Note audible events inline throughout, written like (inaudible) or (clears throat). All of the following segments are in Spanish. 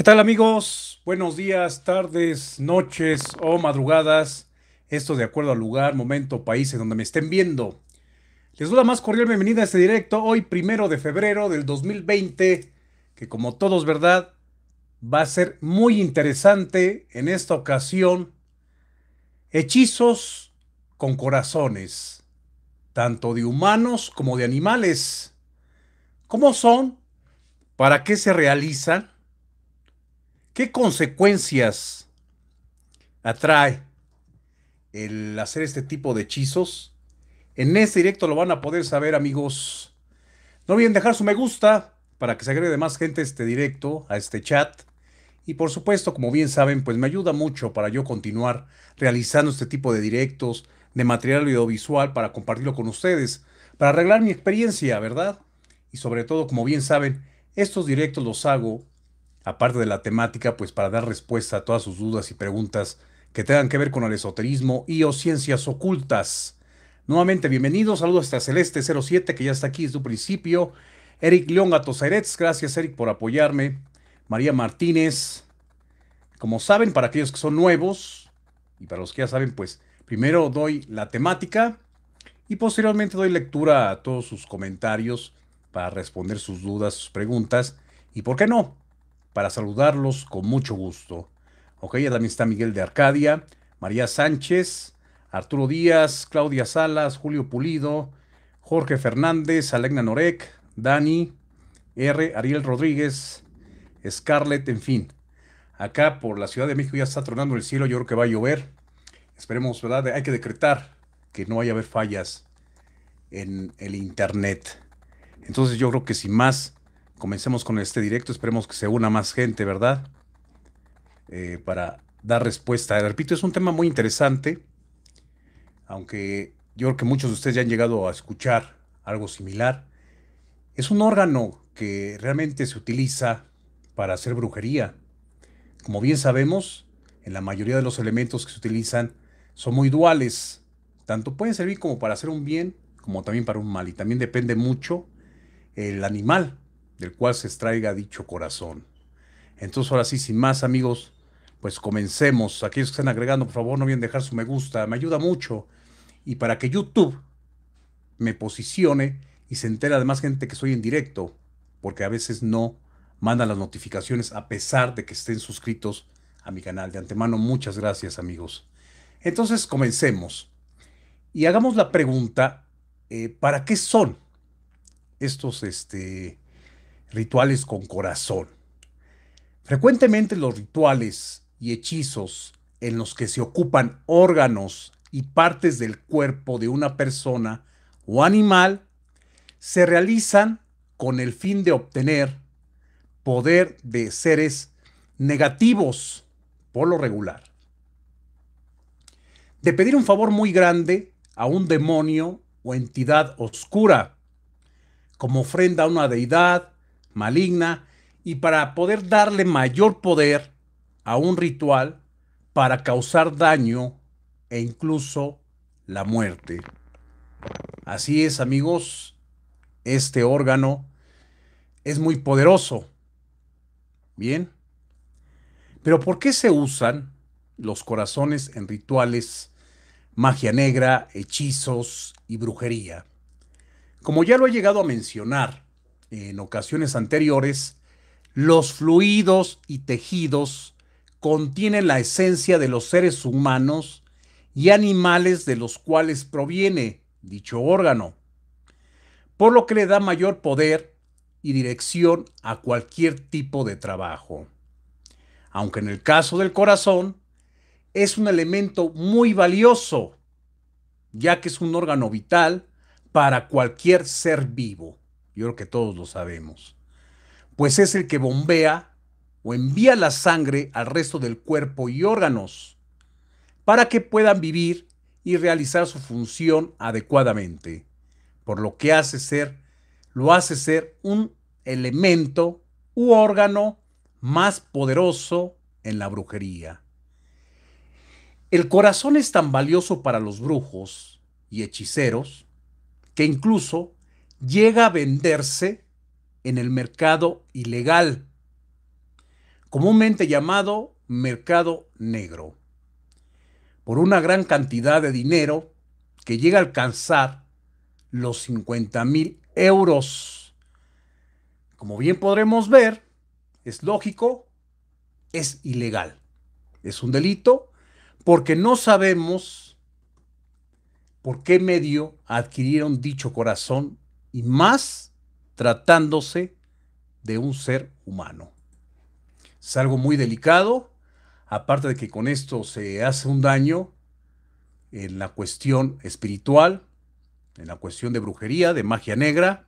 ¿Qué tal amigos? Buenos días, tardes, noches o madrugadas. Esto de acuerdo al lugar, momento, país en donde me estén viendo. Les doy la más cordial bienvenida a este directo hoy, primero de febrero del 2020, que como todos, ¿verdad? Va a ser muy interesante en esta ocasión. Hechizos con corazones, tanto de humanos como de animales. ¿Cómo son? ¿Para qué se realizan? ¿Qué consecuencias atrae el hacer este tipo de hechizos? En este directo lo van a poder saber, amigos. No olviden dejar su me gusta para que se agregue más gente a este directo, a este chat. Y por supuesto, como bien saben, pues me ayuda mucho para yo continuar realizando este tipo de directos, de material audiovisual, para compartirlo con ustedes, para arreglar mi experiencia, ¿verdad? Y sobre todo, como bien saben, estos directos los hago aparte de la temática, pues para dar respuesta a todas sus dudas y preguntas que tengan que ver con el esoterismo y o ciencias ocultas. Nuevamente, bienvenidos, saludos hasta Celeste07, que ya está aquí desde un principio. Eric León Gatosairets, gracias Eric por apoyarme. María Martínez. Como saben, para aquellos que son nuevos y para los que ya saben, pues primero doy la temática y posteriormente doy lectura a todos sus comentarios para responder sus dudas, sus preguntas y, ¿por qué no?, para saludarlos con mucho gusto. Ok, ya también está Miguel de Arcadia, María Sánchez, Arturo Díaz, Claudia Salas, Julio Pulido, Jorge Fernández, Alegna Norek, Dani, R. Ariel Rodríguez, Scarlett, en fin. Acá por la Ciudad de México ya está tronando el cielo, yo creo que va a llover. Esperemos, ¿verdad? Hay que decretar que no vaya a haber fallas en el Internet. Entonces yo creo que sin más, comencemos con este directo. Esperemos que se una más gente, ¿verdad? Eh, para dar respuesta. Repito, es un tema muy interesante, aunque yo creo que muchos de ustedes ya han llegado a escuchar algo similar. Es un órgano que realmente se utiliza para hacer brujería. Como bien sabemos, en la mayoría de los elementos que se utilizan son muy duales. Tanto pueden servir como para hacer un bien como también para un mal. Y también depende mucho el animal del cual se extraiga dicho corazón. Entonces ahora sí, sin más amigos, pues comencemos. Aquellos que están agregando, por favor, no olviden dejar su me gusta, me ayuda mucho. Y para que YouTube me posicione y se entere además más gente que soy en directo, porque a veces no mandan las notificaciones a pesar de que estén suscritos a mi canal. De antemano, muchas gracias amigos. Entonces comencemos y hagamos la pregunta, eh, ¿para qué son estos este, rituales con corazón. Frecuentemente los rituales y hechizos en los que se ocupan órganos y partes del cuerpo de una persona o animal se realizan con el fin de obtener poder de seres negativos por lo regular. De pedir un favor muy grande a un demonio o entidad oscura, como ofrenda a una deidad maligna y para poder darle mayor poder a un ritual para causar daño e incluso la muerte. Así es, amigos, este órgano es muy poderoso. Bien. Pero ¿por qué se usan los corazones en rituales, magia negra, hechizos y brujería? Como ya lo he llegado a mencionar, en ocasiones anteriores, los fluidos y tejidos contienen la esencia de los seres humanos y animales de los cuales proviene dicho órgano, por lo que le da mayor poder y dirección a cualquier tipo de trabajo. Aunque en el caso del corazón, es un elemento muy valioso, ya que es un órgano vital para cualquier ser vivo yo creo que todos lo sabemos, pues es el que bombea o envía la sangre al resto del cuerpo y órganos para que puedan vivir y realizar su función adecuadamente, por lo que hace ser, lo hace ser un elemento u órgano más poderoso en la brujería. El corazón es tan valioso para los brujos y hechiceros que incluso llega a venderse en el mercado ilegal, comúnmente llamado mercado negro, por una gran cantidad de dinero que llega a alcanzar los 50 mil euros. Como bien podremos ver, es lógico, es ilegal. Es un delito porque no sabemos por qué medio adquirieron dicho corazón y más tratándose de un ser humano. Es algo muy delicado, aparte de que con esto se hace un daño en la cuestión espiritual, en la cuestión de brujería, de magia negra,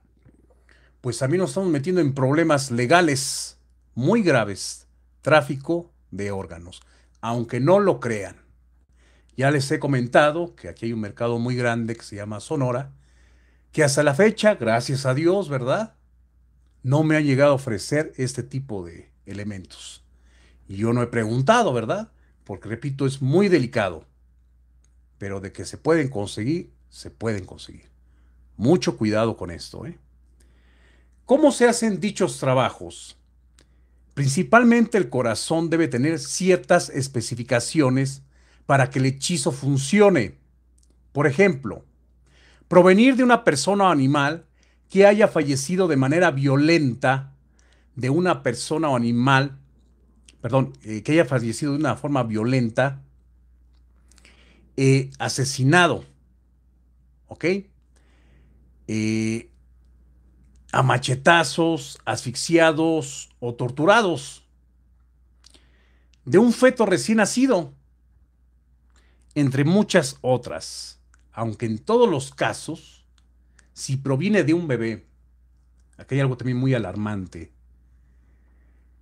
pues a mí nos estamos metiendo en problemas legales muy graves, tráfico de órganos, aunque no lo crean. Ya les he comentado que aquí hay un mercado muy grande que se llama Sonora, que hasta la fecha, gracias a Dios, ¿verdad? No me han llegado a ofrecer este tipo de elementos. Y yo no he preguntado, ¿verdad? Porque, repito, es muy delicado. Pero de que se pueden conseguir, se pueden conseguir. Mucho cuidado con esto. ¿eh? ¿Cómo se hacen dichos trabajos? Principalmente el corazón debe tener ciertas especificaciones para que el hechizo funcione. Por ejemplo, provenir de una persona o animal que haya fallecido de manera violenta, de una persona o animal, perdón, eh, que haya fallecido de una forma violenta, eh, asesinado, ¿ok? Eh, a machetazos, asfixiados o torturados, de un feto recién nacido, entre muchas otras aunque en todos los casos, si proviene de un bebé, aquí hay algo también muy alarmante,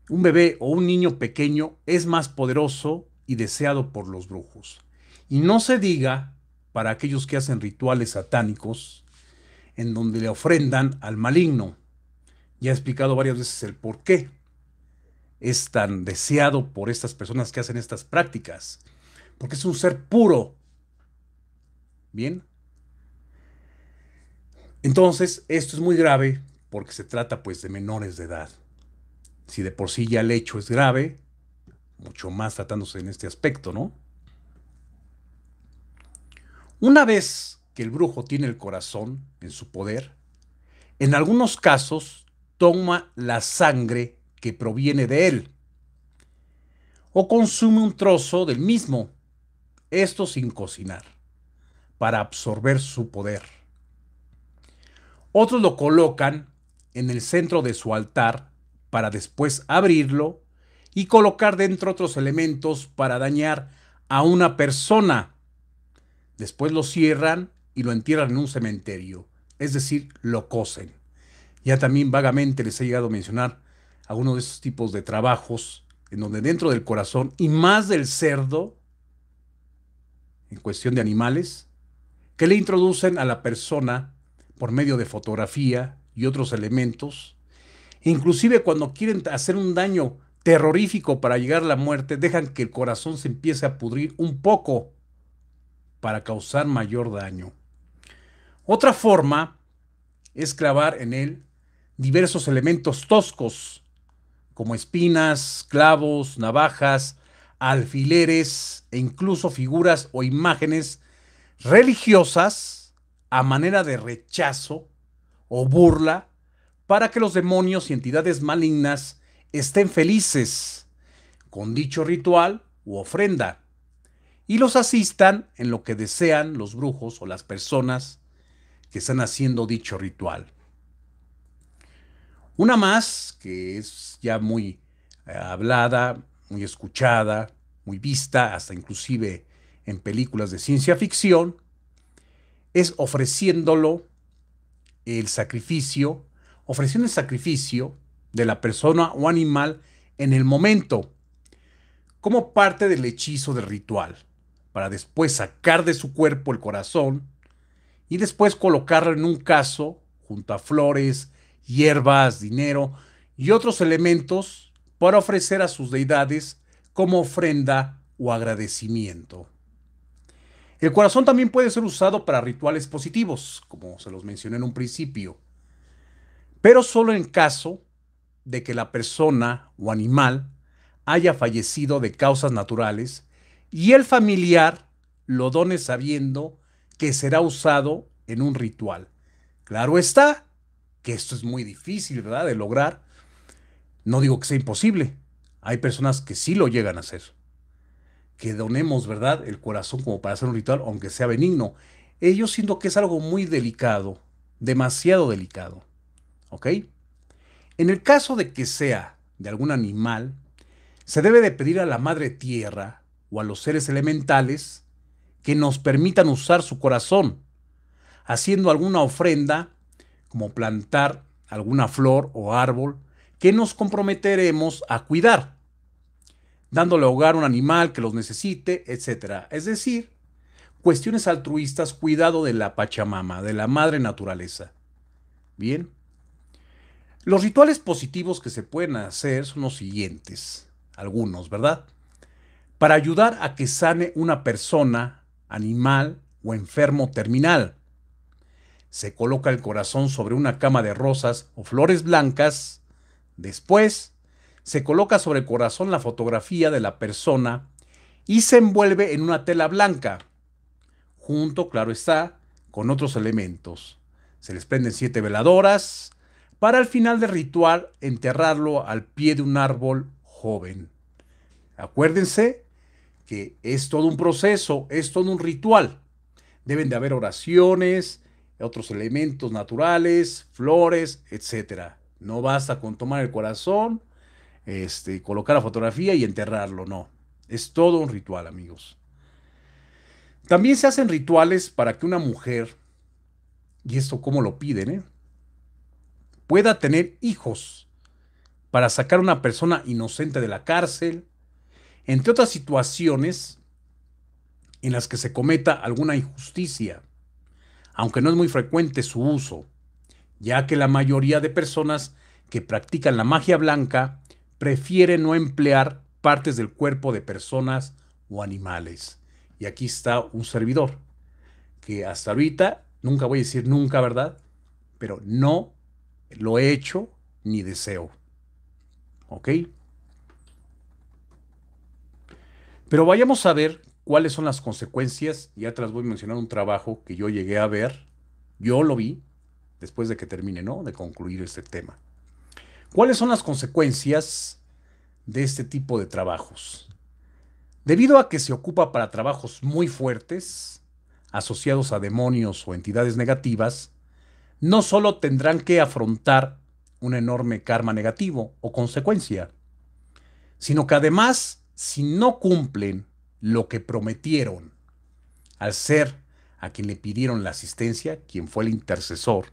un bebé o un niño pequeño es más poderoso y deseado por los brujos. Y no se diga para aquellos que hacen rituales satánicos en donde le ofrendan al maligno. Ya he explicado varias veces el por qué es tan deseado por estas personas que hacen estas prácticas, porque es un ser puro, Bien. Entonces, esto es muy grave porque se trata pues de menores de edad. Si de por sí ya el hecho es grave, mucho más tratándose en este aspecto, ¿no? Una vez que el brujo tiene el corazón en su poder, en algunos casos toma la sangre que proviene de él o consume un trozo del mismo, esto sin cocinar para absorber su poder. Otros lo colocan en el centro de su altar para después abrirlo y colocar dentro otros elementos para dañar a una persona. Después lo cierran y lo entierran en un cementerio, es decir, lo cosen. Ya también vagamente les he llegado a mencionar algunos de estos tipos de trabajos en donde dentro del corazón y más del cerdo, en cuestión de animales, que le introducen a la persona por medio de fotografía y otros elementos. Inclusive cuando quieren hacer un daño terrorífico para llegar a la muerte, dejan que el corazón se empiece a pudrir un poco para causar mayor daño. Otra forma es clavar en él diversos elementos toscos, como espinas, clavos, navajas, alfileres e incluso figuras o imágenes religiosas a manera de rechazo o burla para que los demonios y entidades malignas estén felices con dicho ritual u ofrenda y los asistan en lo que desean los brujos o las personas que están haciendo dicho ritual. Una más que es ya muy eh, hablada, muy escuchada, muy vista, hasta inclusive en películas de ciencia ficción es ofreciéndolo el sacrificio, ofreciendo el sacrificio de la persona o animal en el momento, como parte del hechizo del ritual, para después sacar de su cuerpo el corazón y después colocarlo en un caso junto a flores, hierbas, dinero y otros elementos para ofrecer a sus deidades como ofrenda o agradecimiento. El corazón también puede ser usado para rituales positivos, como se los mencioné en un principio, pero solo en caso de que la persona o animal haya fallecido de causas naturales y el familiar lo done sabiendo que será usado en un ritual. Claro está que esto es muy difícil, ¿verdad?, de lograr. No digo que sea imposible. Hay personas que sí lo llegan a hacer que donemos, ¿verdad?, el corazón como para hacer un ritual, aunque sea benigno. Yo siento que es algo muy delicado, demasiado delicado. ¿Ok? En el caso de que sea de algún animal, se debe de pedir a la madre tierra o a los seres elementales que nos permitan usar su corazón, haciendo alguna ofrenda, como plantar alguna flor o árbol, que nos comprometeremos a cuidar dándole hogar a un animal que los necesite, etc. Es decir, cuestiones altruistas, cuidado de la Pachamama, de la madre naturaleza. Bien. Los rituales positivos que se pueden hacer son los siguientes, algunos, ¿verdad? Para ayudar a que sane una persona, animal o enfermo terminal. Se coloca el corazón sobre una cama de rosas o flores blancas. Después, se coloca sobre el corazón la fotografía de la persona y se envuelve en una tela blanca, junto, claro está, con otros elementos. Se les prenden siete veladoras para al final del ritual enterrarlo al pie de un árbol joven. Acuérdense que es todo un proceso, es todo un ritual. Deben de haber oraciones, otros elementos naturales, flores, etc. No basta con tomar el corazón, este, colocar la fotografía y enterrarlo, no. Es todo un ritual, amigos. También se hacen rituales para que una mujer, y esto como lo piden, ¿eh? pueda tener hijos para sacar a una persona inocente de la cárcel, entre otras situaciones en las que se cometa alguna injusticia, aunque no es muy frecuente su uso, ya que la mayoría de personas que practican la magia blanca prefiere no emplear partes del cuerpo de personas o animales. Y aquí está un servidor, que hasta ahorita, nunca voy a decir nunca, ¿verdad? Pero no lo he hecho ni deseo. ¿Ok? Pero vayamos a ver cuáles son las consecuencias. Ya atrás voy a mencionar un trabajo que yo llegué a ver. Yo lo vi después de que termine, ¿no? De concluir este tema. ¿Cuáles son las consecuencias de este tipo de trabajos? Debido a que se ocupa para trabajos muy fuertes, asociados a demonios o entidades negativas, no solo tendrán que afrontar un enorme karma negativo o consecuencia, sino que además, si no cumplen lo que prometieron, al ser a quien le pidieron la asistencia, quien fue el intercesor,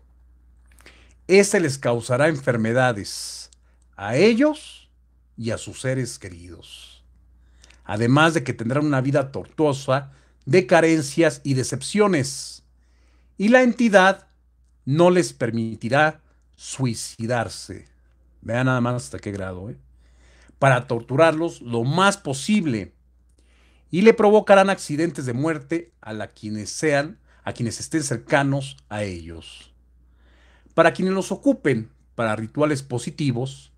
ese les causará enfermedades a ellos y a sus seres queridos. Además de que tendrán una vida tortuosa de carencias y decepciones. Y la entidad no les permitirá suicidarse. Vean nada más hasta qué grado. ¿eh? Para torturarlos lo más posible. Y le provocarán accidentes de muerte a, la quienes sean, a quienes estén cercanos a ellos. Para quienes los ocupen para rituales positivos,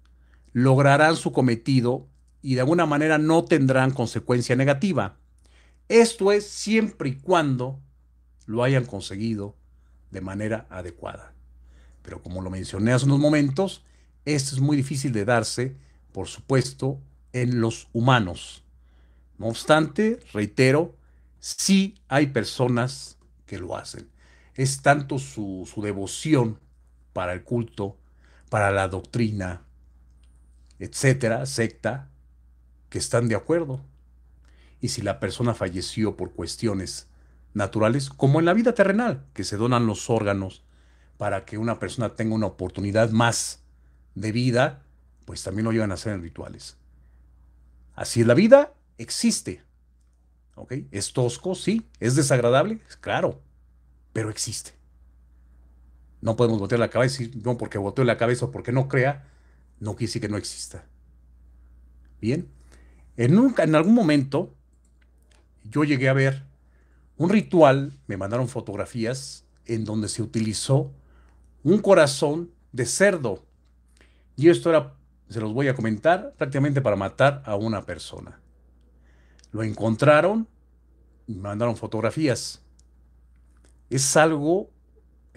lograrán su cometido y de alguna manera no tendrán consecuencia negativa. Esto es siempre y cuando lo hayan conseguido de manera adecuada. Pero como lo mencioné hace unos momentos, esto es muy difícil de darse, por supuesto, en los humanos. No obstante, reitero, sí hay personas que lo hacen. Es tanto su, su devoción para el culto, para la doctrina, etcétera, secta, que están de acuerdo. Y si la persona falleció por cuestiones naturales, como en la vida terrenal, que se donan los órganos para que una persona tenga una oportunidad más de vida, pues también lo llevan a hacer en rituales. Así es la vida, existe. ¿Ok? ¿Es tosco? Sí. ¿Es desagradable? Claro, pero existe. No podemos voltear la cabeza no, porque volteo la cabeza o porque no crea, no quise que no exista. Bien, en, en algún momento yo llegué a ver un ritual, me mandaron fotografías en donde se utilizó un corazón de cerdo. Y esto era, se los voy a comentar, prácticamente para matar a una persona. Lo encontraron, me mandaron fotografías. Es algo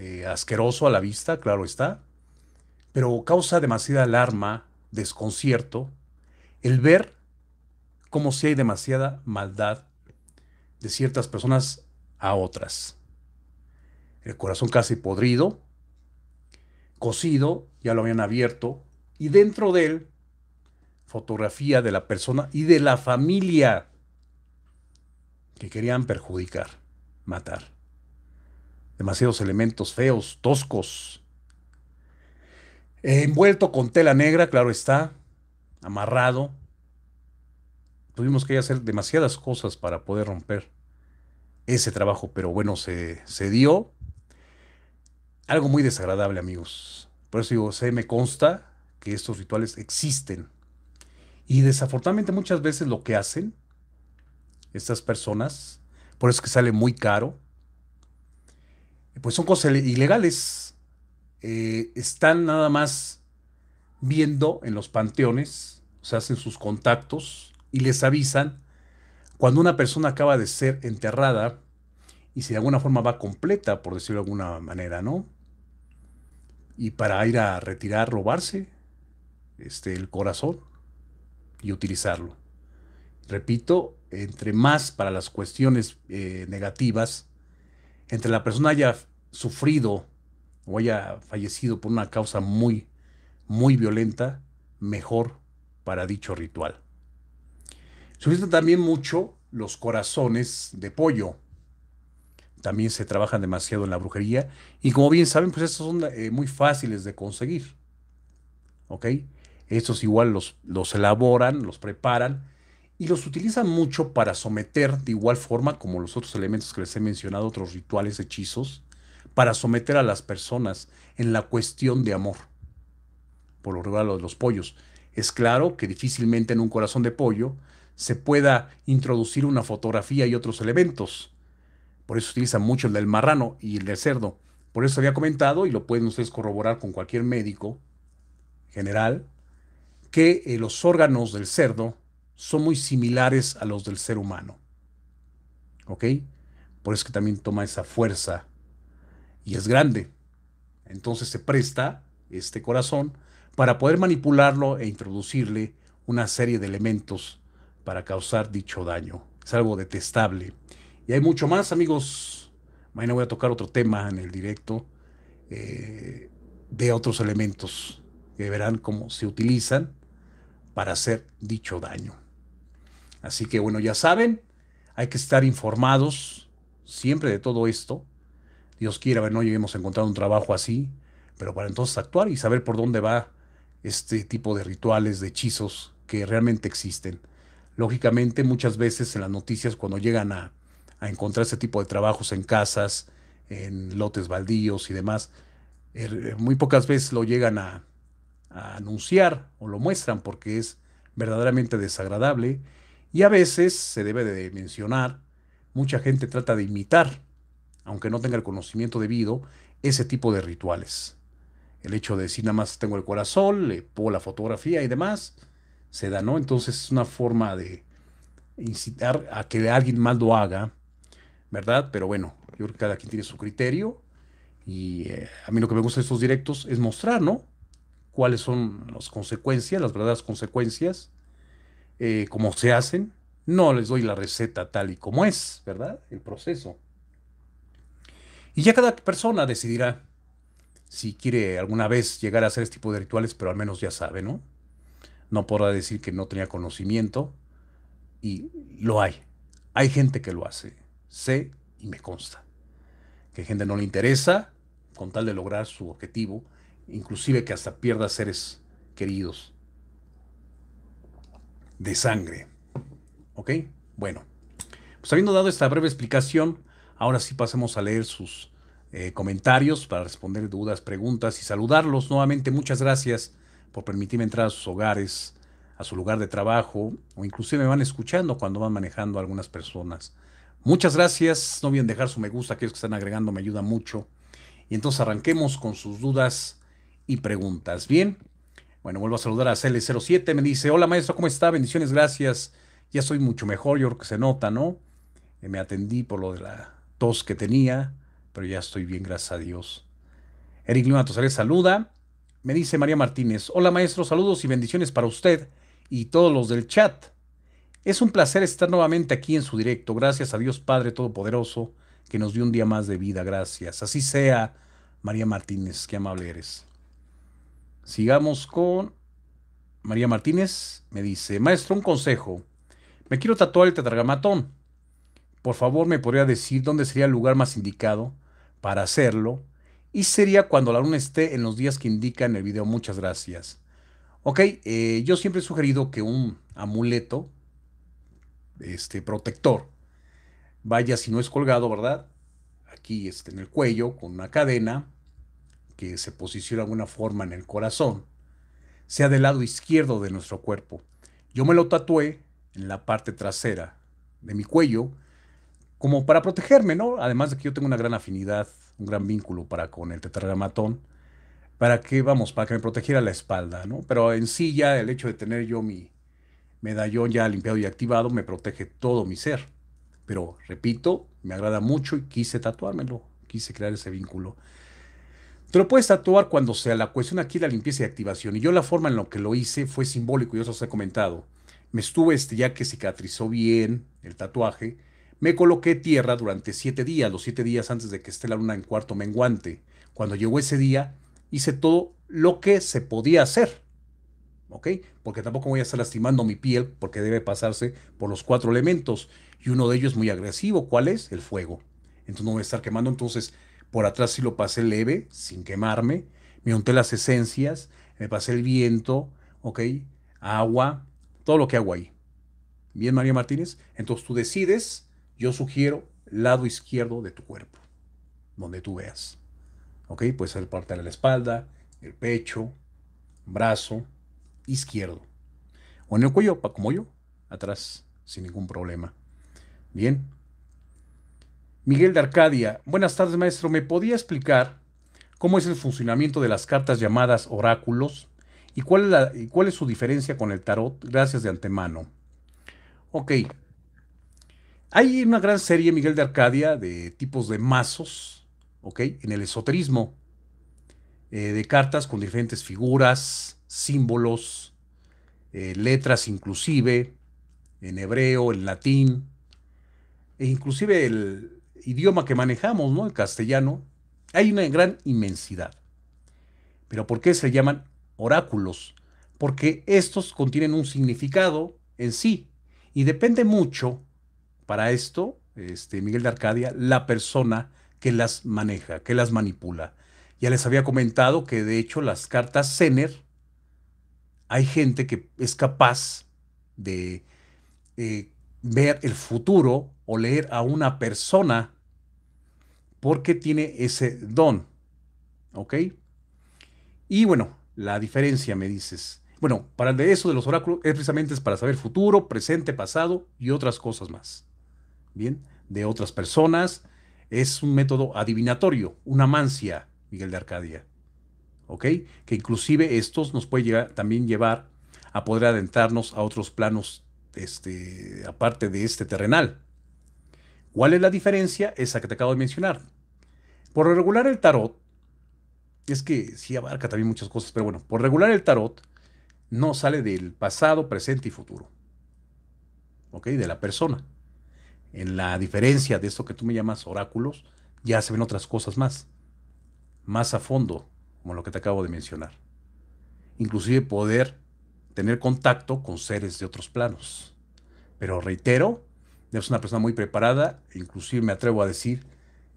eh, asqueroso a la vista, claro está, pero causa demasiada alarma, desconcierto, el ver cómo si hay demasiada maldad de ciertas personas a otras. El corazón casi podrido, cocido, ya lo habían abierto, y dentro de él, fotografía de la persona y de la familia que querían perjudicar, matar demasiados elementos feos, toscos. envuelto con tela negra, claro está, amarrado. Tuvimos que hacer demasiadas cosas para poder romper ese trabajo, pero bueno, se, se dio. Algo muy desagradable, amigos. Por eso digo, se me consta que estos rituales existen. Y desafortunadamente muchas veces lo que hacen estas personas, por eso es que sale muy caro, pues son cosas ilegales. Eh, están nada más viendo en los panteones, se hacen sus contactos y les avisan cuando una persona acaba de ser enterrada y si de alguna forma va completa, por decirlo de alguna manera, ¿no? Y para ir a retirar, robarse este, el corazón y utilizarlo. Repito, entre más para las cuestiones eh, negativas, entre la persona haya sufrido o haya fallecido por una causa muy, muy violenta, mejor para dicho ritual. Se también mucho los corazones de pollo. También se trabajan demasiado en la brujería. Y como bien saben, pues estos son eh, muy fáciles de conseguir. ¿Ok? Estos igual los, los elaboran, los preparan y los utilizan mucho para someter, de igual forma como los otros elementos que les he mencionado, otros rituales, hechizos, para someter a las personas en la cuestión de amor. Por lo regular, de los pollos. Es claro que difícilmente en un corazón de pollo se pueda introducir una fotografía y otros elementos. Por eso utilizan mucho el del marrano y el del cerdo. Por eso había comentado, y lo pueden ustedes corroborar con cualquier médico general, que eh, los órganos del cerdo son muy similares a los del ser humano. ¿Ok? Por eso que también toma esa fuerza y es grande. Entonces se presta este corazón para poder manipularlo e introducirle una serie de elementos para causar dicho daño. Es algo detestable. Y hay mucho más, amigos. Mañana voy a tocar otro tema en el directo eh, de otros elementos que verán cómo se utilizan para hacer dicho daño. Así que bueno, ya saben, hay que estar informados siempre de todo esto. Dios quiera, no lleguemos a encontrar un trabajo así, pero para entonces actuar y saber por dónde va este tipo de rituales, de hechizos que realmente existen. Lógicamente, muchas veces en las noticias, cuando llegan a, encontrar este tipo de trabajos en casas, en lotes baldíos y demás, er, er, muy pocas veces lo llegan a, a anunciar o lo muestran porque es verdaderamente desagradable y a veces, se debe de mencionar, mucha gente trata de imitar, aunque no tenga el conocimiento debido, ese tipo de rituales. El hecho de decir nada más tengo el corazón, le pongo la fotografía y demás, se da, ¿no? Entonces es una forma de incitar a que alguien más lo haga, ¿verdad? Pero bueno, yo creo que cada quien tiene su criterio y eh, a mí lo que me gusta de estos directos es mostrar, ¿no? Cuáles son las consecuencias, las verdaderas consecuencias eh, como se hacen, no les doy la receta tal y como es, ¿verdad? El proceso. Y ya cada persona decidirá si quiere alguna vez llegar a hacer este tipo de rituales, pero al menos ya sabe, ¿no? No podrá decir que no tenía conocimiento y lo hay. Hay gente que lo hace, sé y me consta. Que gente no le interesa con tal de lograr su objetivo, inclusive que hasta pierda seres queridos de sangre. ¿Ok? Bueno, pues habiendo dado esta breve explicación, ahora sí pasemos a leer sus eh, comentarios para responder dudas, preguntas y saludarlos. Nuevamente, muchas gracias por permitirme entrar a sus hogares, a su lugar de trabajo, o inclusive me van escuchando cuando van manejando algunas personas. Muchas gracias, no olviden dejar su me gusta, aquellos que están agregando me ayuda mucho. Y entonces arranquemos con sus dudas y preguntas. Bien, bueno, vuelvo a saludar a cl 07 Me dice, hola maestro, ¿cómo está? Bendiciones, gracias. Ya soy mucho mejor, yo creo que se nota, ¿no? Eh, me atendí por lo de la tos que tenía, pero ya estoy bien, gracias a Dios. Eric Luna le saluda. Me dice María Martínez, hola maestro, saludos y bendiciones para usted y todos los del chat. Es un placer estar nuevamente aquí en su directo. Gracias a Dios Padre Todopoderoso que nos dio un día más de vida. Gracias. Así sea, María Martínez, qué amable eres. Sigamos con María Martínez. Me dice, maestro, un consejo. Me quiero tatuar el tetragamatón, Por favor, ¿me podría decir dónde sería el lugar más indicado para hacerlo? Y sería cuando la luna esté en los días que indica en el video. Muchas gracias. Ok, eh, yo siempre he sugerido que un amuleto este, protector vaya, si no es colgado, ¿verdad? Aquí este, en el cuello, con una cadena, que se posiciona de alguna forma en el corazón, sea del lado izquierdo de nuestro cuerpo. Yo me lo tatué en la parte trasera de mi cuello, como para protegerme, ¿no? Además de que yo tengo una gran afinidad, un gran vínculo para con el tetragramatón, para que, vamos, para que me protegiera la espalda, ¿no? Pero en sí ya el hecho de tener yo mi medallón ya limpiado y activado me protege todo mi ser. Pero, repito, me agrada mucho y quise tatuármelo, quise crear ese vínculo. Te lo puedes tatuar cuando sea. La cuestión aquí la limpieza y activación. Y yo la forma en la que lo hice fue simbólico, y eso os he comentado. Me estuve, este, ya que cicatrizó bien el tatuaje, me coloqué tierra durante siete días, los siete días antes de que esté la luna en cuarto menguante. Cuando llegó ese día, hice todo lo que se podía hacer. ¿Ok? Porque tampoco voy a estar lastimando mi piel, porque debe pasarse por los cuatro elementos. Y uno de ellos es muy agresivo. ¿Cuál es? El fuego. Entonces no voy a estar quemando. Entonces por atrás sí lo pasé leve, sin quemarme. Me unté las esencias, me pasé el viento, ¿ok? Agua, todo lo que hago ahí. Bien, María Martínez. Entonces tú decides, yo sugiero lado izquierdo de tu cuerpo, donde tú veas. ¿Ok? Puede ser parte de la espalda, el pecho, brazo izquierdo. O en el cuello, como yo, atrás, sin ningún problema. Bien, Miguel de Arcadia, buenas tardes maestro, ¿me podía explicar cómo es el funcionamiento de las cartas llamadas oráculos y cuál es, su diferencia con el tarot? Gracias de antemano. Ok. Hay una gran serie, Miguel de Arcadia, de tipos de mazos, ¿ok? En el esoterismo, eh, de cartas con diferentes figuras, símbolos, eh, letras inclusive, en hebreo, en latín, e inclusive el, idioma que manejamos, ¿no? El castellano. Hay una gran inmensidad. Pero ¿por qué se llaman oráculos? Porque estos contienen un significado en sí. Y depende mucho, para esto, este, Miguel de Arcadia, la persona que las maneja, que las manipula. Ya les había comentado que de hecho las cartas Zener, hay gente que es capaz de eh, ver el futuro o leer a una persona porque tiene ese don. ¿Ok? Y bueno, la diferencia, me dices. Bueno, para de eso de los oráculos es precisamente para saber futuro, presente, pasado y otras cosas más. Bien, de otras personas. Es un método adivinatorio, una mancia, Miguel de Arcadia. ¿Ok? Que inclusive estos nos puede llegar, también llevar a poder adentrarnos a otros planos, este, aparte de este terrenal. ¿Cuál es la diferencia? Esa que te acabo de mencionar. Por regular el tarot, es que sí abarca también muchas cosas, pero bueno, por regular el tarot no sale del pasado, presente y futuro. ¿Ok? De la persona. En la diferencia de esto que tú me llamas oráculos, ya se ven otras cosas más. Más a fondo, como lo que te acabo de mencionar. Inclusive poder tener contacto con seres de otros planos. Pero reitero, es una persona muy preparada, inclusive me atrevo a decir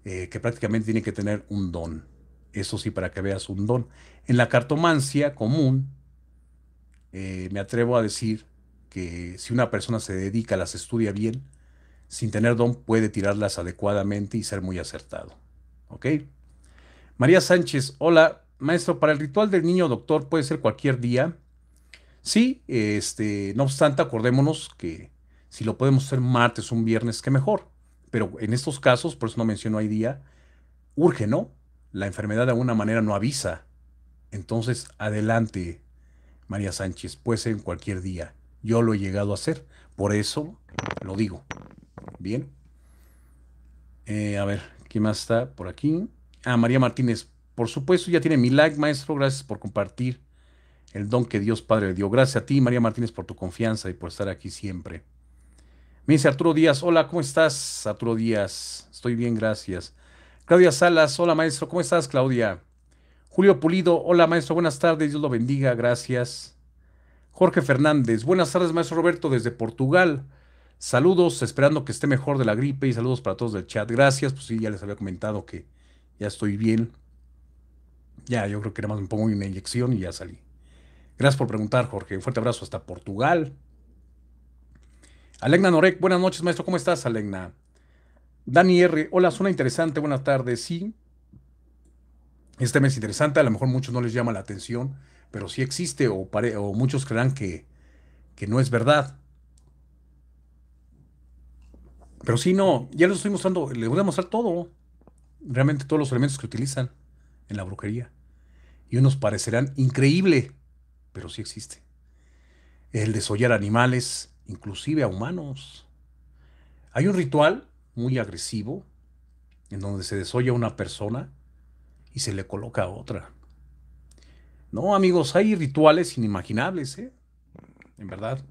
eh, que prácticamente tiene que tener un don. Eso sí, para que veas un don. En la cartomancia común, eh, me atrevo a decir que si una persona se dedica, las estudia bien, sin tener don puede tirarlas adecuadamente y ser muy acertado. ¿Ok? María Sánchez, hola, maestro, para el ritual del niño doctor puede ser cualquier día. Sí, este, no obstante, acordémonos que si lo podemos hacer martes, un viernes, qué mejor. Pero en estos casos, por eso no menciono hoy día, urge, ¿no? La enfermedad de alguna manera no avisa. Entonces, adelante, María Sánchez, puede ser en cualquier día. Yo lo he llegado a hacer, por eso lo digo. Bien. Eh, a ver, ¿quién más está por aquí? Ah, María Martínez, por supuesto, ya tiene mi like, maestro. Gracias por compartir el don que Dios Padre le dio. Gracias a ti, María Martínez, por tu confianza y por estar aquí siempre. Me dice Arturo Díaz, hola, ¿cómo estás? Arturo Díaz, estoy bien, gracias. Claudia Salas, hola maestro, ¿cómo estás Claudia? Julio Pulido, hola maestro, buenas tardes, Dios lo bendiga, gracias. Jorge Fernández, buenas tardes maestro Roberto desde Portugal. Saludos, esperando que esté mejor de la gripe y saludos para todos del chat. Gracias, pues sí, ya les había comentado que ya estoy bien. Ya, yo creo que nada más me pongo una inyección y ya salí. Gracias por preguntar, Jorge. Un fuerte abrazo hasta Portugal. Alegna Norek, buenas noches, maestro. ¿Cómo estás, Alegna? Dani R, hola, suena interesante, buenas tardes. Sí, este mes interesante, a lo mejor muchos no les llama la atención, pero sí existe o, o muchos creerán que, que no es verdad. Pero sí, no, ya les estoy mostrando, les voy a mostrar todo, realmente todos los elementos que utilizan en la brujería. Y unos parecerán increíble, pero sí existe. El desollar animales, inclusive a humanos. Hay un ritual muy agresivo en donde se desolla una persona y se le coloca a otra. No, amigos, hay rituales inimaginables, ¿eh? En verdad.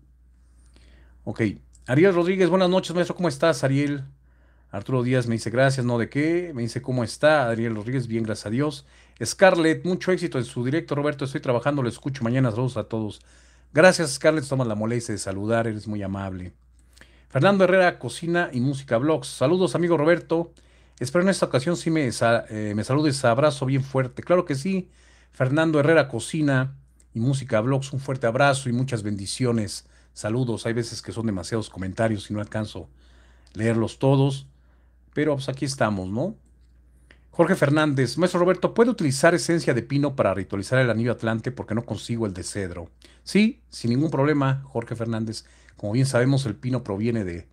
Ok. Ariel Rodríguez, buenas noches, maestro. ¿Cómo estás, Ariel? Arturo Díaz me dice gracias, no de qué. Me dice cómo está. Ariel Rodríguez, bien, gracias a Dios. Scarlett, mucho éxito en su directo, Roberto. Estoy trabajando, lo escucho mañana. Saludos a todos. Gracias, Scarlett, Toma la molestia de saludar, eres muy amable. Fernando Herrera, Cocina y Música Blogs. Saludos, amigo Roberto. Espero en esta ocasión sí me, eh, me saludes, abrazo bien fuerte. Claro que sí, Fernando Herrera, Cocina y Música Blogs, un fuerte abrazo y muchas bendiciones. Saludos, hay veces que son demasiados comentarios y no alcanzo leerlos todos, pero pues aquí estamos, ¿no? Jorge Fernández, maestro Roberto, ¿puedo utilizar esencia de pino para ritualizar el anillo atlante porque no consigo el de cedro? Sí, sin ningún problema, Jorge Fernández. Como bien sabemos, el pino proviene de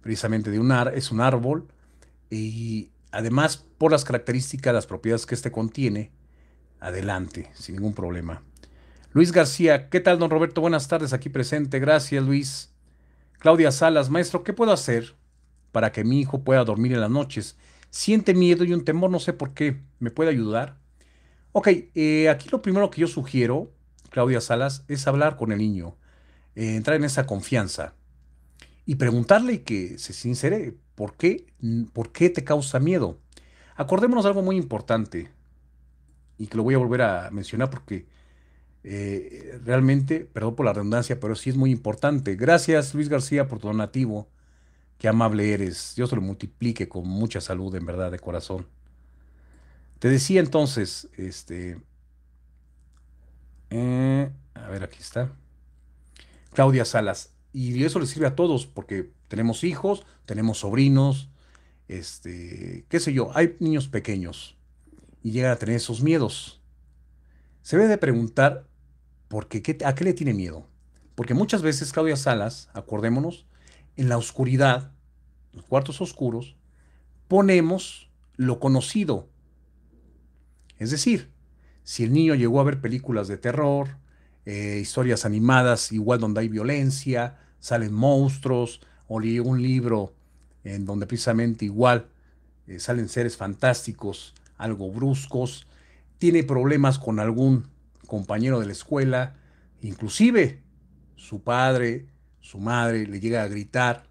precisamente de un es un árbol y además por las características, las propiedades que este contiene, adelante, sin ningún problema. Luis García, ¿qué tal, don Roberto? Buenas tardes, aquí presente. Gracias, Luis. Claudia Salas, maestro, ¿qué puedo hacer para que mi hijo pueda dormir en las noches? siente miedo y un temor, no sé por qué, ¿me puede ayudar? Ok, eh, aquí lo primero que yo sugiero, Claudia Salas, es hablar con el niño, eh, entrar en esa confianza y preguntarle y que se sincere, ¿por qué, ¿por qué te causa miedo? Acordémonos de algo muy importante y que lo voy a volver a mencionar porque eh, realmente, perdón por la redundancia, pero sí es muy importante. Gracias Luis García por tu donativo. Qué amable eres. Dios te lo multiplique con mucha salud, en verdad, de corazón. Te decía entonces, este. Eh, a ver, aquí está. Claudia Salas. Y eso le sirve a todos, porque tenemos hijos, tenemos sobrinos, este, qué sé yo, hay niños pequeños y llegan a tener esos miedos. Se debe de preguntar, ¿por qué, qué, ¿a qué le tiene miedo? Porque muchas veces Claudia Salas, acordémonos, en la oscuridad, en los cuartos oscuros, ponemos lo conocido. Es decir, si el niño llegó a ver películas de terror, eh, historias animadas, igual donde hay violencia, salen monstruos, o lee un libro en donde precisamente igual eh, salen seres fantásticos, algo bruscos, tiene problemas con algún compañero de la escuela, inclusive su padre, su madre le llega a gritar.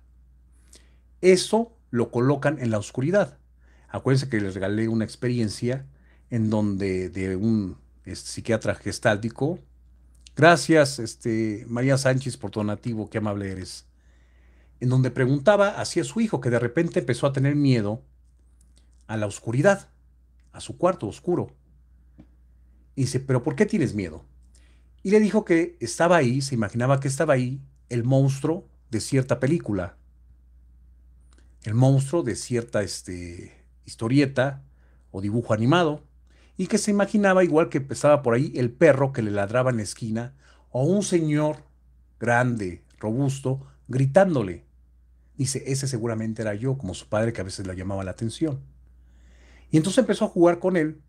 Eso lo colocan en la oscuridad. Acuérdense que les regalé una experiencia en donde de un este, psiquiatra gestáltico. Gracias, este, María Sánchez, por tu donativo, qué amable eres. En donde preguntaba hacia su hijo, que de repente empezó a tener miedo a la oscuridad, a su cuarto oscuro. Y dice, ¿pero por qué tienes miedo? Y le dijo que estaba ahí, se imaginaba que estaba ahí, el monstruo de cierta película, el monstruo de cierta este, historieta o dibujo animado, y que se imaginaba igual que empezaba por ahí el perro que le ladraba en la esquina o un señor grande, robusto, gritándole. Dice, ese seguramente era yo, como su padre que a veces le llamaba la atención. Y entonces empezó a jugar con él,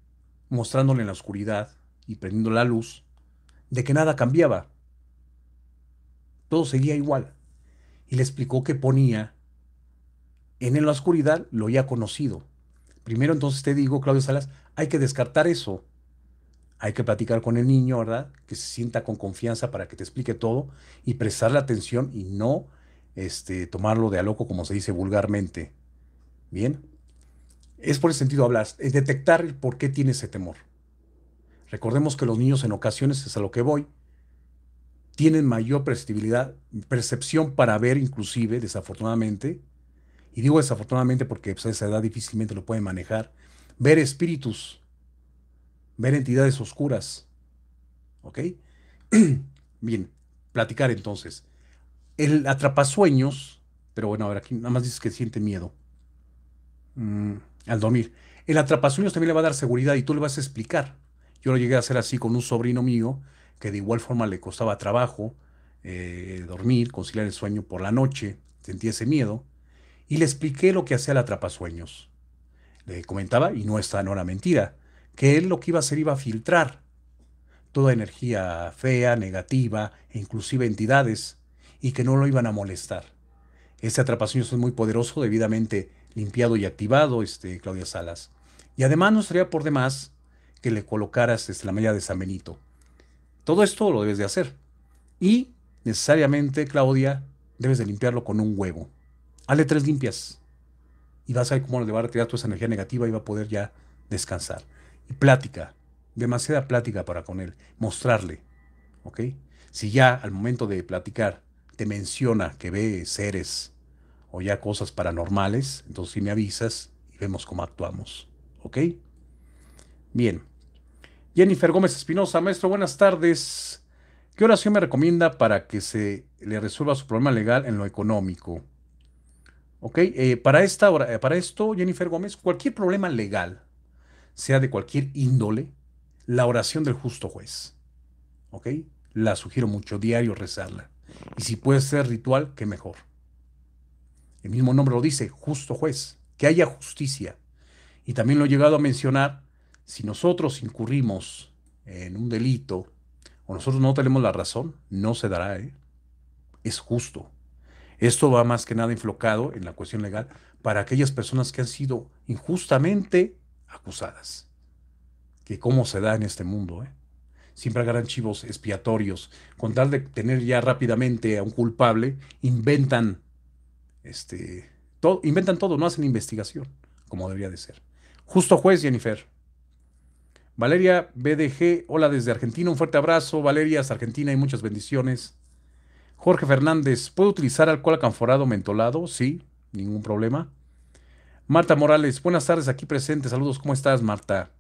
mostrándole en la oscuridad y prendiendo la luz, de que nada cambiaba, todo seguía igual. Y le explicó que ponía en la oscuridad lo ya conocido. Primero entonces te digo, Claudio Salas, hay que descartar eso. Hay que platicar con el niño, ¿verdad? Que se sienta con confianza para que te explique todo y prestarle atención y no este, tomarlo de a loco, como se dice vulgarmente. Bien. Es por el sentido hablar, es detectar por qué tiene ese temor. Recordemos que los niños en ocasiones, es a lo que voy, tienen mayor percepción para ver inclusive, desafortunadamente, y digo desafortunadamente porque pues, a esa edad difícilmente lo pueden manejar, ver espíritus, ver entidades oscuras. ¿Ok? (clears throat) Bien, platicar entonces. El atrapasueños, pero bueno, ahora aquí nada más dices que siente miedo mm, al dormir. El atrapasueños también le va a dar seguridad y tú le vas a explicar. Yo lo llegué a hacer así con un sobrino mío que de igual forma le costaba trabajo eh, dormir, conciliar el sueño por la noche, sentía ese miedo, y le expliqué lo que hacía el atrapasueños. Le comentaba, y no está, no era mentira, que él lo que iba a hacer iba a filtrar toda energía fea, negativa, e inclusive entidades, y que no lo iban a molestar. Este atrapasueños es muy poderoso, debidamente limpiado y activado, este, Claudia Salas. Y además no sería por demás que le colocaras este, la medalla de San Benito. Todo esto lo debes de hacer. Y necesariamente, Claudia, debes de limpiarlo con un huevo. Hale tres limpias. Y vas a ver cómo le va a retirar toda esa energía negativa y va a poder ya descansar. Y plática. Demasiada plática para con él. Mostrarle. ¿Ok? Si ya al momento de platicar te menciona que ve seres o ya cosas paranormales, entonces sí me avisas y vemos cómo actuamos. ¿Ok? Bien. Jennifer Gómez Espinosa, maestro, buenas tardes. ¿Qué oración me recomienda para que se le resuelva su problema legal en lo económico? Ok, eh, para, esta, eh, para esto, Jennifer Gómez, cualquier problema legal, sea de cualquier índole, la oración del justo juez. Ok, la sugiero mucho, diario rezarla. Y si puede ser ritual, qué mejor. El mismo nombre lo dice, justo juez, que haya justicia. Y también lo he llegado a mencionar si nosotros incurrimos en un delito o nosotros no tenemos la razón, no se dará. ¿eh? Es justo. Esto va más que nada enfocado en la cuestión legal para aquellas personas que han sido injustamente acusadas. Que cómo se da en este mundo. ¿eh? Siempre agarran chivos expiatorios. Con tal de tener ya rápidamente a un culpable, inventan este, inventan todo, no hacen investigación como debería de ser. Justo juez, Jennifer. Valeria BDG, hola desde Argentina, un fuerte abrazo, Valeria, hasta Argentina y muchas bendiciones. Jorge Fernández, ¿puedo utilizar alcohol acanforado mentolado? Sí, ningún problema. Marta Morales, buenas tardes aquí presente, saludos, ¿cómo estás Marta?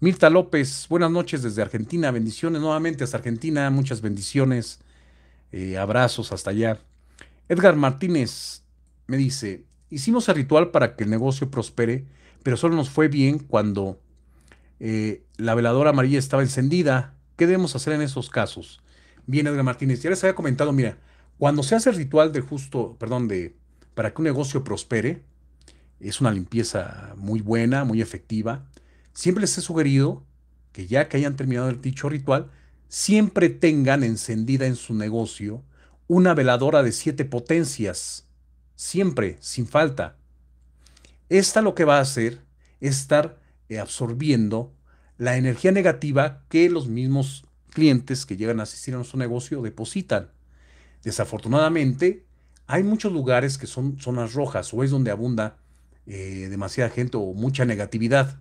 Mirta López, buenas noches desde Argentina, bendiciones nuevamente hasta Argentina, muchas bendiciones, eh, abrazos hasta allá. Edgar Martínez me dice, hicimos el ritual para que el negocio prospere, pero solo nos fue bien cuando eh, la veladora amarilla estaba encendida. ¿Qué debemos hacer en esos casos? Bien, Edgar Martínez, ya les había comentado, mira, cuando se hace el ritual de justo, perdón, de para que un negocio prospere, es una limpieza muy buena, muy efectiva. Siempre les he sugerido que ya que hayan terminado el dicho ritual, siempre tengan encendida en su negocio una veladora de siete potencias, siempre, sin falta. Esta lo que va a hacer es estar eh, absorbiendo la energía negativa que los mismos clientes que llegan a asistir a nuestro negocio depositan. Desafortunadamente, hay muchos lugares que son zonas rojas o es donde abunda eh, demasiada gente o mucha negatividad.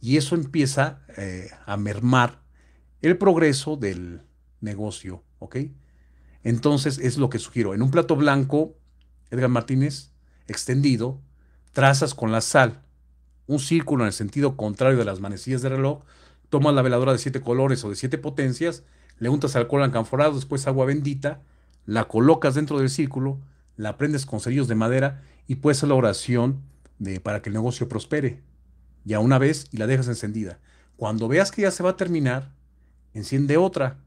Y eso empieza eh, a mermar el progreso del negocio, ¿ok? Entonces es lo que sugiero. En un plato blanco, Edgar Martínez, extendido, trazas con la sal un círculo en el sentido contrario de las manecillas del reloj, tomas la veladora de siete colores o de siete potencias, le untas alcohol encanforado, después agua bendita, la colocas dentro del círculo, la prendes con cerillos de madera y puedes hacer la oración de, para que el negocio prospere. Ya una vez y la dejas encendida. Cuando veas que ya se va a terminar, enciende otra.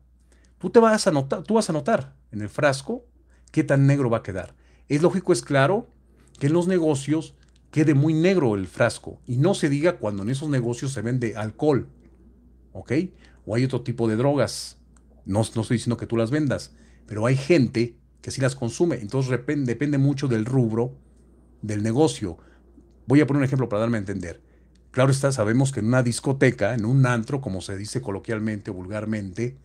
Tú te vas a notar, tú vas a notar en el frasco qué tan negro va a quedar. Es lógico, es claro que en los negocios quede muy negro el frasco. Y no se diga cuando en esos negocios se vende alcohol, ¿ok? O hay otro tipo de drogas. No, no estoy diciendo que tú las vendas, pero hay gente que sí las consume. Entonces depende, mucho del rubro del negocio. Voy a poner un ejemplo para darme a entender. Claro está, sabemos que en una discoteca, en un antro, como se dice coloquialmente, vulgarmente,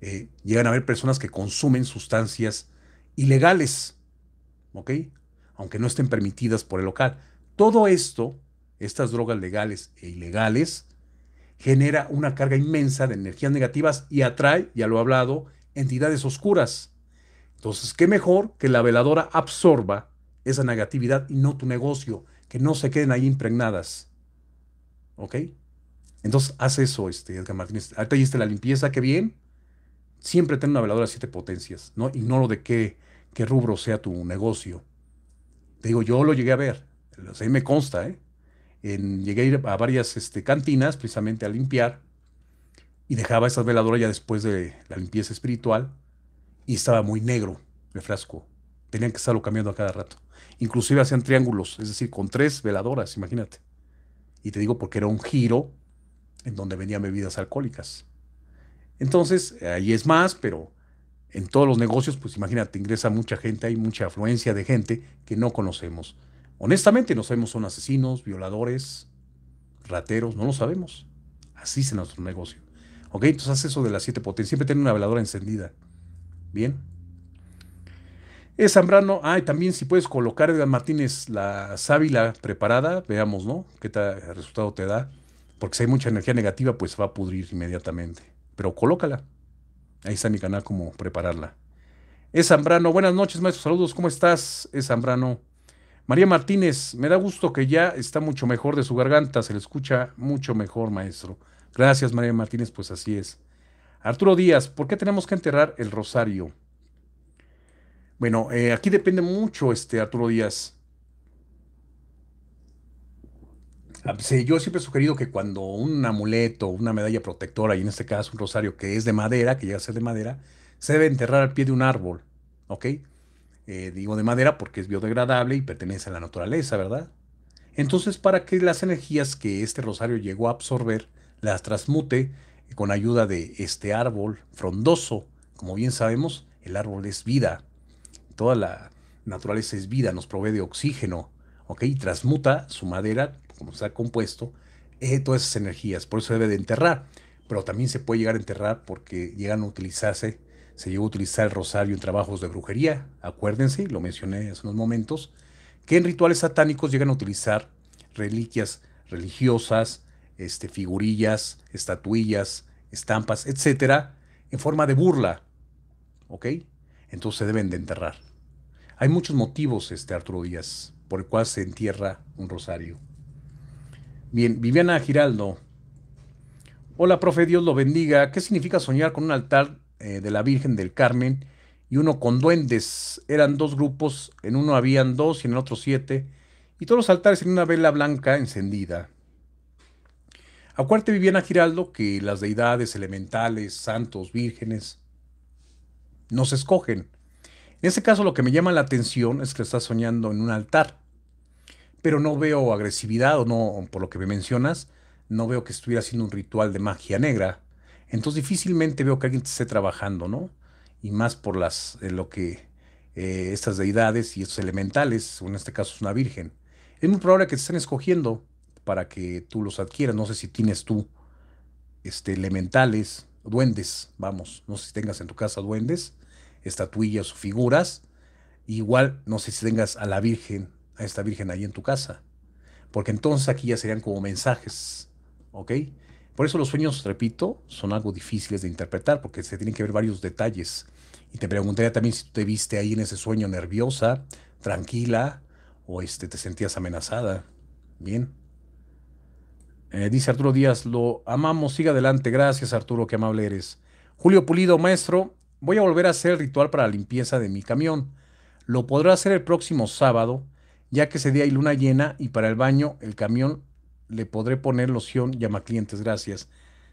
eh, llegan a haber personas que consumen sustancias ilegales. ¿Ok? aunque no estén permitidas por el local. Todo esto, estas drogas legales e ilegales, genera una carga inmensa de energías negativas y atrae, ya lo he hablado, entidades oscuras. Entonces, qué mejor que la veladora absorba esa negatividad y no tu negocio, que no se queden ahí impregnadas. ¿Ok? Entonces, haz eso, este, Edgar Martínez. Ahorita hiciste la limpieza, qué bien. Siempre ten una veladora de siete potencias, ¿no? Ignoro de qué, qué rubro sea tu negocio te digo, yo lo llegué a ver, me consta, ¿eh? llegué a ir a varias este, cantinas precisamente a limpiar y dejaba esas veladoras ya después de la limpieza espiritual y estaba muy negro el frasco. Tenían que estarlo cambiando a cada rato. Inclusive hacían triángulos, es decir, con tres veladoras, imagínate. Y te digo porque era un giro en donde venían bebidas alcohólicas. Entonces, ahí es más, pero en todos los negocios, pues imagínate, ingresa mucha gente, hay mucha afluencia de gente que no conocemos. Honestamente no sabemos, son asesinos, violadores, rateros, no lo sabemos. Así es nuestro negocio. Ok, entonces haz eso de las siete potencias, siempre ten una veladora encendida. Bien. Es Zambrano, ah, y también si puedes colocar, Edgar Martínez, la sábila preparada, veamos, ¿no? ¿Qué resultado te da? Porque si hay mucha energía negativa, pues va a pudrir inmediatamente. Pero colócala. Ahí está mi canal, como prepararla. Es Zambrano, buenas noches, maestro. Saludos, ¿cómo estás? Es Zambrano. María Martínez, me da gusto que ya está mucho mejor de su garganta, se le escucha mucho mejor, maestro. Gracias, María Martínez, pues así es. Arturo Díaz, ¿por qué tenemos que enterrar el rosario? Bueno, eh, aquí depende mucho, este Arturo Díaz. Ah, pues yo siempre he sugerido que cuando un amuleto, una medalla protectora, y en este caso un rosario que es de madera, que llega a ser de madera, se debe enterrar al pie de un árbol, ¿ok? Eh, digo de madera porque es biodegradable y pertenece a la naturaleza, ¿verdad? Entonces, para que las energías que este rosario llegó a absorber las transmute con ayuda de este árbol frondoso, como bien sabemos, el árbol es vida, toda la naturaleza es vida, nos provee de oxígeno, ¿ok? Y transmuta su madera como está compuesto, eh, todas esas energías. Por eso debe de enterrar. Pero también se puede llegar a enterrar porque llegan a utilizarse, se llegó a utilizar el rosario en trabajos de brujería. Acuérdense, lo mencioné hace unos momentos, que en rituales satánicos llegan a utilizar reliquias religiosas, este, figurillas, estatuillas, estampas, etcétera, en forma de burla. ¿Ok? Entonces se deben de enterrar. Hay muchos motivos, este Arturo Díaz, por el cual se entierra un rosario. Bien, Viviana Giraldo. Hola, profe, Dios lo bendiga. ¿Qué significa soñar con un altar eh, de la Virgen del Carmen y uno con duendes? Eran dos grupos, en uno habían dos y en el otro siete, y todos los altares tenían una vela blanca encendida. Acuérdate, Viviana Giraldo, que las deidades elementales, santos, vírgenes, no se escogen. En este caso, lo que me llama la atención es que estás soñando en un altar pero no veo agresividad o no, por lo que me mencionas, no veo que estuviera haciendo un ritual de magia negra. Entonces difícilmente veo que alguien esté trabajando, ¿no? Y más por las, eh, lo que eh, estas deidades y estos elementales, en este caso es una virgen, es muy probable que te estén escogiendo para que tú los adquieras. No sé si tienes tú este, elementales, duendes, vamos, no sé si tengas en tu casa duendes, estatuillas o figuras. Igual, no sé si tengas a la Virgen a esta Virgen ahí en tu casa. Porque entonces aquí ya serían como mensajes, ¿ok? Por eso los sueños, repito, son algo difíciles de interpretar porque se tienen que ver varios detalles. Y te preguntaría también si te viste ahí en ese sueño nerviosa, tranquila o este, te sentías amenazada. Bien. Eh, dice Arturo Díaz, lo amamos, siga adelante. Gracias Arturo, qué amable eres. Julio Pulido, maestro, voy a volver a hacer el ritual para la limpieza de mi camión. Lo podrá hacer el próximo sábado ya que ese día hay luna llena y para el baño, el camión, le podré poner loción clientes, gracias.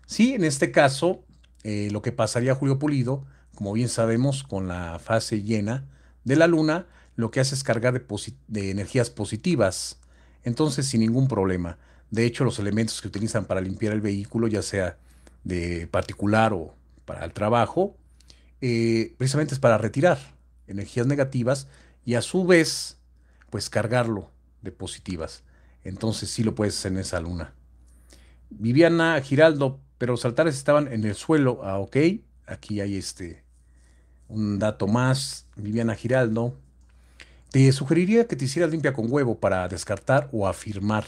Sí, en este caso, eh, lo que pasaría a Julio Pulido, como bien sabemos, con la fase llena de la luna, lo que hace es cargar de, energías positivas, entonces sin ningún problema. De hecho, los elementos que utilizan para limpiar el vehículo, ya sea de particular o para el trabajo, eh, precisamente es para retirar energías negativas y a su vez pues cargarlo de positivas. Entonces sí lo puedes en esa luna. Viviana Giraldo, pero los altares estaban en el suelo. Ah, ok. Aquí hay este un dato más. Viviana Giraldo. Te sugeriría que te hicieras limpia con huevo para descartar o afirmar,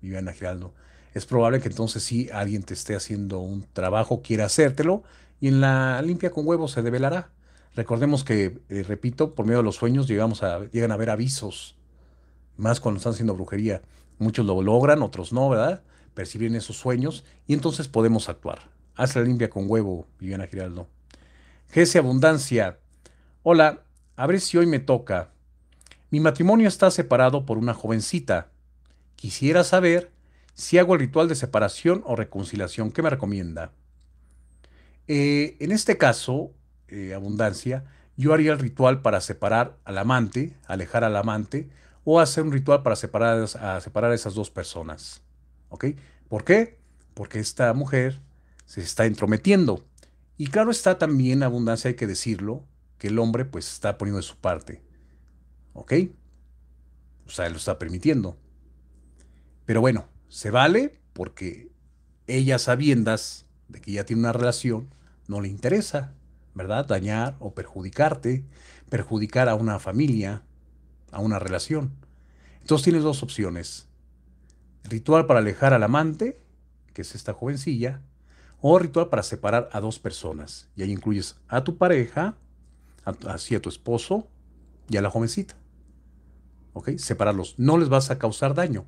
Viviana Giraldo. Es probable que entonces sí alguien te esté haciendo un trabajo, quiera hacértelo, y en la limpia con huevo se develará. Recordemos que, eh, repito, por medio de los sueños a, llegan a ver avisos, más cuando están haciendo brujería. Muchos lo logran, otros no, ¿verdad? Perciben esos sueños y entonces podemos actuar. Haz la limpia con huevo, Viviana Giraldo. GS Abundancia. Hola, a ver si hoy me toca. Mi matrimonio está separado por una jovencita. Quisiera saber si hago el ritual de separación o reconciliación. ¿Qué me recomienda? Eh, en este caso, eh, abundancia, yo haría el ritual para separar al amante, alejar al amante, o hacer un ritual para separar a, separar esas dos personas. ¿Ok? ¿Por qué? Porque esta mujer se está entrometiendo. Y claro está también abundancia, hay que decirlo, que el hombre pues está poniendo de su parte. ¿Ok? O sea, él lo está permitiendo. Pero bueno, se vale porque ella sabiendas de que ya tiene una relación, no le interesa. ¿verdad? Dañar o perjudicarte, perjudicar a una familia, a una relación. Entonces tienes dos opciones. Ritual para alejar al amante, que es esta jovencilla, o ritual para separar a dos personas. Y ahí incluyes a tu pareja, así a tu esposo y a la jovencita. ¿Ok? Separarlos. No les vas a causar daño.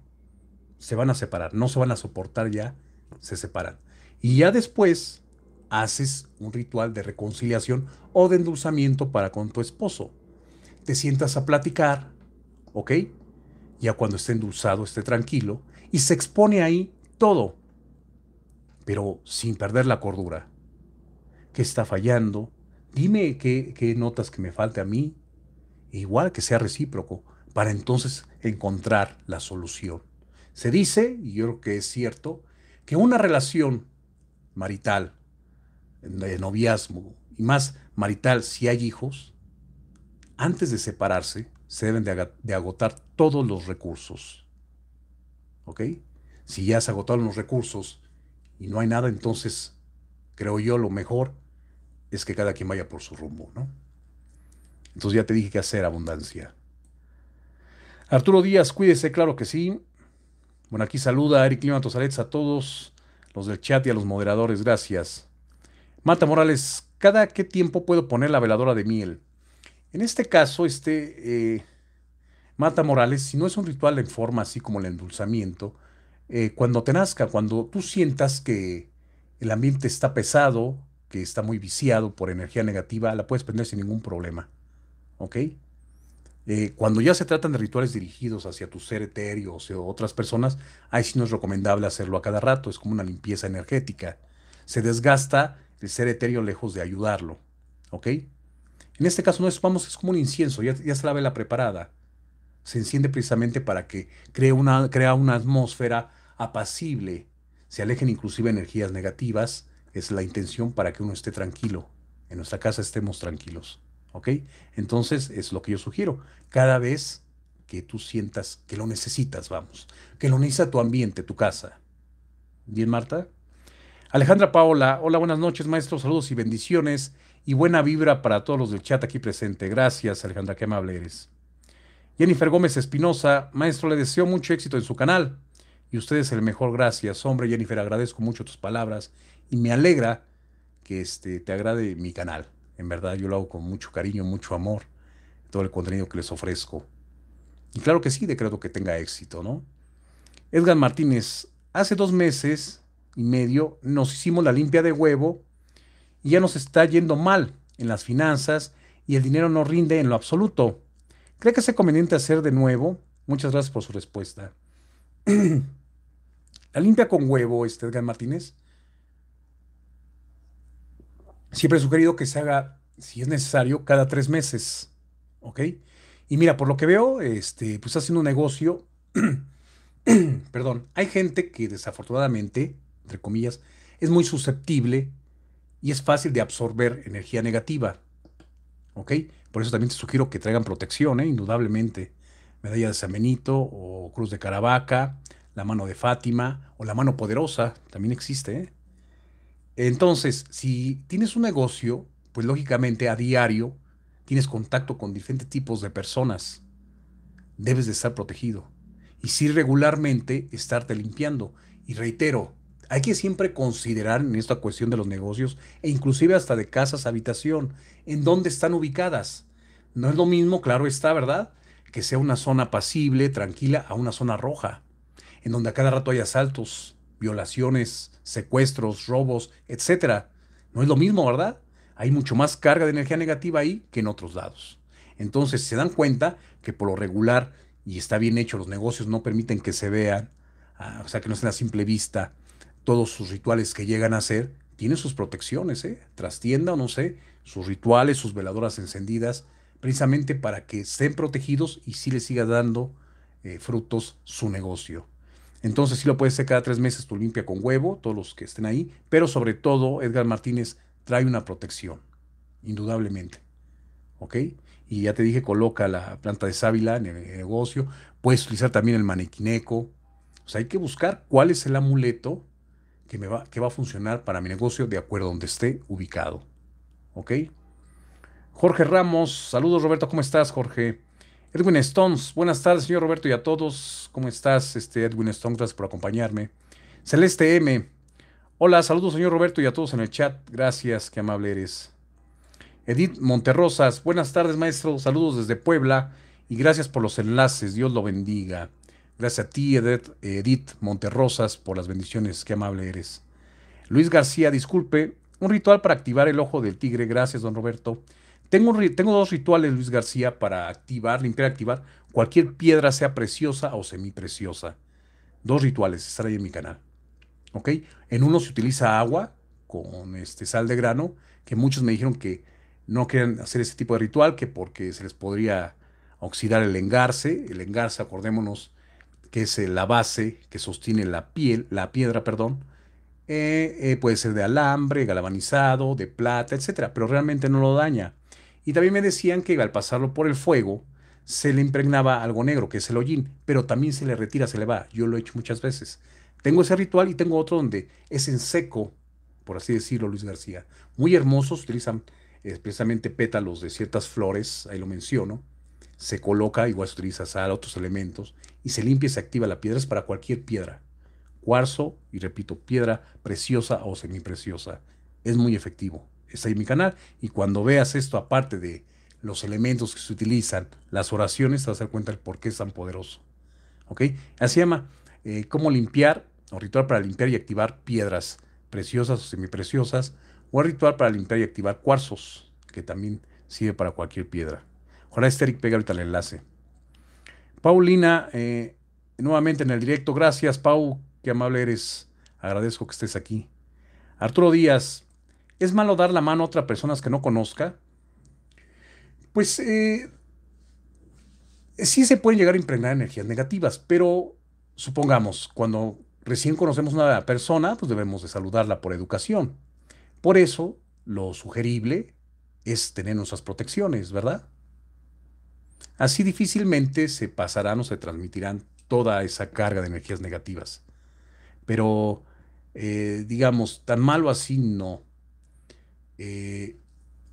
Se van a separar. No se van a soportar ya. Se separan. Y ya después haces un ritual de reconciliación o de endulzamiento para con tu esposo. Te sientas a platicar, ¿ok? Ya cuando esté endulzado, esté tranquilo y se expone ahí todo, pero sin perder la cordura. ¿Qué está fallando? Dime qué, notas que me falte a mí. Igual que sea recíproco, para entonces encontrar la solución. Se dice, y yo creo que es cierto, que una relación marital de noviazgo y más marital si hay hijos, antes de separarse se deben de, agotar todos los recursos. ¿Ok? Si ya se agotaron los recursos y no hay nada, entonces creo yo lo mejor es que cada quien vaya por su rumbo, ¿no? Entonces ya te dije que hacer abundancia. Arturo Díaz, cuídese, claro que sí. Bueno, aquí saluda a Eric Lima a todos los del chat y a los moderadores, gracias. Mata Morales, ¿cada qué tiempo puedo poner la veladora de miel? En este caso, este eh, Mata Morales, si no es un ritual en forma así como el endulzamiento, eh, cuando te nazca, cuando tú sientas que el ambiente está pesado, que está muy viciado por energía negativa, la puedes prender sin ningún problema. ¿Ok? Eh, cuando ya se tratan de rituales dirigidos hacia tu ser etéreo o otras personas, ahí sí no es recomendable hacerlo a cada rato, es como una limpieza energética. Se desgasta el ser etéreo lejos de ayudarlo. ¿Ok? En este caso no es, vamos, es como un incienso, ya, se la ve la preparada. Se enciende precisamente para que una, crea una atmósfera apacible. Se alejen inclusive energías negativas. Es la intención para que uno esté tranquilo. En nuestra casa estemos tranquilos. ¿Ok? Entonces es lo que yo sugiero. Cada vez que tú sientas que lo necesitas, vamos. Que lo necesita tu ambiente, tu casa. ¿Bien, Marta? Alejandra Paola, hola, buenas noches, maestro, saludos y bendiciones y buena vibra para todos los del chat aquí presente. Gracias, Alejandra, qué amable eres. Jennifer Gómez Espinosa, maestro, le deseo mucho éxito en su canal y usted es el mejor, gracias. Hombre, Jennifer, agradezco mucho tus palabras y me alegra que este, te agrade mi canal. En verdad, yo lo hago con mucho cariño, mucho amor, todo el contenido que les ofrezco. Y claro que sí, decreto que tenga éxito, ¿no? Edgar Martínez, hace dos meses y medio, nos hicimos la limpia de huevo y ya nos está yendo mal en las finanzas y el dinero no rinde en lo absoluto. ¿Cree que sea conveniente hacer de nuevo? Muchas gracias por su respuesta. (clears throat) la limpia con huevo, este Edgar Martínez. Siempre he sugerido que se haga, si es necesario, cada tres meses. ¿Ok? Y mira, por lo que veo, este, pues haciendo un negocio. (clears throat) Perdón, hay gente que desafortunadamente entre comillas, es muy susceptible y es fácil de absorber energía negativa. ¿Ok? Por eso también te sugiero que traigan protección, ¿eh? indudablemente. Medalla de San o Cruz de Caravaca, la mano de Fátima o la mano poderosa, también existe. ¿eh? Entonces, si tienes un negocio, pues lógicamente a diario tienes contacto con diferentes tipos de personas. Debes de estar protegido. Y sí regularmente estarte limpiando. Y reitero, hay que siempre considerar en esta cuestión de los negocios e inclusive hasta de casas, habitación, en dónde están ubicadas. No es lo mismo, claro está, ¿verdad? Que sea una zona pasible, tranquila, a una zona roja, en donde a cada rato hay asaltos, violaciones, secuestros, robos, etc. No es lo mismo, ¿verdad? Hay mucho más carga de energía negativa ahí que en otros lados. Entonces se dan cuenta que por lo regular, y está bien hecho, los negocios no permiten que se vean, ah, o sea, que no estén a simple vista, todos sus rituales que llegan a hacer, tiene sus protecciones, ¿eh? trastienda o no sé, sus rituales, sus veladoras encendidas, precisamente para que estén protegidos y sí le siga dando eh, frutos su negocio. Entonces sí lo puedes hacer cada tres meses tu limpia con huevo, todos los que estén ahí, pero sobre todo Edgar Martínez trae una protección, indudablemente. ¿Ok? Y ya te dije, coloca la planta de sábila en el negocio, puedes utilizar también el manequineco. O sea, hay que buscar cuál es el amuleto que, va, que va a funcionar para mi negocio de acuerdo a donde esté ubicado. ¿Ok? Jorge Ramos, saludos Roberto, ¿cómo estás Jorge? Edwin Stones, buenas tardes señor Roberto y a todos, ¿cómo estás? Este Edwin Stones, gracias por acompañarme. Celeste M, hola, saludos señor Roberto y a todos en el chat, gracias, qué amable eres. Edith Monterrosas, buenas tardes maestro, saludos desde Puebla y gracias por los enlaces, Dios lo bendiga. Gracias a ti, Edith Monterrosas, por las bendiciones, qué amable eres. Luis García, disculpe, un ritual para activar el ojo del tigre, gracias, don Roberto. Tengo, dos rituales, Luis García, para activar, limpiar, activar cualquier piedra, sea preciosa o semipreciosa. Dos rituales, estará ahí en mi canal. ¿Ok? En uno se utiliza agua con este, sal de grano, que muchos me dijeron que no querían hacer ese tipo de ritual, que porque se les podría oxidar el engarce. El engarce, acordémonos, que es eh, la base que sostiene la piel, la piedra, perdón. Eh, eh, puede ser de alambre, galvanizado, de plata, etcétera, pero realmente no lo daña. Y también me decían que al pasarlo por el fuego se le impregnaba algo negro, que es el hollín, pero también se le retira, se le va. Yo lo he hecho muchas veces. Tengo ese ritual y tengo otro donde es en seco, por así decirlo, Luis García. Muy hermosos, utilizan expresamente pétalos de ciertas flores, ahí lo menciono. Se coloca, igual se utiliza sal, otros elementos, y se limpia y se activa la piedra. Es para cualquier piedra. Cuarzo, y repito, piedra preciosa o semipreciosa. Es muy efectivo. Está ahí mi canal. Y cuando veas esto, aparte de los elementos que se utilizan, las oraciones, te vas a dar cuenta del por qué es tan poderoso. ¿Ok? Así llama. Eh, cómo limpiar, o ritual para limpiar y activar piedras preciosas o semipreciosas, o ritual para limpiar y activar cuarzos, que también sirve para cualquier piedra. Ojalá Estéric pega ahorita el enlace. Paulina, eh, nuevamente en el directo, gracias Pau, qué amable eres, agradezco que estés aquí. Arturo Díaz, ¿es malo dar la mano a otras personas que no conozca? Pues eh, sí se pueden llegar a impregnar energías negativas, pero supongamos, cuando recién conocemos a una persona, pues debemos de saludarla por educación. Por eso, lo sugerible es tener nuestras protecciones, ¿verdad? Así difícilmente se pasarán o se transmitirán toda esa carga de energías negativas. Pero, eh, digamos, tan malo así no. Eh,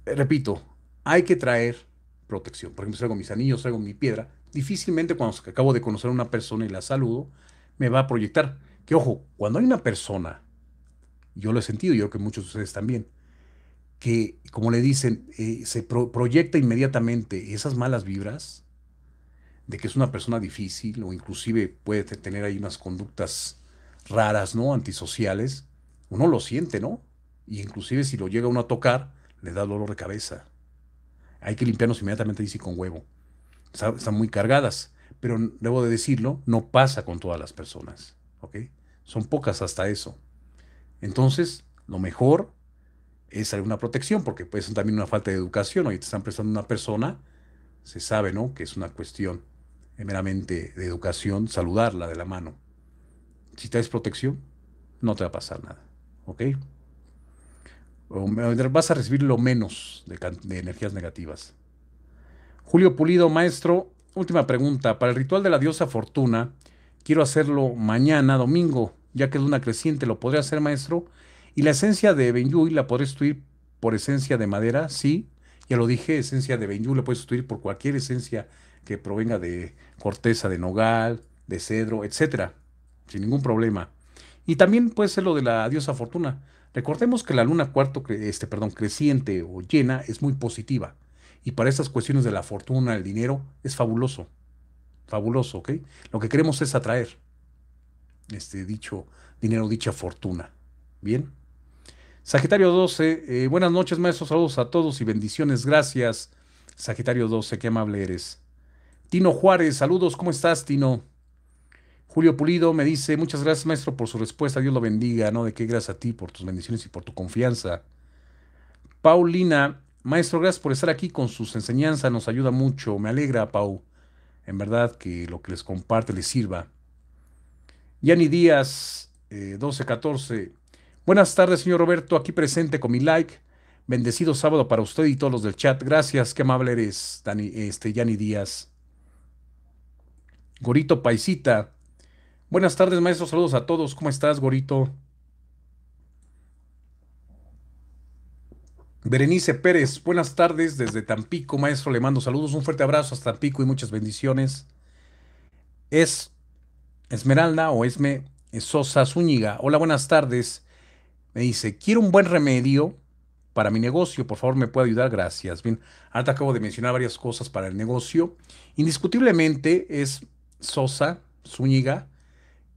repito, hay que traer protección. Por ejemplo, traigo mis anillos, traigo mi piedra. Difícilmente cuando acabo de conocer a una persona y la saludo, me va a proyectar. Que ojo, cuando hay una persona, yo lo he sentido, yo creo que muchos de ustedes también, que, como le dicen, eh, se proyecta inmediatamente esas malas vibras de que es una persona difícil o inclusive puede tener ahí unas conductas raras, ¿no? Antisociales. Uno lo siente, ¿no? Y inclusive si lo llega uno a tocar, le da dolor de cabeza. Hay que limpiarnos inmediatamente, dice, con huevo. Están muy cargadas, pero debo de decirlo, no pasa con todas las personas, ¿ok? Son pocas hasta eso. Entonces, lo mejor es una protección, porque puede ser también una falta de educación, hoy te están prestando una persona, se sabe, ¿no? Que es una cuestión eh, meramente de educación, saludarla de la mano. Si te das protección, no te va a pasar nada, ¿ok? vas a recibir lo menos de, energías negativas. Julio Pulido, maestro, última pregunta. Para el ritual de la diosa Fortuna, quiero hacerlo mañana, domingo, ya que es una creciente. ¿Lo podría hacer, maestro? Y la esencia de Benyui la podré sustituir por esencia de madera, sí. Ya lo dije, esencia de Benyui la puedes sustituir por cualquier esencia que provenga de corteza de nogal, de cedro, etcétera, sin ningún problema. Y también puede ser lo de la diosa fortuna. Recordemos que la luna cuarto, este, perdón, creciente o llena es muy positiva. Y para estas cuestiones de la fortuna, el dinero, es fabuloso. Fabuloso, ¿ok? Lo que queremos es atraer, este dicho dinero, dicha fortuna. ¿Bien? Sagitario 12, eh, buenas noches, maestro. Saludos a todos y bendiciones. Gracias. Sagitario 12, qué amable eres. Tino Juárez, saludos. ¿Cómo estás, Tino? Julio Pulido me dice, muchas gracias, maestro, por su respuesta. Dios lo bendiga, ¿no? De qué gracias a ti por tus bendiciones y por tu confianza. Paulina, maestro, gracias por estar aquí con sus enseñanzas. Nos ayuda mucho. Me alegra, Pau. En verdad que lo que les comparte les sirva. Yanni Díaz, eh, 1214. Buenas tardes, señor Roberto, aquí presente con mi like. Bendecido sábado para usted y todos los del chat. Gracias, qué amable eres, Dani, este, Yanni Díaz. Gorito Paisita. Buenas tardes, maestro. Saludos a todos. ¿Cómo estás, Gorito? Berenice Pérez, buenas tardes desde Tampico, maestro. Le mando saludos, un fuerte abrazo hasta Tampico y muchas bendiciones. Es Esmeralda o Esme Sosa Zúñiga. Hola, buenas tardes. Me dice, quiero un buen remedio para mi negocio, por favor me puede ayudar, gracias. Bien, ahora te acabo de mencionar varias cosas para el negocio. Indiscutiblemente es Sosa, Zúñiga,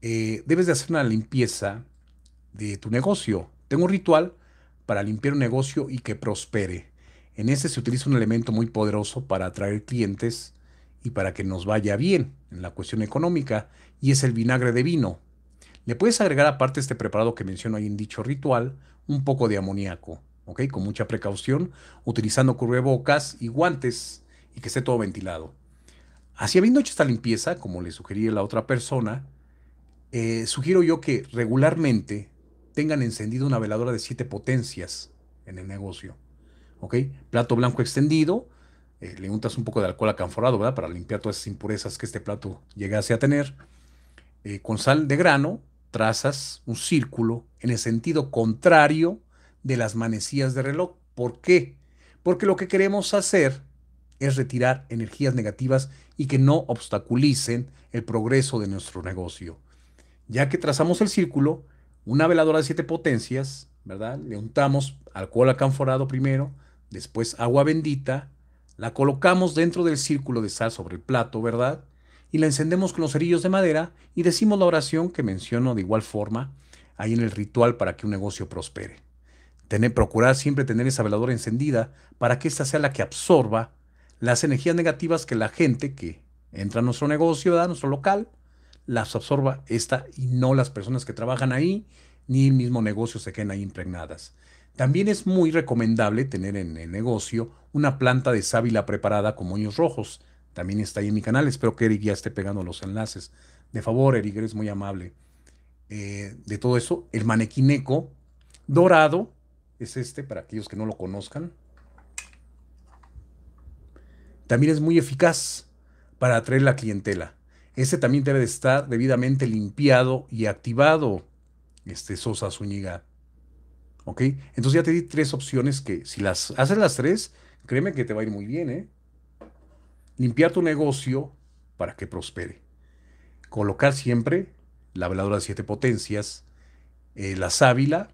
eh, debes de hacer una limpieza de tu negocio. Tengo un ritual para limpiar un negocio y que prospere. En ese se utiliza un elemento muy poderoso para atraer clientes y para que nos vaya bien en la cuestión económica, y es el vinagre de vino. Le puedes agregar aparte este preparado que menciono ahí en dicho ritual, un poco de amoníaco, ¿ok? Con mucha precaución, utilizando bocas y guantes y que esté todo ventilado. Así habiendo hecho esta limpieza, como le sugerí la otra persona, eh, sugiero yo que regularmente tengan encendido una veladora de siete potencias en el negocio, ¿ok? Plato blanco extendido, eh, le untas un poco de alcohol acanforado, ¿verdad? Para limpiar todas esas impurezas que este plato llegase a tener. Eh, con sal de grano, trazas un círculo en el sentido contrario de las manecillas de reloj. ¿Por qué? Porque lo que queremos hacer es retirar energías negativas y que no obstaculicen el progreso de nuestro negocio. Ya que trazamos el círculo, una veladora de siete potencias, ¿verdad? Le untamos alcohol acanforado primero, después agua bendita, la colocamos dentro del círculo de sal sobre el plato, ¿verdad? y la encendemos con los cerillos de madera y decimos la oración que menciono de igual forma ahí en el ritual para que un negocio prospere. Tener, procurar siempre tener esa veladora encendida para que ésta sea la que absorba las energías negativas que la gente que entra a nuestro negocio, a nuestro local, las absorba esta y no las personas que trabajan ahí ni el mismo negocio se queden ahí impregnadas. También es muy recomendable tener en el negocio una planta de sábila preparada con moños rojos, también está ahí en mi canal. Espero que Eric ya esté pegando los enlaces. De favor, Eric, eres muy amable. Eh, de todo eso, el manequineco dorado es este, para aquellos que no lo conozcan. También es muy eficaz para atraer la clientela. Este también debe de estar debidamente limpiado y activado, este Sosa Zúñiga. ¿Ok? Entonces ya te di tres opciones que si las haces las tres, créeme que te va a ir muy bien, ¿eh? limpiar tu negocio para que prospere. Colocar siempre la veladora de siete potencias, eh, la sábila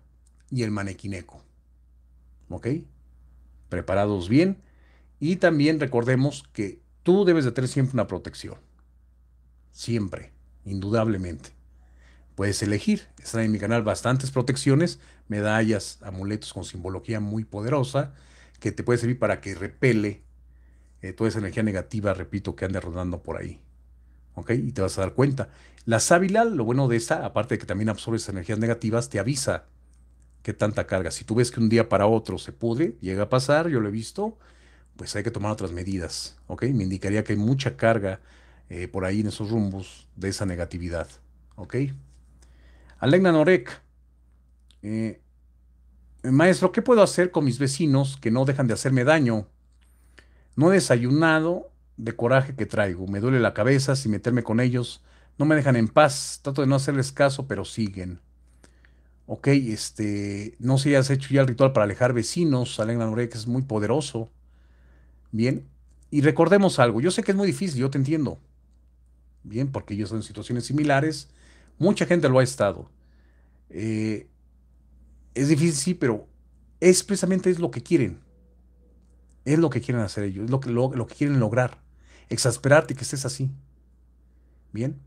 y el manequineco. ¿Ok? Preparados bien. Y también recordemos que tú debes de tener siempre una protección. Siempre, indudablemente. Puedes elegir. Están en mi canal bastantes protecciones, medallas, amuletos con simbología muy poderosa que te puede servir para que repele eh, toda esa energía negativa, repito, que anda rodando por ahí. ¿Ok? Y te vas a dar cuenta. La sábila, lo bueno de esta, aparte de que también absorbe esas energías negativas, te avisa que tanta carga. Si tú ves que un día para otro se pudre, llega a pasar, yo lo he visto, pues hay que tomar otras medidas. ¿Ok? Me indicaría que hay mucha carga eh, por ahí en esos rumbos de esa negatividad. ¿Ok? Alena Norek. Eh, maestro, ¿qué puedo hacer con mis vecinos que no dejan de hacerme daño? No he desayunado de coraje que traigo. Me duele la cabeza sin meterme con ellos. No me dejan en paz. Trato de no hacerles caso, pero siguen. Ok, este, no sé si has hecho ya el ritual para alejar vecinos. la Noré, que es muy poderoso. Bien, y recordemos algo. Yo sé que es muy difícil, yo te entiendo. Bien, porque yo están en situaciones similares. Mucha gente lo ha estado. Eh, es difícil, sí, pero Es es lo que quieren. Es lo que quieren hacer ellos, es lo que, lo, quieren lograr. Exasperarte que estés así. Bien.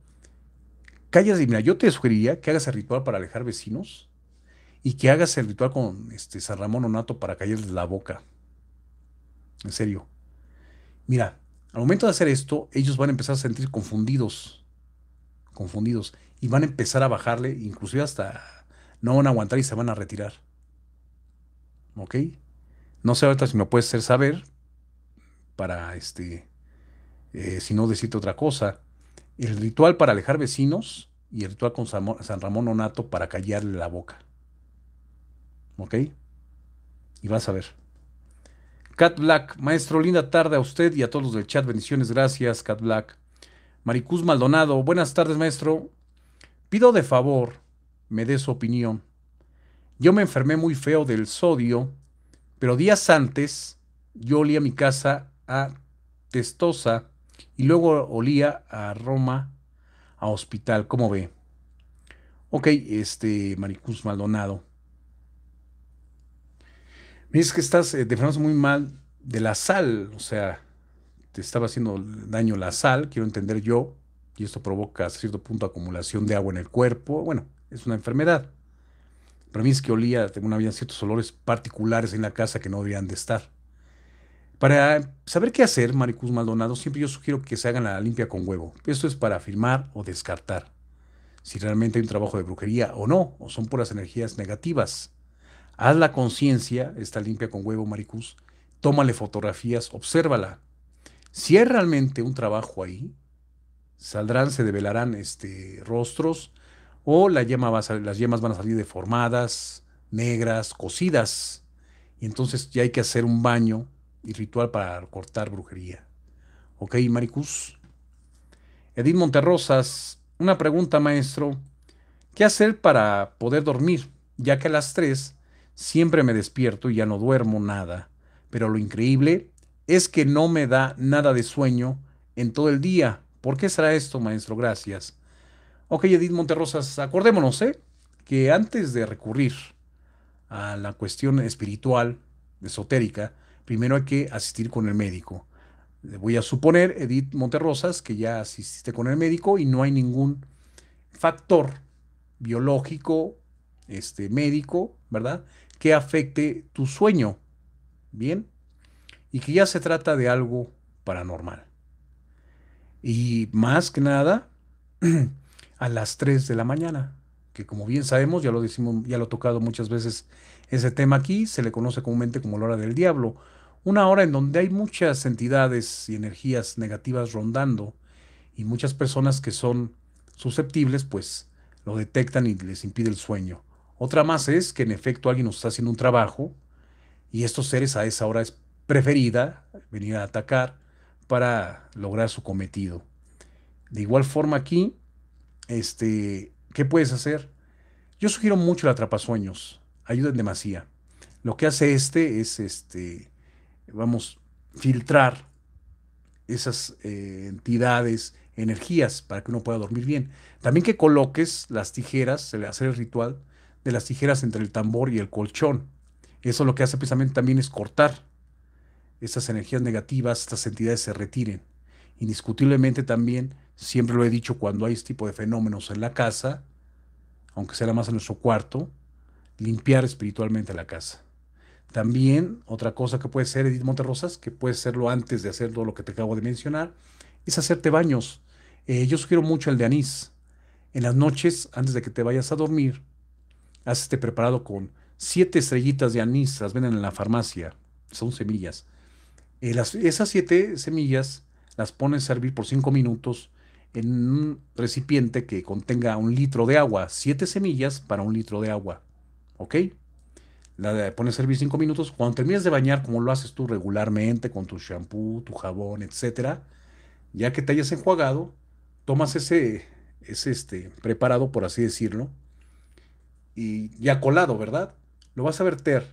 Callas y mira, yo te sugeriría que hagas el ritual para alejar vecinos y que hagas el ritual con este San Ramón Onato para callarles la boca. En serio. Mira, al momento de hacer esto, ellos van a empezar a sentir confundidos. Confundidos. Y van a empezar a bajarle, inclusive hasta no van a aguantar y se van a retirar. ¿Ok? No sé ahorita si me puedes hacer saber para este, eh, si no decirte otra cosa. El ritual para alejar vecinos y el ritual con San Ramón Onato para callarle la boca. ¿Ok? Y vas a ver. Cat Black, maestro, linda tarde a usted y a todos los del chat. Bendiciones, gracias, Cat Black. Maricuz Maldonado, buenas tardes, maestro. Pido de favor, me dé su opinión. Yo me enfermé muy feo del sodio pero días antes yo olía mi casa a Testosa y luego olía a Roma, a Hospital. ¿Cómo ve? Ok, este Maricuz Maldonado. Me dices que estás de eh, muy mal de la sal, o sea, te estaba haciendo daño la sal, quiero entender yo, y esto provoca a cierto punto acumulación de agua en el cuerpo. Bueno, es una enfermedad. Para mí es que olía, había ciertos olores particulares en la casa que no deberían de estar. Para saber qué hacer, maricus Maldonado, siempre yo sugiero que se hagan la limpia con huevo. Esto es para afirmar o descartar si realmente hay un trabajo de brujería o no, o son puras energías negativas. Haz la conciencia, está limpia con huevo, maricus tómale fotografías, obsérvala. Si hay realmente un trabajo ahí, saldrán, se develarán este, rostros, o las yemas van a salir deformadas, negras, cocidas. Y entonces ya hay que hacer un baño y ritual para cortar brujería. ¿Ok, Maricus? Edith Monterrosas, una pregunta, maestro. ¿Qué hacer para poder dormir? Ya que a las 3 siempre me despierto y ya no duermo nada. Pero lo increíble es que no me da nada de sueño en todo el día. ¿Por qué será esto, maestro? Gracias. Ok, Edith Monterrosas, acordémonos, ¿eh? Que antes de recurrir a la cuestión espiritual, esotérica, primero hay que asistir con el médico. Voy a suponer, Edith Monterrosas, que ya asististe con el médico y no hay ningún factor biológico, este, médico, ¿verdad? Que afecte tu sueño. Bien. Y que ya se trata de algo paranormal. Y más que nada, (clears throat) a las 3 de la mañana, que como bien sabemos, ya lo decimos, ya lo he tocado muchas veces ese tema aquí, se le conoce comúnmente como la hora del diablo, una hora en donde hay muchas entidades y energías negativas rondando y muchas personas que son susceptibles, pues lo detectan y les impide el sueño. Otra más es que en efecto alguien nos está haciendo un trabajo y estos seres a esa hora es preferida venir a atacar para lograr su cometido. De igual forma aquí este, ¿qué puedes hacer? Yo sugiero mucho el atrapasueños, ayuda en demasía. Lo que hace este es, este, vamos, filtrar esas eh, entidades, energías, para que uno pueda dormir bien. También que coloques las tijeras, hacer el ritual de las tijeras entre el tambor y el colchón. Eso lo que hace precisamente también es cortar esas energías negativas, estas entidades se retiren. Indiscutiblemente también Siempre lo he dicho, cuando hay este tipo de fenómenos en la casa, aunque sea más en nuestro cuarto, limpiar espiritualmente la casa. También, otra cosa que puede ser, Edith Monterrosas, que puede serlo antes de hacer todo lo que te acabo de mencionar, es hacerte baños. Eh, yo sugiero mucho el de anís. En las noches, antes de que te vayas a dormir, hazte preparado con siete estrellitas de anís, las venden en la farmacia, son semillas. Eh, las, esas siete semillas las pones a servir por cinco minutos en un recipiente que contenga un litro de agua, siete semillas para un litro de agua. ¿Ok? La pones a servir cinco minutos. Cuando termines de bañar, como lo haces tú regularmente con tu shampoo, tu jabón, etc., ya que te hayas enjuagado, tomas ese, este, preparado, por así decirlo, y ya colado, ¿verdad? Lo vas a verter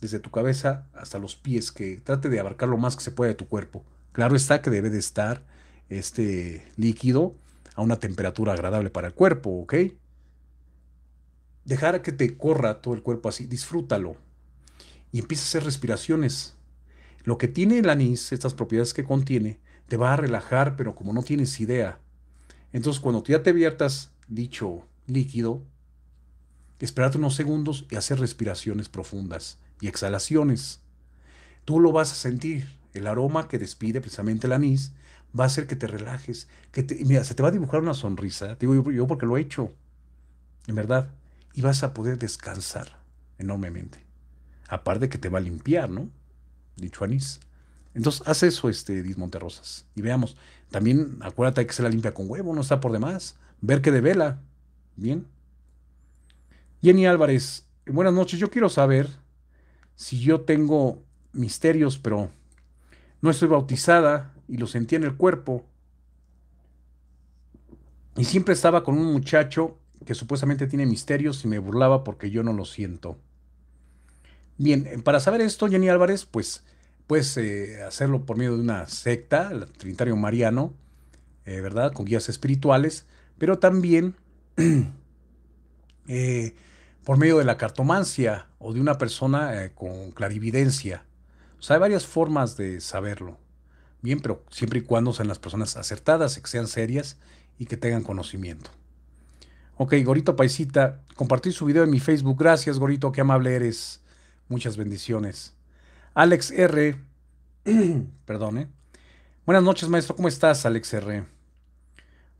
desde tu cabeza hasta los pies, que trate de abarcar lo más que se pueda de tu cuerpo. Claro está que debe de estar este líquido a una temperatura agradable para el cuerpo, ¿ok? Dejar que te corra todo el cuerpo así, disfrútalo. Y empieza a hacer respiraciones. Lo que tiene el anís, estas propiedades que contiene, te va a relajar, pero como no tienes idea. Entonces, cuando ya te viertas dicho líquido, esperate unos segundos y hacer respiraciones profundas y exhalaciones. Tú lo vas a sentir, el aroma que despide precisamente el anís va a hacer que te relajes, que mira, se te va a dibujar una sonrisa, digo yo, porque lo he hecho, en verdad, y vas a poder descansar enormemente. Aparte que te va a limpiar, ¿no? Dicho anís. Entonces, haz eso, este, Edith Monterrosas. Y veamos, también acuérdate que se la limpia con huevo, no está por demás. Ver que de vela. Bien. Jenny Álvarez, buenas noches. Yo quiero saber si yo tengo misterios, pero no estoy bautizada y lo sentía en el cuerpo. Y siempre estaba con un muchacho que supuestamente tiene misterios y me burlaba porque yo no lo siento. Bien, eh, para saber esto, Jenny Álvarez, pues puedes eh, hacerlo por medio de una secta, el Trinitario Mariano, eh, ¿verdad? Con guías espirituales, pero también (clears throat) por medio de la cartomancia o de una persona con clarividencia. O sea, hay varias formas de saberlo. Bien, pero siempre y cuando sean las personas acertadas, que sean serias y que tengan conocimiento. Ok, Gorito Paisita, compartí su video en mi Facebook. Gracias, Gorito, qué amable eres. Muchas bendiciones. Alex R. (clears throat) Perdone. Buenas noches, maestro. ¿Cómo estás, Alex R?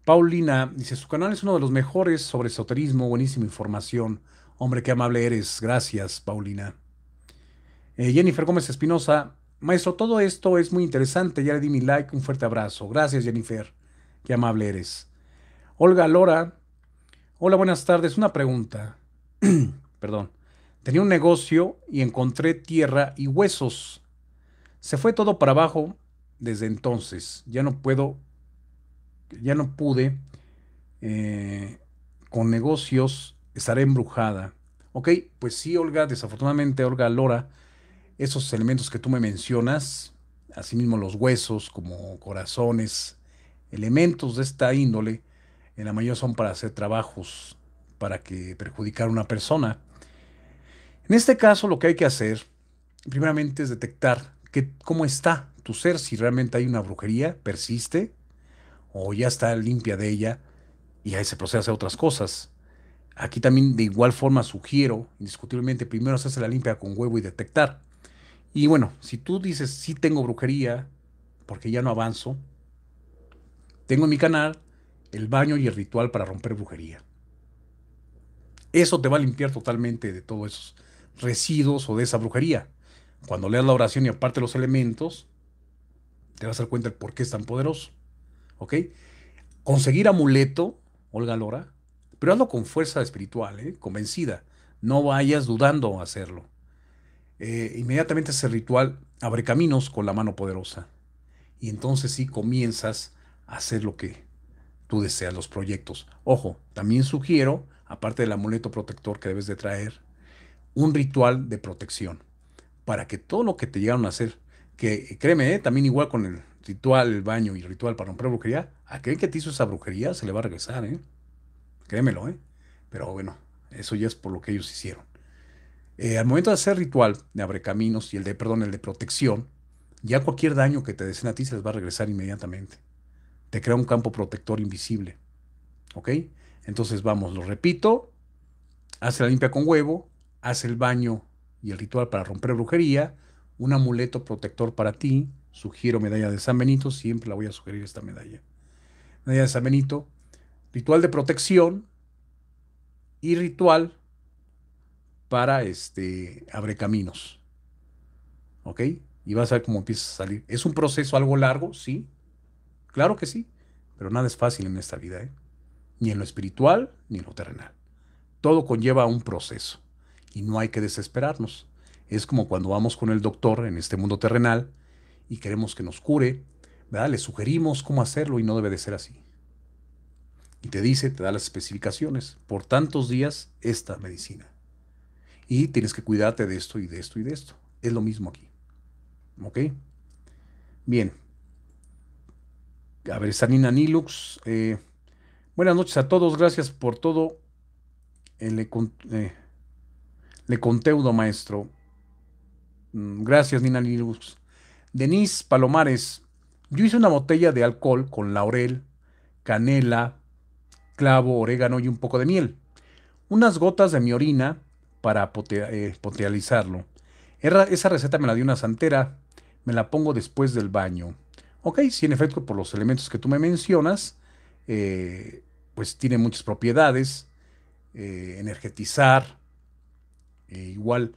Paulina dice: Su canal es uno de los mejores sobre esoterismo. Buenísima información. Hombre, qué amable eres. Gracias, Paulina. Eh, Jennifer Gómez Espinosa, Maestro, todo esto es muy interesante. Ya le di mi like, un fuerte abrazo. Gracias, Jennifer. Qué amable eres. Olga Lora. Hola, buenas tardes. Una pregunta. (clears throat) Perdón. Tenía un negocio y encontré tierra y huesos. Se fue todo para abajo desde entonces. Ya no puedo, ya no pude eh, con negocios estaré embrujada. Ok, pues sí, Olga, desafortunadamente, Olga Lora, esos elementos que tú me mencionas, asimismo los huesos como corazones, elementos de esta índole, en la mayoría son para hacer trabajos para que perjudicar a una persona. En este caso lo que hay que hacer, primeramente, es detectar que, cómo está tu ser, si realmente hay una brujería, persiste, o ya está limpia de ella, y ahí se procede a hacer otras cosas. Aquí también de igual forma sugiero, indiscutiblemente, primero hacerse la limpia con huevo y detectar. Y bueno, si tú dices, sí tengo brujería, porque ya no avanzo, tengo en mi canal el baño y el ritual para romper brujería. Eso te va a limpiar totalmente de todos esos residuos o de esa brujería. Cuando leas la oración y aparte los elementos, te vas a dar cuenta el por qué es tan poderoso. ¿Ok? Conseguir amuleto, Olga Lora, pero hazlo con fuerza espiritual, ¿eh? convencida. No vayas dudando a hacerlo. Eh, inmediatamente ese ritual abre caminos con la mano poderosa. Y entonces sí comienzas a hacer lo que tú deseas, los proyectos. Ojo, también sugiero, aparte del amuleto protector que debes de traer, un ritual de protección para que todo lo que te llegaron a hacer, que créeme, eh, también igual con el ritual, el baño y el ritual para romper brujería, a aquel que te hizo esa brujería se le va a regresar, eh. Créemelo, ¿eh? Pero bueno, eso ya es por lo que ellos hicieron. Eh, al momento de hacer ritual de abre caminos y el de, perdón, el de protección, ya cualquier daño que te deseen a ti se les va a regresar inmediatamente. Te crea un campo protector invisible. ¿Ok? Entonces vamos, lo repito, hace la limpia con huevo, hace el baño y el ritual para romper brujería, un amuleto protector para ti, sugiero medalla de San Benito, siempre la voy a sugerir esta medalla. Medalla de San Benito, ritual de protección y ritual para este, Abre Caminos. ¿Ok? Y vas a ver cómo empieza a salir. ¿Es un proceso algo largo? Sí. Claro que sí. Pero nada es fácil en esta vida, ¿eh? Ni en lo espiritual, ni en lo terrenal. Todo conlleva un proceso. Y no hay que desesperarnos. Es como cuando vamos con el doctor en este mundo terrenal y queremos que nos cure, Le sugerimos cómo hacerlo y no debe de ser así. Y te dice, te da las especificaciones, por tantos días esta medicina. Y tienes que cuidarte de esto y de esto y de esto. Es lo mismo aquí. ¿Ok? Bien. A ver, Nina Nilux. Eh, buenas noches a todos. Gracias por todo. Eh, eh, le, conteudo, maestro. Mm, gracias, Nina Nilux. Denise Palomares. Yo hice una botella de alcohol con laurel, canela, clavo, orégano y un poco de miel. Unas gotas de mi orina para eh, Esa receta me la dio una santera, me la pongo después del baño. Ok, si en efecto por los elementos que tú me mencionas, eh, pues tiene muchas propiedades, eh, energetizar, igual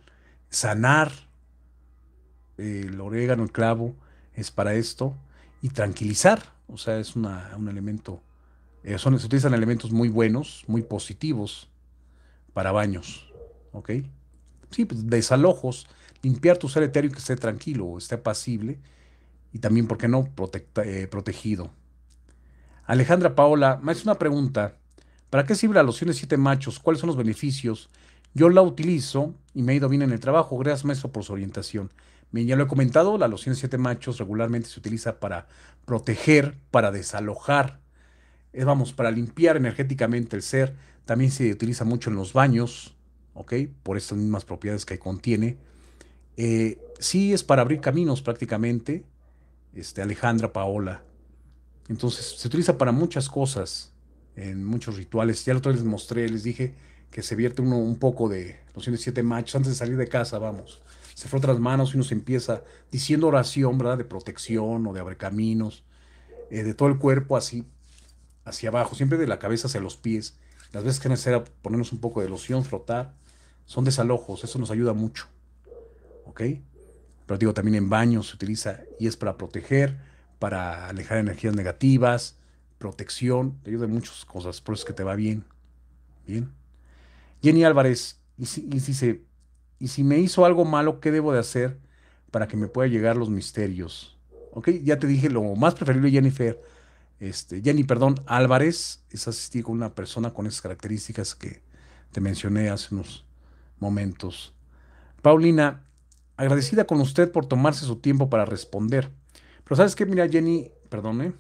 sanar, el orégano, el clavo, es para esto, y tranquilizar, o sea, es un elemento, son, se utilizan elementos muy buenos, muy positivos para baños. ¿ok? Sí, pues desalojos, limpiar tu ser etéreo que esté tranquilo, esté pasible y también, ¿por qué no?, eh, protegido. Alejandra Paola, me hace una pregunta. ¿Para qué sirve la loción de siete machos? ¿Cuáles son los beneficios? Yo la utilizo y me ha ido bien en el trabajo. Gracias, maestro, por su orientación. Bien, ya lo he comentado, la loción de siete machos regularmente se utiliza para proteger, para desalojar, vamos, para limpiar energéticamente el ser. También se utiliza mucho en los baños, por estas mismas propiedades que contiene. Eh, sí es para abrir caminos prácticamente, este, Alejandra Paola. Entonces se utiliza para muchas cosas, en muchos rituales. Ya el otro les mostré, les dije que se vierte uno un poco de de siete machos antes de salir de casa, vamos. Se frota las manos y uno se empieza diciendo oración, ¿verdad? De protección o de abrir caminos, eh, de todo el cuerpo así, hacia abajo, siempre de la cabeza hacia los pies. Las veces que es necesario ponernos un poco de loción, frotar son desalojos, eso nos ayuda mucho. ¿Ok? Pero digo, también en baños se utiliza y es para proteger, para alejar energías negativas, protección, te ayuda en muchas cosas, por eso es que te va bien. Bien. Jenny Álvarez, y si, y y si me hizo algo malo, ¿qué debo de hacer para que me pueda llegar los misterios? ¿Ok? Ya te dije lo más preferible, Jennifer. Este, Jenny, perdón, Álvarez, es asistir con una persona con esas características que te mencioné hace unos momentos. Paulina, agradecida con usted por tomarse su tiempo para responder. Pero sabes qué, mira Jenny, perdone,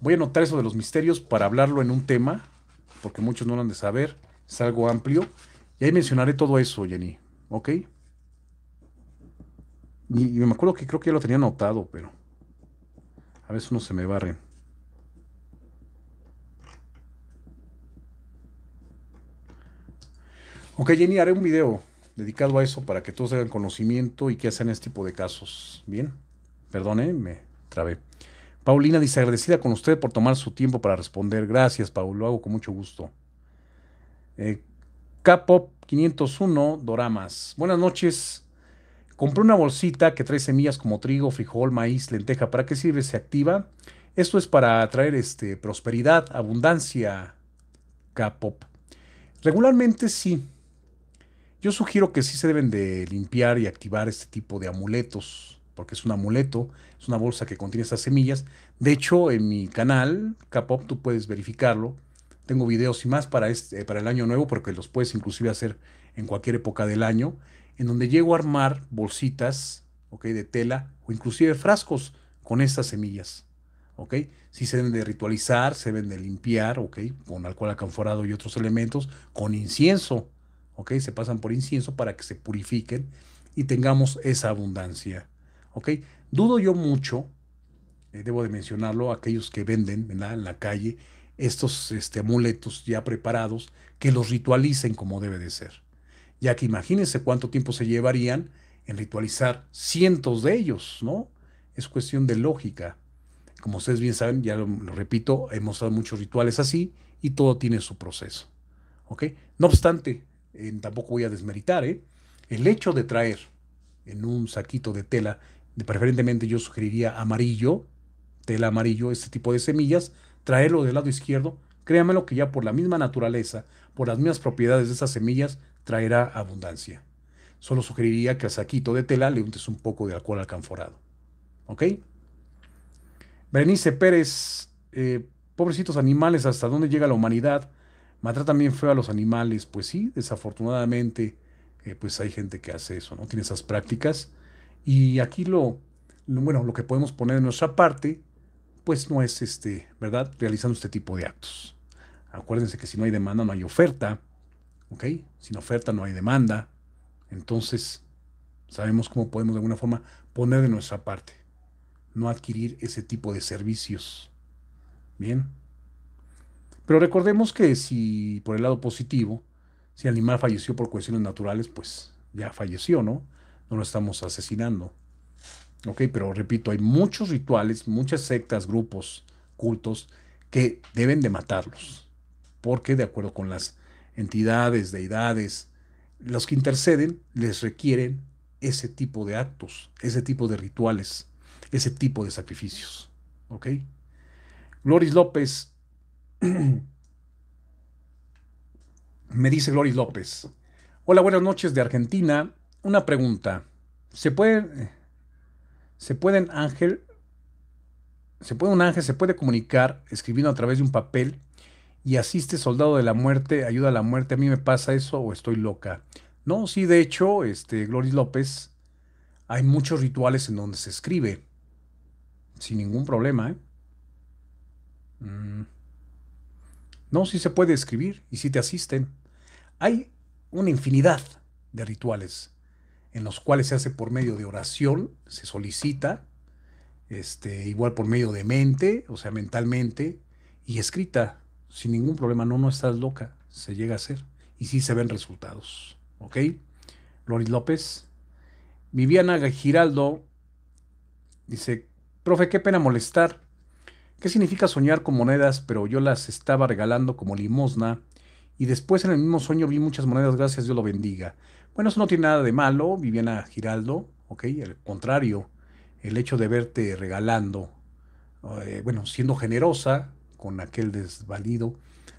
voy a anotar eso de los misterios para hablarlo en un tema, porque muchos no lo han de saber, es algo amplio, y ahí mencionaré todo eso, Jenny, ¿ok? Y, me acuerdo que creo que ya lo tenía anotado, pero a veces uno se me barre. Ok, Jenny, haré un video dedicado a eso para que todos tengan conocimiento y que hacen este tipo de casos. Bien, perdone, ¿eh? me trabé. Paulina desagradecida con usted por tomar su tiempo para responder. Gracias, Paul, lo hago con mucho gusto. Eh, K-Pop 501 Doramas. Buenas noches. Compré una bolsita que trae semillas como trigo, frijol, maíz, lenteja. ¿Para qué sirve? ¿Se activa? Esto es para atraer este, prosperidad, abundancia, K-Pop. Regularmente sí, yo sugiero que sí se deben de limpiar y activar este tipo de amuletos, porque es un amuleto, es una bolsa que contiene estas semillas. De hecho, en mi canal, Capop, tú puedes verificarlo. Tengo videos y más para, este, eh, para el año nuevo, porque los puedes inclusive hacer en cualquier época del año, en donde llego a armar bolsitas ¿ok? de tela o inclusive frascos con estas semillas. ¿ok? Sí se deben de ritualizar, se deben de limpiar, ¿ok? Con alcohol acanforado y otros elementos, con incienso, se pasan por incienso para que se purifiquen y tengamos esa abundancia, ¿ok? Dudo yo mucho, eh, debo de mencionarlo, aquellos que venden en la calle estos este, amuletos ya preparados, que los ritualicen como debe de ser, ya que imagínense cuánto tiempo se llevarían en ritualizar cientos de ellos, ¿no? Es cuestión de lógica. Como ustedes bien saben, ya lo, repito, hemos dado muchos rituales así y todo tiene su proceso. ¿Ok? No obstante, tampoco voy a desmeritar, ¿eh? el hecho de traer en un saquito de tela, preferentemente yo sugeriría amarillo, tela amarillo, este tipo de semillas, traerlo del lado izquierdo, créamelo que ya por la misma naturaleza, por las mismas propiedades de esas semillas, traerá abundancia. Solo sugeriría que al saquito de tela le untes un poco de alcohol alcanforado. ¿Ok? Berenice Pérez, eh, pobrecitos animales, ¿hasta dónde llega la humanidad? Matar también feo a los animales, pues sí, desafortunadamente, eh, pues hay gente que hace eso, ¿no? Tiene esas prácticas. Y aquí lo, lo, bueno, lo que podemos poner de nuestra parte, pues no es, este, ¿verdad? Realizando este tipo de actos. Acuérdense que si no hay demanda, no hay oferta, ¿ok? Sin oferta no hay demanda. Entonces, sabemos cómo podemos de alguna forma poner de nuestra parte, no adquirir ese tipo de servicios. Bien. Pero recordemos que si por el lado positivo, si el animal falleció por cuestiones naturales, pues ya falleció, ¿no? No lo estamos asesinando. Ok, pero repito, hay muchos rituales, muchas sectas, grupos, cultos que deben de matarlos. Porque de acuerdo con las entidades, deidades, los que interceden les requieren ese tipo de actos, ese tipo de rituales, ese tipo de sacrificios. ¿Ok? Gloris López me dice Gloris López. Hola, buenas noches de Argentina. Una pregunta. ¿Se puede, se pueden ángel, se puede un ángel, se puede comunicar escribiendo a través de un papel y asiste soldado de la muerte, ayuda a la muerte? ¿A mí me pasa eso o estoy loca? No, si de hecho, este, Gloris López, hay muchos rituales en donde se escribe. Sin ningún problema, ¿eh? Mm. No, sí se puede escribir y sí te asisten. Hay una infinidad de rituales en los cuales se hace por medio de oración, se solicita, este, igual por medio de mente, o sea, mentalmente, y escrita, sin ningún problema, no, no estás loca, se llega a hacer, y sí se ven resultados, ¿ok? Loris López, Viviana Giraldo, dice, profe, qué pena molestar, ¿Qué significa soñar con monedas, pero yo las estaba regalando como limosna? Y después en el mismo sueño vi muchas monedas, gracias Dios lo bendiga. Bueno, eso no tiene nada de malo, Viviana Giraldo, ¿ok? Al contrario, el hecho de verte regalando, eh, bueno, siendo generosa con aquel desvalido,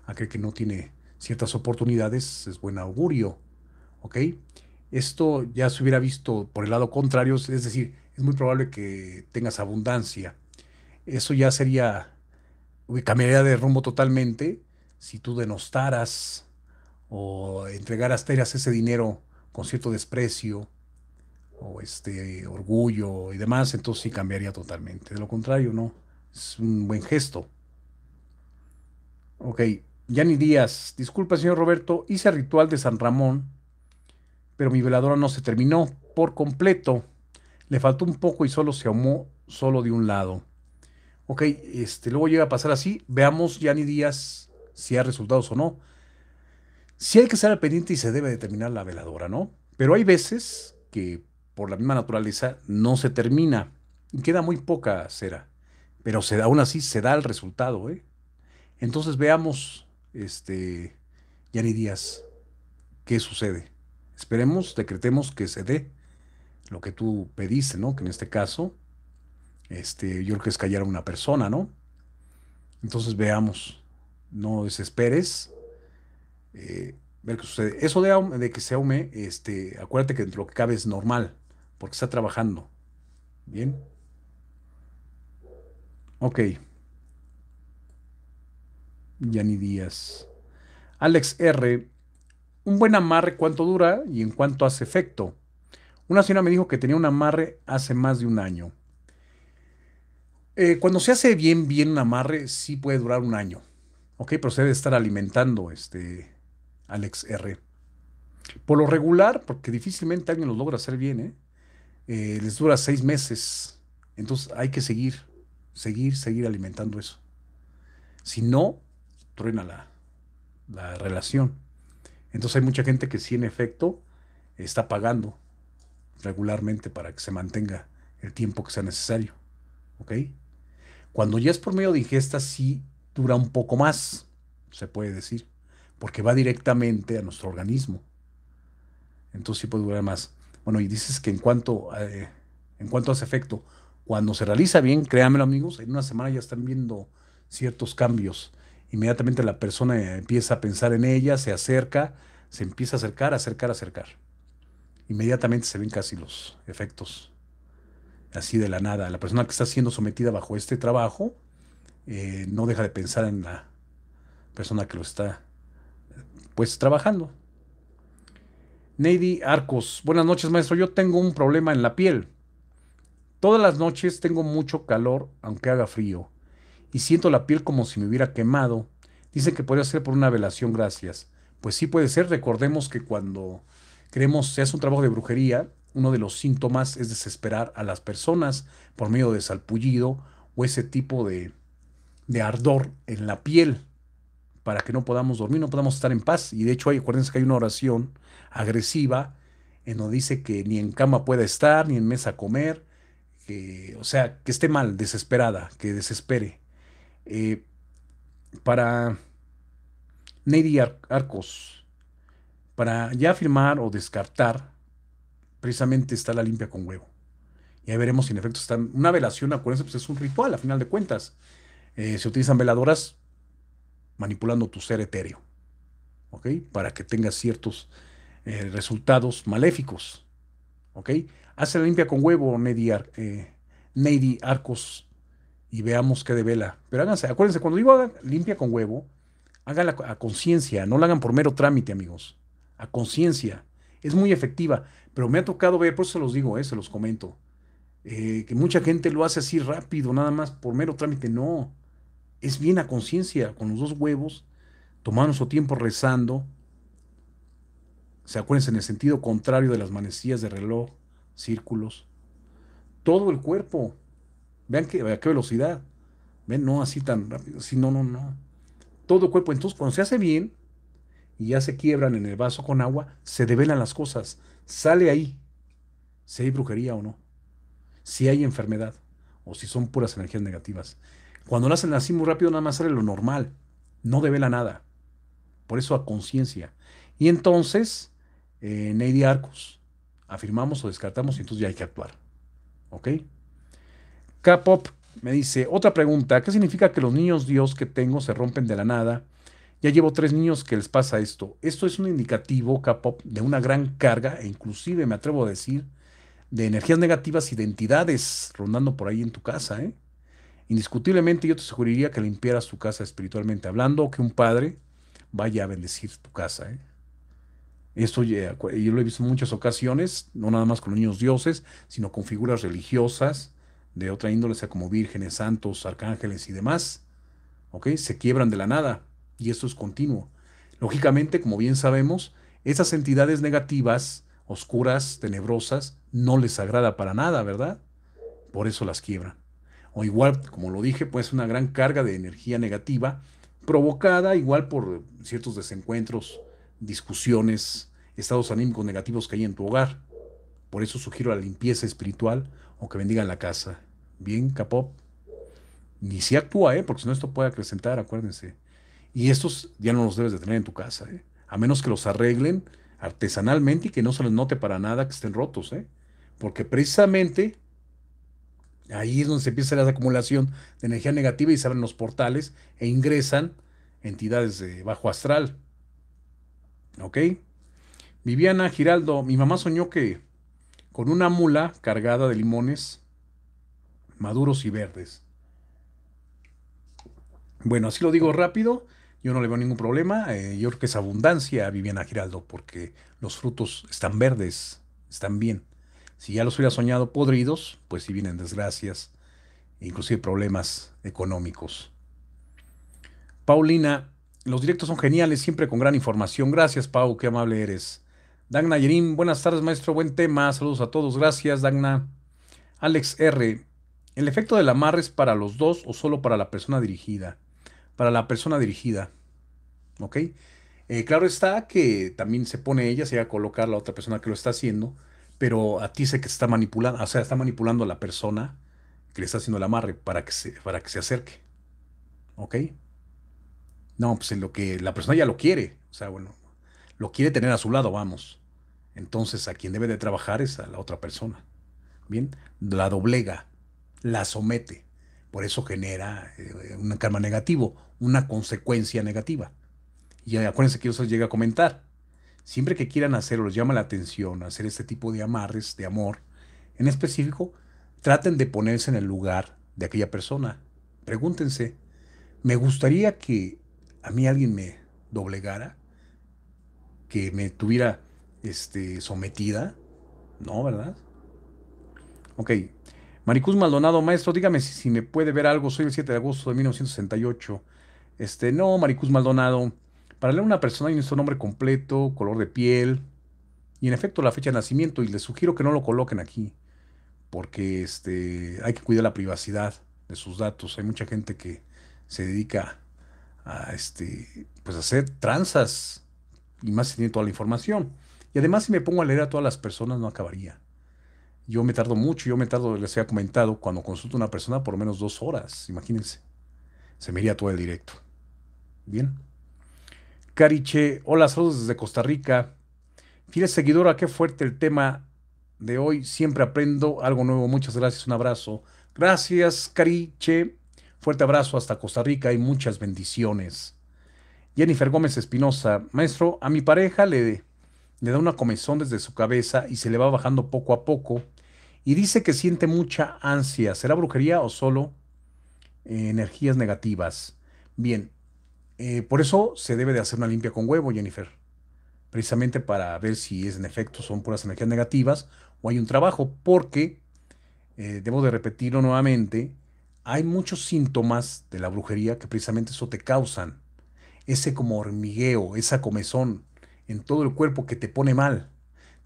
aquel que no tiene ciertas oportunidades, es buen augurio, ¿ok? Esto ya se hubiera visto por el lado contrario, es decir, es muy probable que tengas abundancia eso ya sería, cambiaría de rumbo totalmente si tú denostaras o entregaras, teras ese dinero con cierto desprecio o este orgullo y demás, entonces sí cambiaría totalmente. De lo contrario, no. Es un buen gesto. Ok. Yanni Díaz, disculpa, señor Roberto, hice ritual de San Ramón, pero mi veladora no se terminó por completo. Le faltó un poco y solo se ahumó solo de un lado ok, este, luego llega a pasar así, veamos Yanni Díaz si hay resultados o no. Si sí hay que estar al pendiente y se debe determinar la veladora, ¿no? Pero hay veces que por la misma naturaleza no se termina y queda muy poca cera, pero se da, aún así se da el resultado, ¿eh? Entonces veamos, este, Yanni Díaz, qué sucede. Esperemos, decretemos que se dé lo que tú pediste, ¿no? Que en este caso este, yo creo que es callar a una persona, ¿no? Entonces veamos, no desesperes, eh, ver qué sucede. Eso de, que se aume, este, acuérdate que lo que cabe es normal, porque está trabajando. Bien. Ok. Yanni Díaz. Alex R. Un buen amarre, ¿cuánto dura y en cuánto hace efecto? Una señora me dijo que tenía un amarre hace más de un año. Eh, cuando se hace bien, bien un amarre, sí puede durar un año. Ok, pero se debe estar alimentando este Alex R. Por lo regular, porque difícilmente alguien lo logra hacer bien, ¿eh? ¿eh? les dura seis meses. Entonces hay que seguir, seguir, seguir alimentando eso. Si no, truena la, la relación. Entonces hay mucha gente que sí, en efecto, está pagando regularmente para que se mantenga el tiempo que sea necesario. ¿Ok? Cuando ya es por medio de ingesta, sí dura un poco más, se puede decir, porque va directamente a nuestro organismo. Entonces sí puede durar más. Bueno, y dices que en cuanto, eh, en cuanto a efecto, cuando se realiza bien, créanme, amigos, en una semana ya están viendo ciertos cambios. Inmediatamente la persona empieza a pensar en ella, se acerca, se empieza a acercar, acercar, acercar. Inmediatamente se ven casi los efectos así de la nada. La persona que está siendo sometida bajo este trabajo eh, no deja de pensar en la persona que lo está pues trabajando. Neidy Arcos, buenas noches maestro, yo tengo un problema en la piel. Todas las noches tengo mucho calor aunque haga frío y siento la piel como si me hubiera quemado. Dicen que podría ser por una velación, gracias. Pues sí puede ser, recordemos que cuando creemos se hace un trabajo de brujería, uno de los síntomas es desesperar a las personas por medio de salpullido o ese tipo de, ardor en la piel para que no podamos dormir, no podamos estar en paz. Y de hecho, hay, acuérdense que hay una oración agresiva en donde dice que ni en cama pueda estar, ni en mesa comer, que, o sea, que esté mal, desesperada, que desespere. Eh, para Neidy Arcos, para ya afirmar o descartar precisamente está la limpia con huevo. Y ahí veremos si en efecto está una velación, acuérdense, pues es un ritual a final de cuentas. Eh, se utilizan veladoras manipulando tu ser etéreo, ¿ok? Para que tengas ciertos eh, resultados maléficos, ¿ok? Hace la limpia con huevo, Nady, eh, Arcos, y veamos qué vela. Pero háganse, acuérdense, cuando digo limpia con huevo, háganla a conciencia, no la hagan por mero trámite, amigos. A conciencia es muy efectiva, pero me ha tocado ver, por eso se los digo, eh, se los comento, eh, que mucha gente lo hace así rápido, nada más por mero trámite, no, es bien a conciencia, con los dos huevos, tomando su tiempo rezando, se acuérdense en el sentido contrario de las manecillas de reloj, círculos, todo el cuerpo, vean que, a qué velocidad, ven, no así tan rápido, sí, no, no, no, todo el cuerpo, entonces cuando se hace bien, y ya se quiebran en el vaso con agua, se develan las cosas. Sale ahí si hay brujería o no, si hay enfermedad o si son puras energías negativas. Cuando nacen así muy rápido, nada más sale lo normal, no devela nada. Por eso a conciencia. Y entonces, eh, Arcos, afirmamos o descartamos y entonces ya hay que actuar. ¿Ok? K-Pop me dice, otra pregunta, ¿qué significa que los niños Dios que tengo se rompen de la nada ya llevo tres niños que les pasa esto. Esto es un indicativo, k de una gran carga, e inclusive me atrevo a decir, de energías negativas y de entidades rondando por ahí en tu casa. ¿eh? Indiscutiblemente yo te sugeriría que limpiaras tu casa espiritualmente hablando, que un padre vaya a bendecir tu casa. ¿eh? Esto yo lo he visto en muchas ocasiones, no nada más con los niños dioses, sino con figuras religiosas de otra índole, sea como vírgenes, santos, arcángeles y demás. Se quiebran de la nada y esto es continuo. Lógicamente, como bien sabemos, esas entidades negativas, oscuras, tenebrosas, no les agrada para nada, ¿verdad? Por eso las quiebra O igual, como lo dije, pues una gran carga de energía negativa provocada igual por ciertos desencuentros, discusiones, estados anímicos negativos que hay en tu hogar. Por eso sugiero la limpieza espiritual o que bendigan la casa. Bien, capop. Ni si actúa, ¿eh? porque si no esto puede acrecentar, acuérdense. Y estos ya no los debes de tener en tu casa, ¿eh? a menos que los arreglen artesanalmente y que no se les note para nada que estén rotos, ¿eh? porque precisamente ahí es donde se empieza la acumulación de energía negativa y se abren los portales e ingresan entidades de bajo astral. ¿Ok? Viviana Giraldo, mi mamá soñó que con una mula cargada de limones maduros y verdes. Bueno, así lo digo rápido yo no le veo ningún problema. Eh, yo creo que es abundancia, Viviana Giraldo, porque los frutos están verdes, están bien. Si ya los hubiera soñado podridos, pues si vienen desgracias, inclusive problemas económicos. Paulina, los directos son geniales, siempre con gran información. Gracias, Pau, qué amable eres. Dagna Yerim, buenas tardes, maestro, buen tema. Saludos a todos, gracias, Dagna. Alex R, ¿el efecto del amarre es para los dos o solo para la persona dirigida? para la persona dirigida. ¿Ok? Eh, claro está que también se pone ella, se va a colocar la otra persona que lo está haciendo, pero a ti sé que está manipulando, o sea, está manipulando a la persona que le está haciendo el amarre para que se, para que se acerque. ¿Ok? No, pues en lo que la persona ya lo quiere, o sea, bueno, lo quiere tener a su lado, vamos. Entonces, a quien debe de trabajar es a la otra persona. Bien, la doblega, la somete. Por eso genera eh, un karma negativo, una consecuencia negativa. Y acuérdense que yo se llega a comentar. Siempre que quieran hacer les llama la atención hacer este tipo de amarres de amor, en específico, traten de ponerse en el lugar de aquella persona. Pregúntense, ¿me gustaría que a mí alguien me doblegara? ¿Que me tuviera este, sometida? No, ¿verdad? Ok, Maricús Maldonado, maestro, dígame si, me puede ver algo. Soy el 7 de agosto de 1968. Este, no, Maricús Maldonado. Para leer una persona hay su nombre completo, color de piel y en efecto la fecha de nacimiento. Y les sugiero que no lo coloquen aquí porque este, hay que cuidar la privacidad de sus datos. Hay mucha gente que se dedica a este, pues hacer tranzas y más si tiene toda la información. Y además si me pongo a leer a todas las personas no acabaría. Yo me tardo mucho, yo me tardo, les había comentado, cuando consulto a una persona por lo menos dos horas, imagínense. Se me iría todo el directo. Bien. Cariche, hola, saludos desde Costa Rica. Fiel seguidora, qué fuerte el tema de hoy. Siempre aprendo algo nuevo. Muchas gracias, un abrazo. Gracias, Cariche. Fuerte abrazo hasta Costa Rica y muchas bendiciones. Jennifer Gómez Espinosa, maestro, a mi pareja le, le da una comezón desde su cabeza y se le va bajando poco a poco y dice que siente mucha ansia. ¿Será brujería o solo eh, energías negativas? Bien, eh, por eso se debe de hacer una limpia con huevo, Jennifer. Precisamente para ver si es en efecto son puras energías negativas o hay un trabajo, porque, eh, debo de repetirlo nuevamente, hay muchos síntomas de la brujería que precisamente eso te causan. Ese como hormigueo, esa comezón en todo el cuerpo que te pone mal.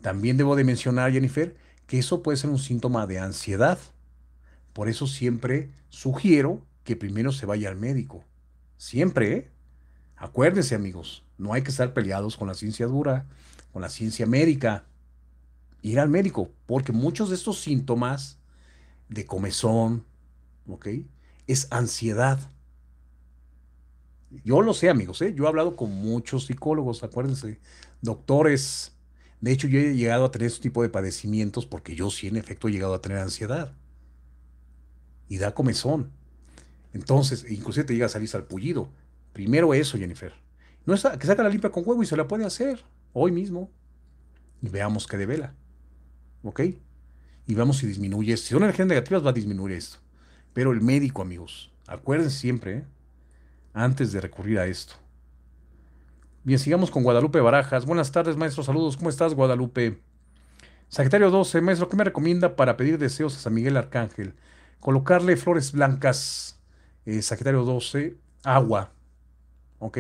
También debo de mencionar, Jennifer, que eso puede ser un síntoma de ansiedad. Por eso siempre sugiero que primero se vaya al médico. Siempre, ¿eh? Acuérdense, amigos, no hay que estar peleados con la ciencia dura, con la ciencia médica. Ir al médico, porque muchos de estos síntomas de comezón, ¿ok? Es ansiedad. Yo lo sé, amigos, ¿eh? Yo he hablado con muchos psicólogos, acuérdense, doctores, de hecho, yo he llegado a tener este tipo de padecimientos porque yo sí, en efecto, he llegado a tener ansiedad. Y da comezón. Entonces, inclusive te llega a salir salpullido. Primero eso, Jennifer. No que saca la limpia con huevo y se la puede hacer hoy mismo. Y veamos qué devela. ¿Ok? Y veamos si disminuye. Si son energías negativas, va a disminuir esto. Pero el médico, amigos, acuérdense siempre, ¿eh? antes de recurrir a esto, Bien, sigamos con Guadalupe Barajas. Buenas tardes, maestro. Saludos. ¿Cómo estás, Guadalupe? Sagitario 12, maestro, ¿qué me recomienda para pedir deseos a San Miguel Arcángel? Colocarle flores blancas, eh, Sagitario 12, agua, ¿ok?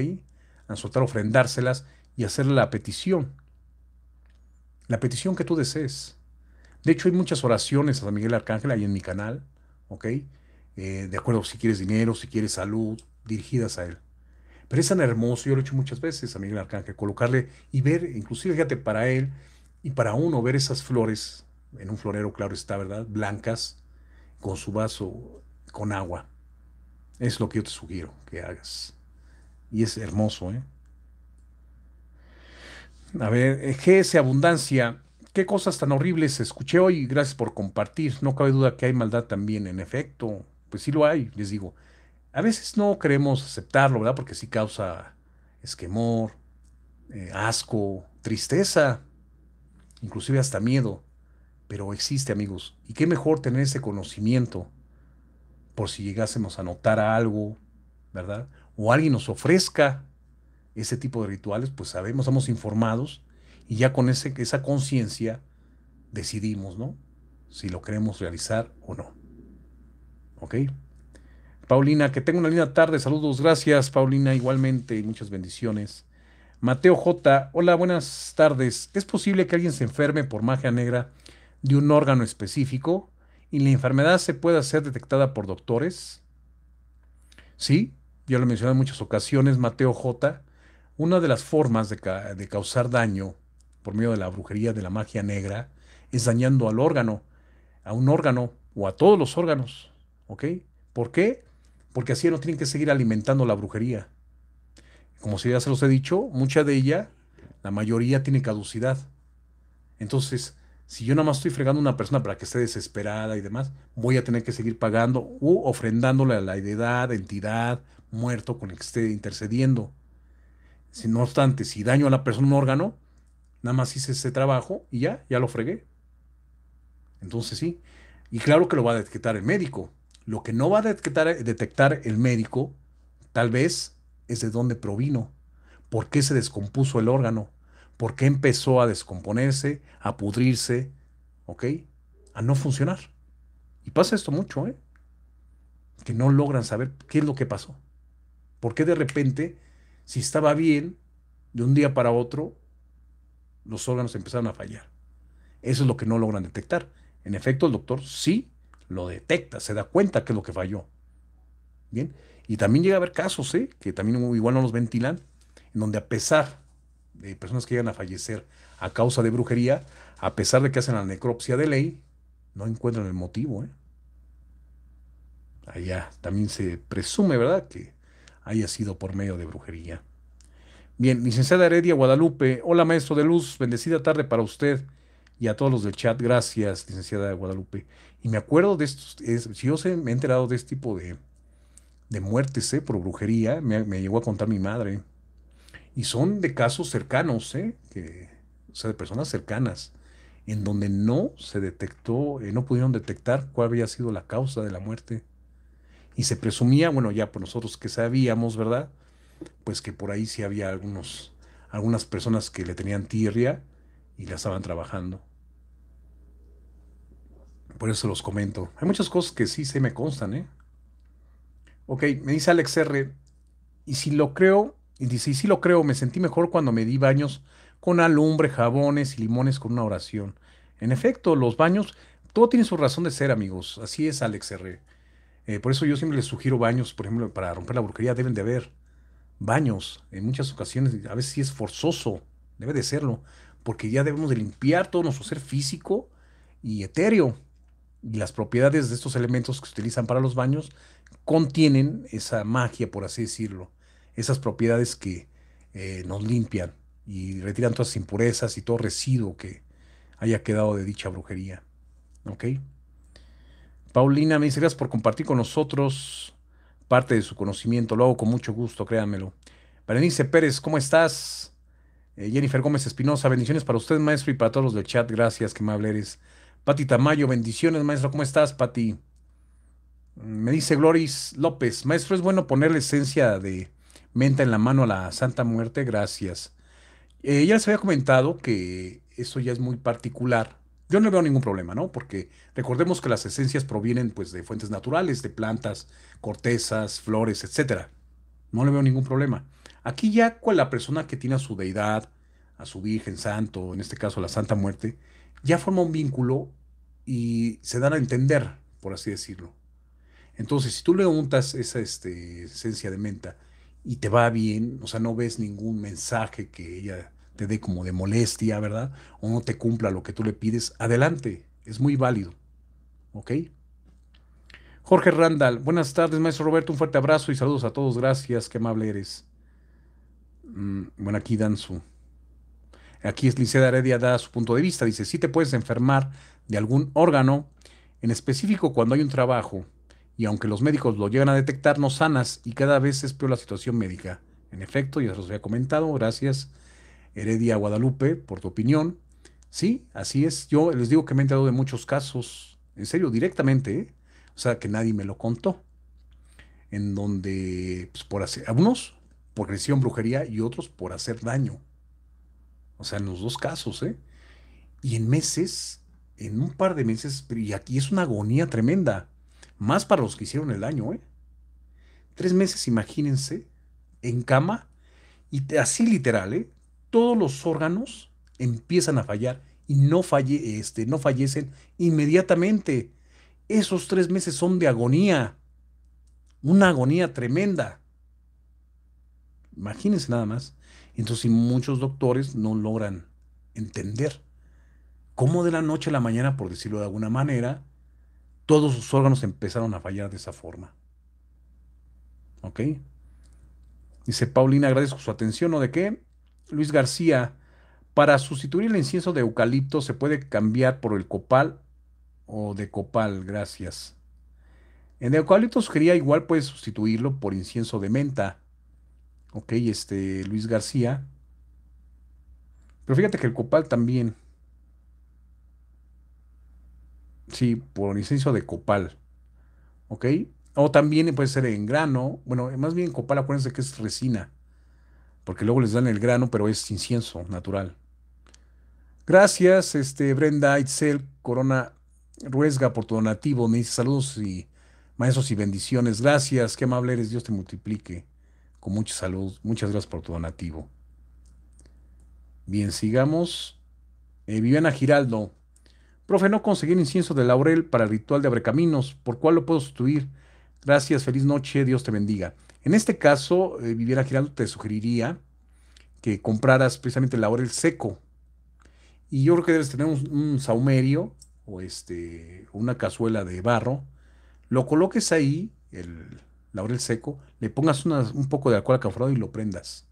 A soltar ofrendárselas y hacerle la petición. La petición que tú desees. De hecho, hay muchas oraciones a San Miguel Arcángel ahí en mi canal, ¿ok? Eh, de acuerdo, si quieres dinero, si quieres salud, dirigidas a él. Pero es tan hermoso, yo lo he hecho muchas veces a Miguel Arcángel, colocarle y ver, inclusive, fíjate, para él y para uno ver esas flores, en un florero, claro está, ¿verdad? Blancas, con su vaso, con agua. Es lo que yo te sugiero que hagas. Y es hermoso, ¿eh? A ver, eh, GS Abundancia. Qué cosas tan horribles escuché hoy. Gracias por compartir. No cabe duda que hay maldad también, en efecto. Pues sí lo hay, les digo a veces no queremos aceptarlo, ¿verdad? Porque sí causa esquemor, eh, asco, tristeza, inclusive hasta miedo. Pero existe, amigos. Y qué mejor tener ese conocimiento por si llegásemos a notar algo, ¿verdad? O alguien nos ofrezca ese tipo de rituales, pues sabemos, estamos informados y ya con ese, esa conciencia decidimos, ¿no? Si lo queremos realizar o no. ¿Ok? Paulina, que tenga una linda tarde. Saludos, gracias, Paulina, igualmente, muchas bendiciones. Mateo J, hola, buenas tardes. ¿Es posible que alguien se enferme por magia negra de un órgano específico y la enfermedad se pueda ser detectada por doctores? Sí, ya lo mencionado en muchas ocasiones, Mateo J. Una de las formas de, de causar daño por medio de la brujería, de la magia negra, es dañando al órgano, a un órgano o a todos los órganos. ¿Ok? ¿Por qué? porque así no tienen que seguir alimentando la brujería. Como si ya se los he dicho, mucha de ella, la mayoría tiene caducidad. Entonces, si yo nada más estoy fregando a una persona para que esté desesperada y demás, voy a tener que seguir pagando u ofrendándole a la edad, entidad, muerto con el que esté intercediendo. Si no obstante, si daño a la persona un órgano, nada más hice ese trabajo y ya, ya lo fregué. Entonces sí. Y claro que lo va a detectar el médico. Lo que no va a detectar, el médico, tal vez, es de dónde provino, por qué se descompuso el órgano, por qué empezó a descomponerse, a pudrirse, ¿ok? A no funcionar. Y pasa esto mucho, ¿eh? Que no logran saber qué es lo que pasó. ¿Por qué de repente, si estaba bien, de un día para otro, los órganos empezaron a fallar? Eso es lo que no logran detectar. En efecto, el doctor sí lo detecta, se da cuenta que es lo que falló. Bien, y también llega a haber casos, ¿eh? que también igual no los ventilan, en donde a pesar de personas que llegan a fallecer a causa de brujería, a pesar de que hacen la necropsia de ley, no encuentran el motivo. ¿eh? Allá también se presume, ¿verdad?, que haya sido por medio de brujería. Bien, licenciada Heredia Guadalupe, hola maestro de luz, bendecida tarde para usted y a todos los del chat. Gracias, licenciada Guadalupe. Y me acuerdo de estos, si yo me he enterado de este tipo de, muertes eh, por brujería, me, llegó a contar mi madre. Y son de casos cercanos, eh, que, o sea, de personas cercanas, en donde no se detectó, eh, no pudieron detectar cuál había sido la causa de la muerte. Y se presumía, bueno, ya por nosotros que sabíamos, ¿verdad? Pues que por ahí sí había algunos, algunas personas que le tenían tirria y la estaban trabajando. Por eso los comento. Hay muchas cosas que sí se me constan, ¿eh? Ok, me dice Alex R. Y si lo creo, y dice, y si lo creo, me sentí mejor cuando me di baños con alumbre, jabones y limones con una oración. En efecto, los baños, todo tiene su razón de ser, amigos. Así es, Alex R. Eh, por eso yo siempre les sugiero baños, por ejemplo, para romper la burquería deben de haber baños. En muchas ocasiones, a veces sí es forzoso, debe de serlo, porque ya debemos de limpiar todo nuestro ser físico y etéreo y las propiedades de estos elementos que se utilizan para los baños contienen esa magia, por así decirlo, esas propiedades que eh, nos limpian y retiran todas las impurezas y todo residuo que haya quedado de dicha brujería. ¿Ok? Paulina, me dice gracias por compartir con nosotros parte de su conocimiento. Lo hago con mucho gusto, créanmelo. Berenice Pérez, ¿cómo estás? Eh, Jennifer Gómez Espinosa, bendiciones para usted, maestro, y para todos los del chat. Gracias, que amable eres. Pati Tamayo, bendiciones, maestro. ¿Cómo estás, Pati? Me dice Gloris López, maestro, es bueno poner la esencia de menta en la mano a la Santa Muerte, gracias. Eh, ya les había comentado que eso ya es muy particular. Yo no veo ningún problema, ¿no? Porque recordemos que las esencias provienen pues de fuentes naturales, de plantas, cortezas, flores, etc. No le veo ningún problema. Aquí ya con la persona que tiene a su deidad, a su Virgen Santo, en este caso a la Santa Muerte, ya forma un vínculo y se dan a entender, por así decirlo. Entonces, si tú le untas esa este, esencia de menta y te va bien, o sea, no ves ningún mensaje que ella te dé como de molestia, ¿verdad? O no te cumpla lo que tú le pides, adelante, es muy válido. ¿Ok? Jorge Randall, buenas tardes, maestro Roberto, un fuerte abrazo y saludos a todos, gracias, qué amable eres. Mm, bueno, aquí dan su, Aquí es Liceda Heredia da su punto de vista. Dice, si te puedes enfermar de algún órgano, en específico cuando hay un trabajo, y aunque los médicos lo llegan a detectar, no sanas y cada vez es peor la situación médica. En efecto, ya se los había comentado, gracias Heredia Guadalupe por tu opinión. Sí, así es. Yo les digo que me he enterado de muchos casos, en serio, directamente, ¿eh? o sea, que nadie me lo contó. En donde, pues, por hacer, algunos por agresión, brujería y otros por hacer daño. O sea, en los dos casos, ¿eh? Y en meses, en un par de meses, y aquí es una agonía tremenda, más para los que hicieron el daño, ¿eh? Tres meses, imagínense, en cama, y así literal, ¿eh? Todos los órganos empiezan a fallar y no, falle, este, no fallecen inmediatamente. Esos tres meses son de agonía, una agonía tremenda. Imagínense nada más. Entonces muchos doctores no logran entender cómo de la noche a la mañana, por decirlo de alguna manera, todos sus órganos empezaron a fallar de esa forma. ¿Ok? Dice Paulina, agradezco su atención. ¿o de qué? Luis García, para sustituir el incienso de eucalipto se puede cambiar por el copal o de copal, gracias. En eucalipto sugería igual puedes sustituirlo por incienso de menta. Ok, este, Luis García. Pero fíjate que el Copal también. Sí, por incienso de Copal. ¿Ok? O también puede ser en grano. Bueno, más bien Copal, acuérdense que es resina. Porque luego les dan el grano, pero es incienso natural. Gracias, este, Brenda Itzel Corona Ruesga, por tu donativo. Me dice saludos y maestros y bendiciones. Gracias, qué amable eres, Dios te multiplique con mucha salud. Muchas gracias por tu donativo. Bien, sigamos. Eh, Viviana Giraldo. Profe, no conseguí el incienso de laurel para el ritual de caminos, por cuál lo puedo sustituir. Gracias, feliz noche, Dios te bendiga. En este caso, eh, Viviana Giraldo, te sugeriría que compraras precisamente laurel seco. Y yo creo que debes tener un, saumerio o este, una cazuela de barro. Lo coloques ahí, el, laurel seco, le pongas un poco de alcohol alcanforado y lo prendas.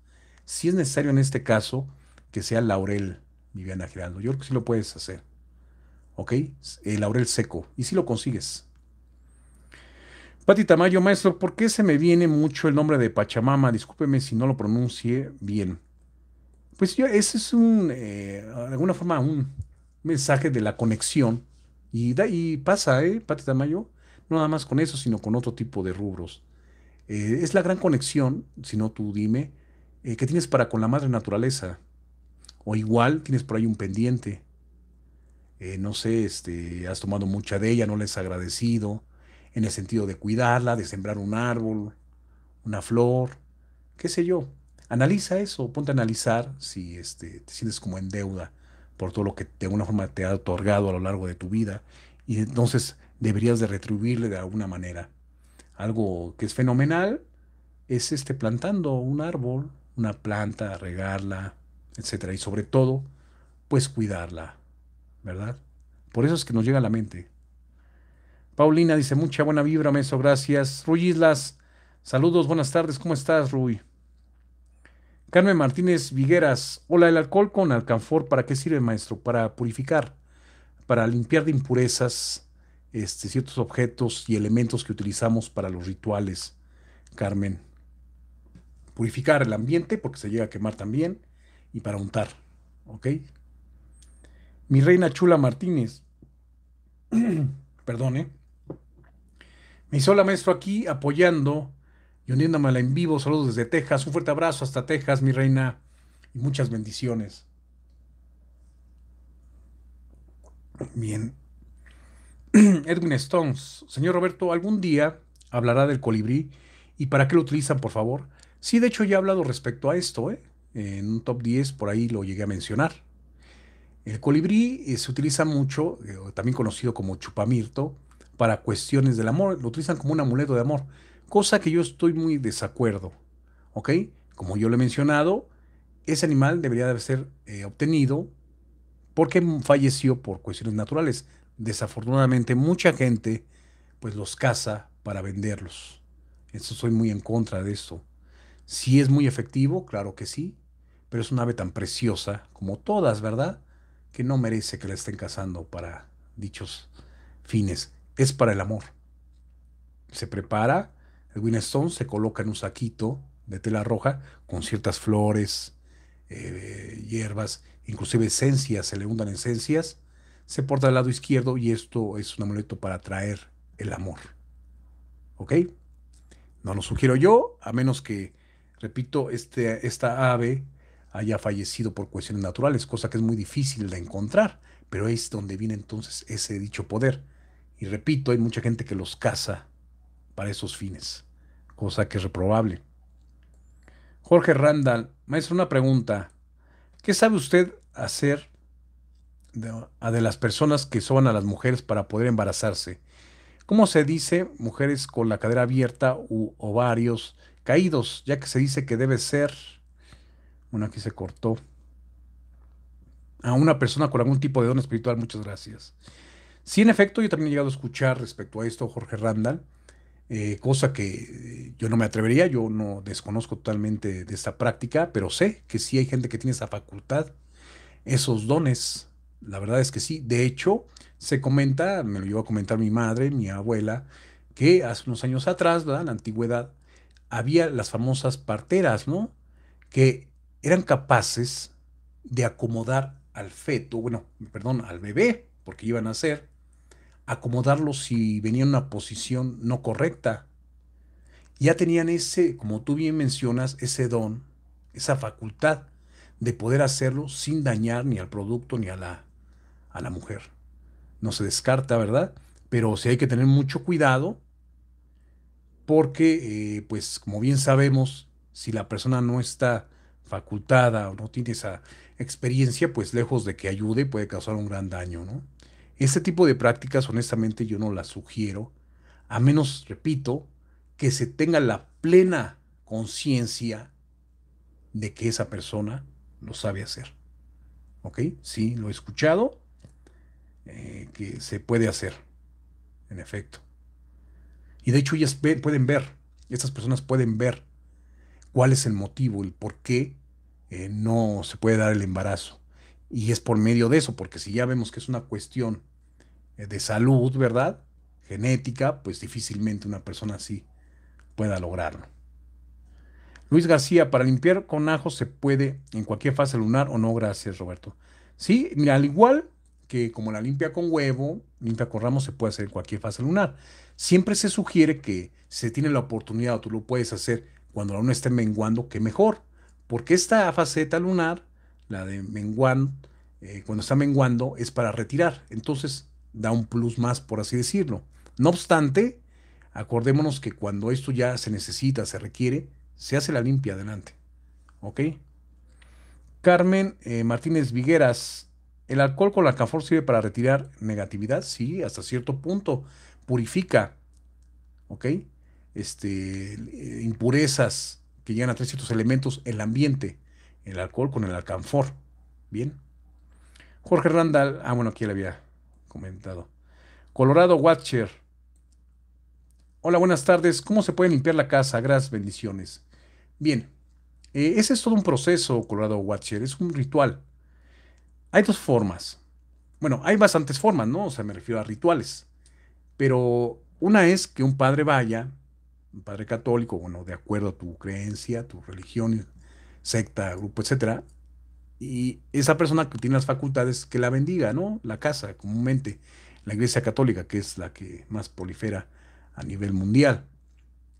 Si es necesario en este caso que sea laurel, Viviana Geraldo, yo creo que sí lo puedes hacer. ¿Ok? El laurel seco. Y si lo consigues. Pati Tamayo, maestro, ¿por qué se me viene mucho el nombre de Pachamama? Discúlpeme si no lo pronuncie bien. Pues yo, ese es un, eh, de alguna forma, un mensaje de la conexión. Y, y pasa, ¿eh, Pati Tamayo? No nada más con eso, sino con otro tipo de rubros. Eh, es la gran conexión, si no tú dime, eh, que tienes para con la madre naturaleza. O igual tienes por ahí un pendiente. Eh, no sé, este, has tomado mucha de ella, no le has agradecido, en el sentido de cuidarla, de sembrar un árbol, una flor, qué sé yo. Analiza eso, ponte a analizar si este, te sientes como en deuda por todo lo que de alguna forma te ha otorgado a lo largo de tu vida y entonces deberías de retribuirle de alguna manera algo que es fenomenal es este, plantando un árbol, una planta, regarla, etcétera, y sobre todo, pues cuidarla, ¿verdad? Por eso es que nos llega a la mente. Paulina dice, mucha buena vibra, Meso, gracias. Ruy Islas, saludos, buenas tardes, ¿cómo estás, Ruy? Carmen Martínez Vigueras, hola, el alcohol con alcanfor, ¿para qué sirve, maestro? Para purificar, para limpiar de impurezas, este, ciertos objetos y elementos que utilizamos para los rituales, Carmen. Purificar el ambiente, porque se llega a quemar también, y para untar, ¿ok? Mi reina Chula Martínez, (clears throat) perdone, ¿eh? me hizo la maestro aquí apoyando y la en vivo. Saludos desde Texas, un fuerte abrazo hasta Texas, mi reina, y muchas bendiciones. Bien. (clears throat) Edwin Stones, señor Roberto, algún día hablará del colibrí y para qué lo utilizan, por favor. Sí, de hecho ya he hablado respecto a esto, ¿eh? en un top 10 por ahí lo llegué a mencionar. El colibrí eh, se utiliza mucho, eh, también conocido como chupamirto, para cuestiones del amor, lo utilizan como un amuleto de amor, cosa que yo estoy muy desacuerdo, ¿ok? Como yo lo he mencionado, ese animal debería de ser obtenido porque falleció por cuestiones naturales, desafortunadamente mucha gente pues los caza para venderlos. Eso soy muy en contra de esto. Si es muy efectivo, claro que sí, pero es un ave tan preciosa como todas, ¿verdad? Que no merece que la estén cazando para dichos fines. Es para el amor. Se prepara, el winston, se coloca en un saquito de tela roja con ciertas flores, eh, hierbas, inclusive esencias, se le hundan esencias se porta al lado izquierdo y esto es un amuleto para atraer el amor. ¿Ok? No lo sugiero yo, a menos que, repito, este, esta ave haya fallecido por cuestiones naturales, cosa que es muy difícil de encontrar, pero es donde viene entonces ese dicho poder. Y repito, hay mucha gente que los caza para esos fines, cosa que es reprobable. Jorge Randall, maestro, una pregunta. ¿Qué sabe usted hacer de, de las personas que soban a las mujeres para poder embarazarse. ¿Cómo se dice mujeres con la cadera abierta u ovarios caídos? Ya que se dice que debe ser. Una aquí se cortó. A una persona con algún tipo de don espiritual, muchas gracias. Sí, en efecto, yo también he llegado a escuchar respecto a esto, Jorge Randall, eh, cosa que eh, yo no me atrevería, yo no desconozco totalmente de esta práctica, pero sé que sí hay gente que tiene esa facultad, esos dones. La verdad es que sí. De hecho, se comenta, me lo iba a comentar mi madre, mi abuela, que hace unos años atrás, En la antigüedad, había las famosas parteras, ¿no? Que eran capaces de acomodar al feto, bueno, perdón, al bebé, porque iban a ser, acomodarlo si venía en una posición no correcta. Ya tenían ese, como tú bien mencionas, ese don, esa facultad de poder hacerlo sin dañar ni al producto ni a la a la mujer. No se descarta, ¿verdad? Pero sí hay que tener mucho cuidado porque, eh, pues como bien sabemos, si la persona no está facultada o no tiene esa experiencia, pues lejos de que ayude puede causar un gran daño, ¿no? Este tipo de prácticas, honestamente, yo no las sugiero, a menos, repito, que se tenga la plena conciencia de que esa persona lo sabe hacer. ¿Ok? Sí, lo he escuchado, eh, que se puede hacer, en efecto. Y de hecho ellas pueden ver, estas personas pueden ver cuál es el motivo, el por qué eh, no se puede dar el embarazo. Y es por medio de eso, porque si ya vemos que es una cuestión eh, de salud, ¿verdad? Genética, pues difícilmente una persona así pueda lograrlo. Luis García, para limpiar con ajo se puede en cualquier fase lunar o no, gracias Roberto. Sí, mira, al igual que como la limpia con huevo, limpia con ramos se puede hacer en cualquier fase lunar. Siempre se sugiere que si se tiene la oportunidad o tú lo puedes hacer cuando la luna esté menguando, que mejor, porque esta faceta lunar, la de menguando, eh, cuando está menguando, es para retirar. Entonces da un plus más, por así decirlo. No obstante, acordémonos que cuando esto ya se necesita, se requiere, se hace la limpia adelante. ¿Ok? Carmen eh, Martínez Vigueras ¿El alcohol con el Alcanfor sirve para retirar negatividad? Sí, hasta cierto punto. Purifica, ¿ok? Este, eh, impurezas que llegan a tres ciertos elementos, el ambiente, el alcohol con el alcanfor. Bien. Jorge Randall, ah, bueno, aquí le había comentado. Colorado Watcher. Hola, buenas tardes. ¿Cómo se puede limpiar la casa? Gracias, bendiciones. Bien, eh, ese es todo un proceso, Colorado Watcher. Es un ritual. Hay dos formas. Bueno, hay bastantes formas, ¿no? O sea, me refiero a rituales. Pero una es que un padre vaya, un padre católico, bueno, de acuerdo a tu creencia, tu religión, secta, grupo, etcétera, y esa persona que tiene las facultades que la bendiga, ¿no? La casa, comúnmente, la iglesia católica, que es la que más prolifera a nivel mundial,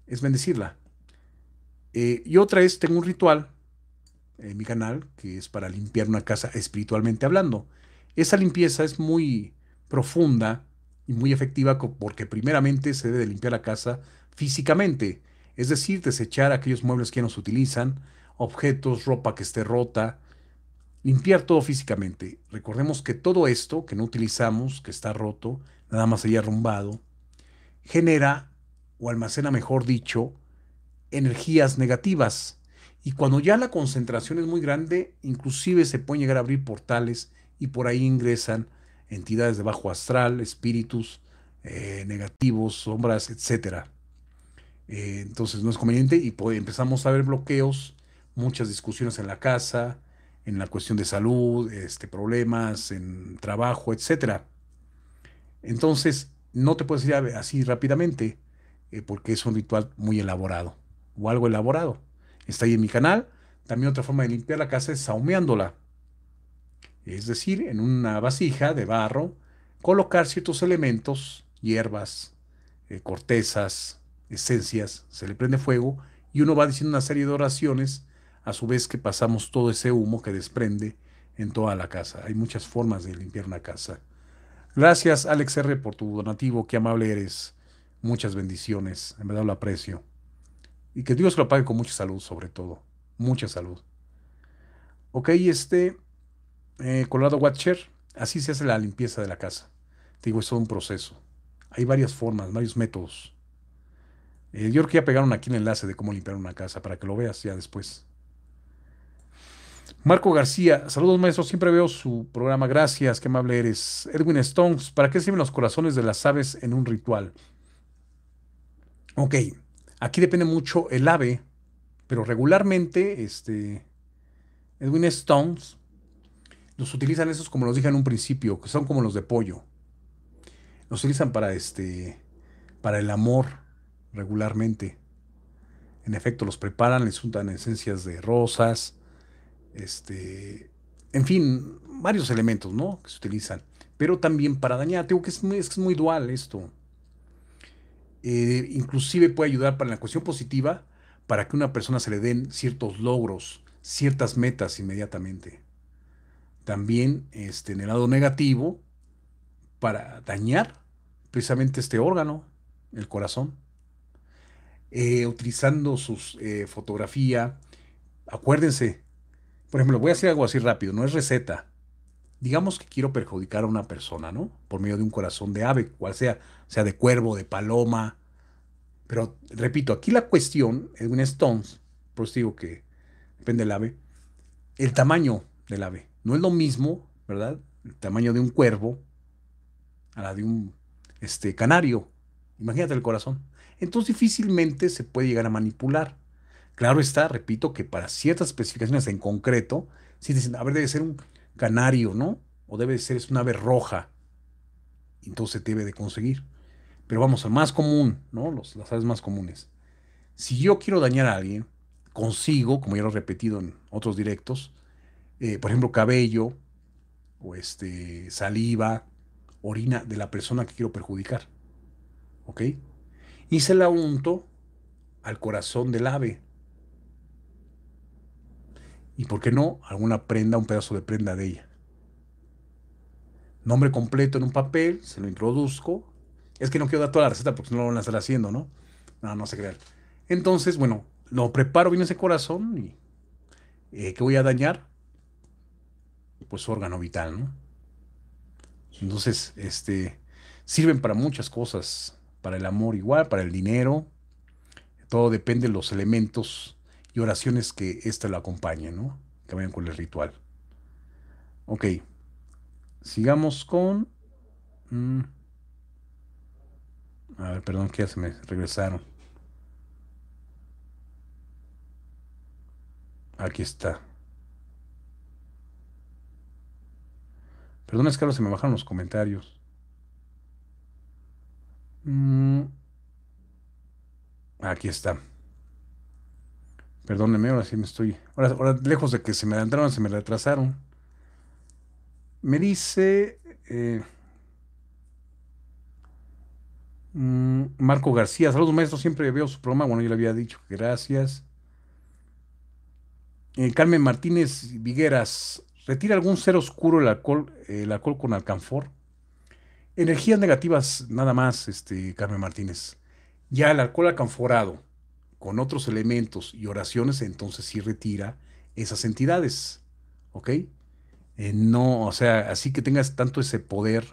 es bendecirla. Eh, y otra es, tengo un ritual en mi canal, que es para limpiar una casa espiritualmente hablando. Esa limpieza es muy profunda y muy efectiva porque primeramente se debe limpiar la casa físicamente, es decir, desechar aquellos muebles que no se utilizan, objetos, ropa que esté rota, limpiar todo físicamente. Recordemos que todo esto que no utilizamos, que está roto, nada más allá arrumbado, genera o almacena, mejor dicho, energías negativas y cuando ya la concentración es muy grande, inclusive se pueden llegar a abrir portales y por ahí ingresan entidades de bajo astral, espíritus eh, negativos, sombras, etc. Eh, entonces no es conveniente y empezamos a ver bloqueos, muchas discusiones en la casa, en la cuestión de salud, este, problemas en trabajo, etc. Entonces no te puedes ir así rápidamente eh, porque es un ritual muy elaborado o algo elaborado. Está ahí en mi canal. También otra forma de limpiar la casa es saumeándola. Es decir, en una vasija de barro, colocar ciertos elementos, hierbas, eh, cortezas, esencias, se le prende fuego y uno va diciendo una serie de oraciones, a su vez que pasamos todo ese humo que desprende en toda la casa. Hay muchas formas de limpiar una casa. Gracias, Alex R., por tu donativo. Qué amable eres. Muchas bendiciones. En verdad lo aprecio. Y que Dios lo pague con mucha salud, sobre todo. Mucha salud. Ok, este eh, Colorado Watcher, así se hace la limpieza de la casa. Te digo, es todo un proceso. Hay varias formas, varios métodos. Eh, yo creo que ya pegaron aquí el enlace de cómo limpiar una casa para que lo veas ya después. Marco García, saludos maestro, siempre veo su programa, gracias, qué amable eres. Edwin Stones, ¿para qué sirven los corazones de las aves en un ritual? Ok, Aquí depende mucho el ave, pero regularmente este, Edwin Stones los utilizan esos como los dije en un principio, que son como los de pollo. Los utilizan para este para el amor regularmente. En efecto, los preparan, les untan esencias de rosas, este, en fin, varios elementos, ¿no? que se utilizan, pero también para dañar, tengo que es muy dual esto. Eh, inclusive puede ayudar para la cuestión positiva, para que una persona se le den ciertos logros, ciertas metas inmediatamente. También este, en el lado negativo, para dañar precisamente este órgano, el corazón, eh, utilizando su eh, fotografía. Acuérdense, por ejemplo, voy a hacer algo así rápido, no es receta, digamos que quiero perjudicar a una persona, ¿no? Por medio de un corazón de ave, cual sea, sea de cuervo, de paloma. Pero repito, aquí la cuestión, un Stones, por eso digo que depende del ave, el tamaño del ave. No es lo mismo, ¿verdad? El tamaño de un cuervo a la de un este, canario. Imagínate el corazón. Entonces difícilmente se puede llegar a manipular. Claro está, repito, que para ciertas especificaciones en concreto, si dicen, a ver, debe ser un canario, ¿no? O debe ser, es una ave roja. Entonces debe de conseguir. Pero vamos, a más común, ¿no? Los, las aves más comunes. Si yo quiero dañar a alguien, consigo, como ya lo he repetido en otros directos, eh, por ejemplo, cabello, o este, saliva, orina de la persona que quiero perjudicar. ¿Ok? Y se la unto al corazón del ave y, ¿por qué no?, alguna prenda, un pedazo de prenda de ella. Nombre completo en un papel, se lo introduzco. Es que no quiero dar toda la receta porque no lo van a estar haciendo, ¿no? No, no se crean. Entonces, bueno, lo preparo bien ese corazón y eh, ¿qué voy a dañar? Pues órgano vital, ¿no? Entonces, este, sirven para muchas cosas, para el amor igual, para el dinero, todo depende de los elementos y oraciones que ésta este lo acompañe, ¿no? Que vayan con el ritual. Ok. Sigamos con. Mm, a ver, perdón, que ya se me regresaron. Aquí está. Perdón, es que se me bajaron los comentarios. Mm. Aquí está. Perdóneme, ahora sí me estoy. Ahora, lejos de que se me adelantaron, se me retrasaron. Me dice. Eh, mm, Marco García, saludos maestro, siempre veo su programa, bueno, yo le había dicho, gracias. Eh, Carmen Martínez Vigueras, ¿retira algún ser oscuro el alcohol, el alcohol con alcanfor? Energías negativas, nada más, este, Carmen Martínez. Ya el alcohol alcanforado con otros elementos y oraciones, entonces sí retira esas entidades. ¿Ok? Eh, no, o sea, así que tengas tanto ese poder,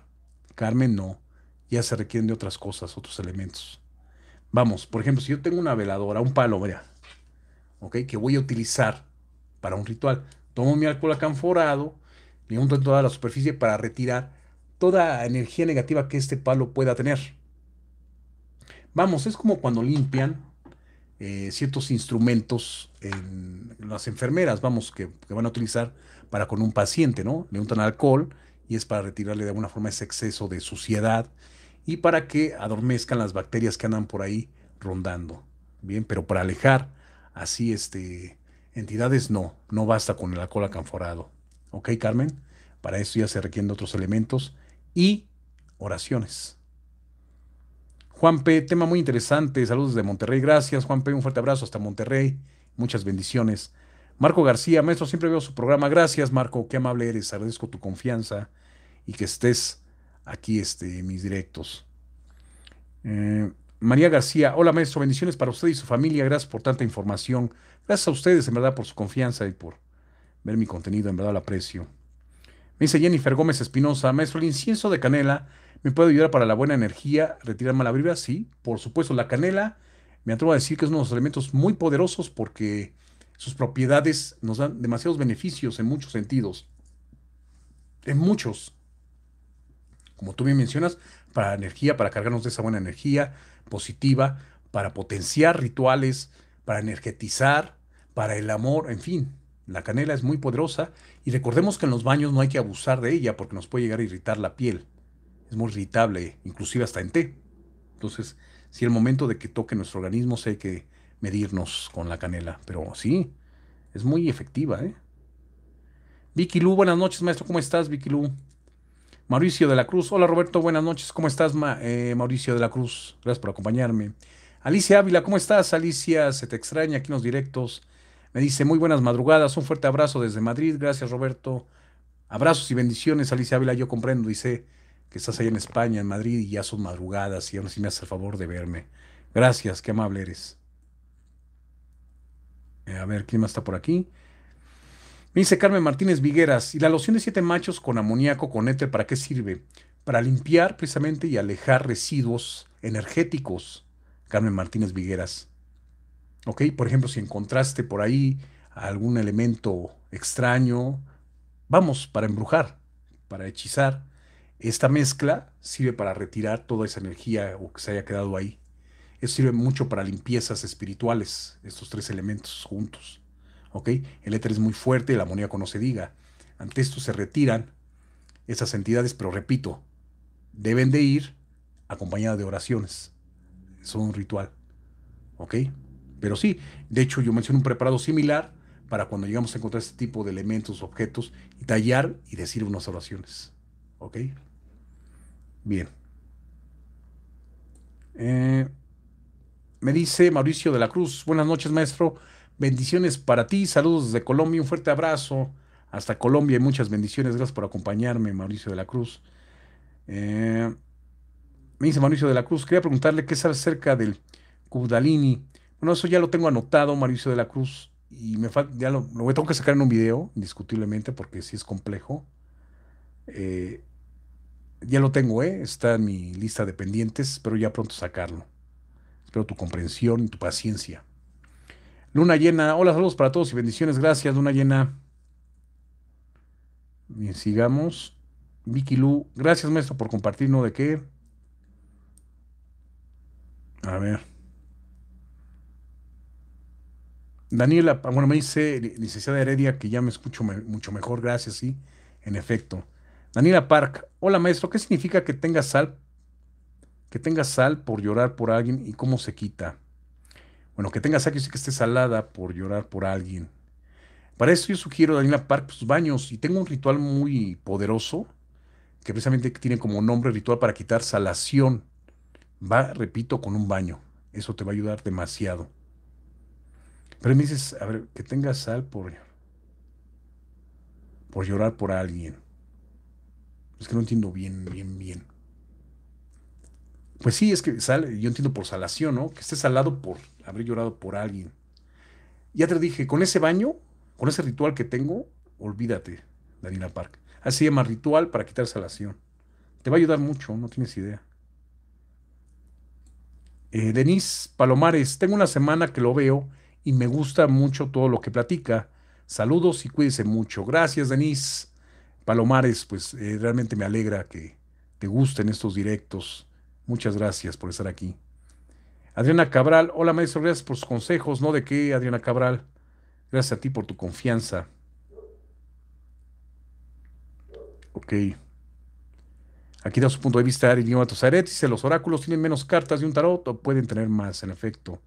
Carmen, no. Ya se requieren de otras cosas, otros elementos. Vamos, por ejemplo, si yo tengo una veladora, un palo, mira, ¿ok? Que voy a utilizar para un ritual. Tomo mi alcohol acanforado, le unto en toda la superficie para retirar toda energía negativa que este palo pueda tener. Vamos, es como cuando limpian eh, ciertos instrumentos en las enfermeras, vamos, que, van a utilizar para con un paciente, ¿no? Le untan alcohol y es para retirarle de alguna forma ese exceso de suciedad y para que adormezcan las bacterias que andan por ahí rondando. Bien, pero para alejar así este, entidades no, no basta con el alcohol acanforado. ¿Ok, Carmen? Para eso ya se requieren otros elementos y oraciones. Juan P., tema muy interesante. Saludos desde Monterrey. Gracias, Juan P. Un fuerte abrazo hasta Monterrey. Muchas bendiciones. Marco García, maestro, siempre veo su programa. Gracias, Marco. Qué amable eres. Agradezco tu confianza y que estés aquí este, en mis directos. Eh, María García, hola, maestro. Bendiciones para usted y su familia. Gracias por tanta información. Gracias a ustedes, en verdad, por su confianza y por ver mi contenido. En verdad, lo aprecio. Me dice Jennifer Gómez Espinosa, maestro, el incienso de canela ¿Me puede ayudar para la buena energía, retirar mala vibra? Sí, por supuesto. La canela, me atrevo a decir que es uno de los elementos muy poderosos porque sus propiedades nos dan demasiados beneficios en muchos sentidos. En muchos. Como tú bien mencionas, para energía, para cargarnos de esa buena energía positiva, para potenciar rituales, para energetizar, para el amor, en fin. La canela es muy poderosa y recordemos que en los baños no hay que abusar de ella porque nos puede llegar a irritar la piel es muy irritable, inclusive hasta en té. Entonces, si el momento de que toque nuestro organismo, sé que medirnos con la canela, pero sí, es muy efectiva. ¿eh? Vicky Lu, buenas noches, maestro, ¿cómo estás, Vicky Lu? Mauricio de la Cruz, hola Roberto, buenas noches, ¿cómo estás, eh, Mauricio de la Cruz? Gracias por acompañarme. Alicia Ávila, ¿cómo estás? Alicia, se te extraña aquí en los directos. Me dice, muy buenas madrugadas, un fuerte abrazo desde Madrid, gracias Roberto. Abrazos y bendiciones, Alicia Ávila, yo comprendo, dice que estás ahí en España, en Madrid, y ya son madrugadas y aún así me haces el favor de verme. Gracias, qué amable eres. Eh, a ver, ¿quién más está por aquí? Me dice Carmen Martínez Vigueras, ¿y la loción de siete machos con amoníaco con éter para qué sirve? Para limpiar precisamente y alejar residuos energéticos, Carmen Martínez Vigueras. ¿Ok? Por ejemplo, si encontraste por ahí algún elemento extraño, vamos, para embrujar, para hechizar, esta mezcla sirve para retirar toda esa energía o que se haya quedado ahí. Eso sirve mucho para limpiezas espirituales, estos tres elementos juntos. ¿ok? El éter es muy fuerte, el amoníaco no se diga. Ante esto se retiran esas entidades, pero repito, deben de ir acompañadas de oraciones. Es un ritual. ¿Ok? Pero sí, de hecho yo menciono un preparado similar para cuando llegamos a encontrar este tipo de elementos, objetos, tallar y decir unas oraciones. ¿Ok? Bien. Eh, me dice Mauricio de la Cruz, buenas noches maestro, bendiciones para ti, saludos desde Colombia, un fuerte abrazo hasta Colombia y muchas bendiciones, gracias por acompañarme Mauricio de la Cruz. Eh, me dice Mauricio de la Cruz, quería preguntarle qué es acerca del Kudalini. Bueno, eso ya lo tengo anotado, Mauricio de la Cruz, y me ya lo, a tengo que sacar en un video, indiscutiblemente, porque si es complejo. Eh, ya lo tengo, ¿eh? está en mi lista de pendientes, pero ya pronto sacarlo. Espero tu comprensión y tu paciencia. Luna llena, hola, saludos para todos y bendiciones. Gracias, Luna llena. Bien, sigamos. Vicky Lu, gracias, maestro, por compartirnos ¿De qué? A ver. Daniela, ah, bueno, me dice licenciada Heredia que ya me escucho mucho mejor, gracias, sí, en efecto. Daniela Park, hola maestro, ¿qué significa que tenga sal? Que tenga sal por llorar por alguien y cómo se quita. Bueno, que tenga sal que esté salada por llorar por alguien. Para eso yo sugiero, Daniela Park, sus pues, baños. Y tengo un ritual muy poderoso que precisamente tiene como nombre ritual para quitar salación. Va, repito, con un baño. Eso te va a ayudar demasiado. Pero me dices, a ver, que tenga sal por, por llorar por alguien. Es que no entiendo bien, bien, bien. Pues sí, es que sale, yo entiendo por salación, ¿no? Que esté salado por haber llorado por alguien. Ya te dije, con ese baño, con ese ritual que tengo, olvídate, Darina Park. Así se llama ritual para quitar salación. Te va a ayudar mucho, no tienes idea. Eh, Denis Palomares, tengo una semana que lo veo y me gusta mucho todo lo que platica. Saludos y cuídese mucho. Gracias, Denise. Palomares, pues eh, realmente me alegra que te gusten estos directos. Muchas gracias por estar aquí. Adriana Cabral, hola maestro, gracias por sus consejos. No de qué, Adriana Cabral. Gracias a ti por tu confianza. Ok. Aquí da su punto de vista Ari Dice, los oráculos tienen menos cartas de un tarot o pueden tener más, en efecto.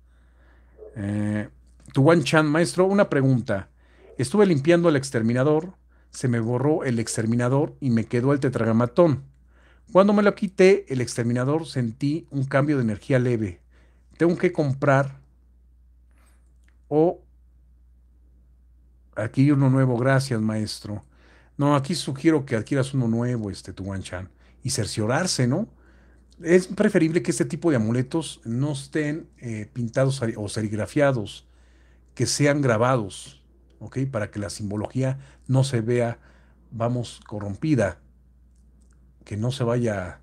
Eh, tu Wan Chan, maestro, una pregunta. Estuve limpiando el exterminador se me borró el exterminador y me quedó el tetragamatón. Cuando me lo quité, el exterminador sentí un cambio de energía leve. Tengo que comprar o aquí uno nuevo, gracias maestro. No, aquí sugiero que adquieras uno nuevo, este Chan. y cerciorarse, ¿no? Es preferible que este tipo de amuletos no estén eh, pintados o serigrafiados, que sean grabados para que la simbología no se vea, vamos, corrompida, que no se vaya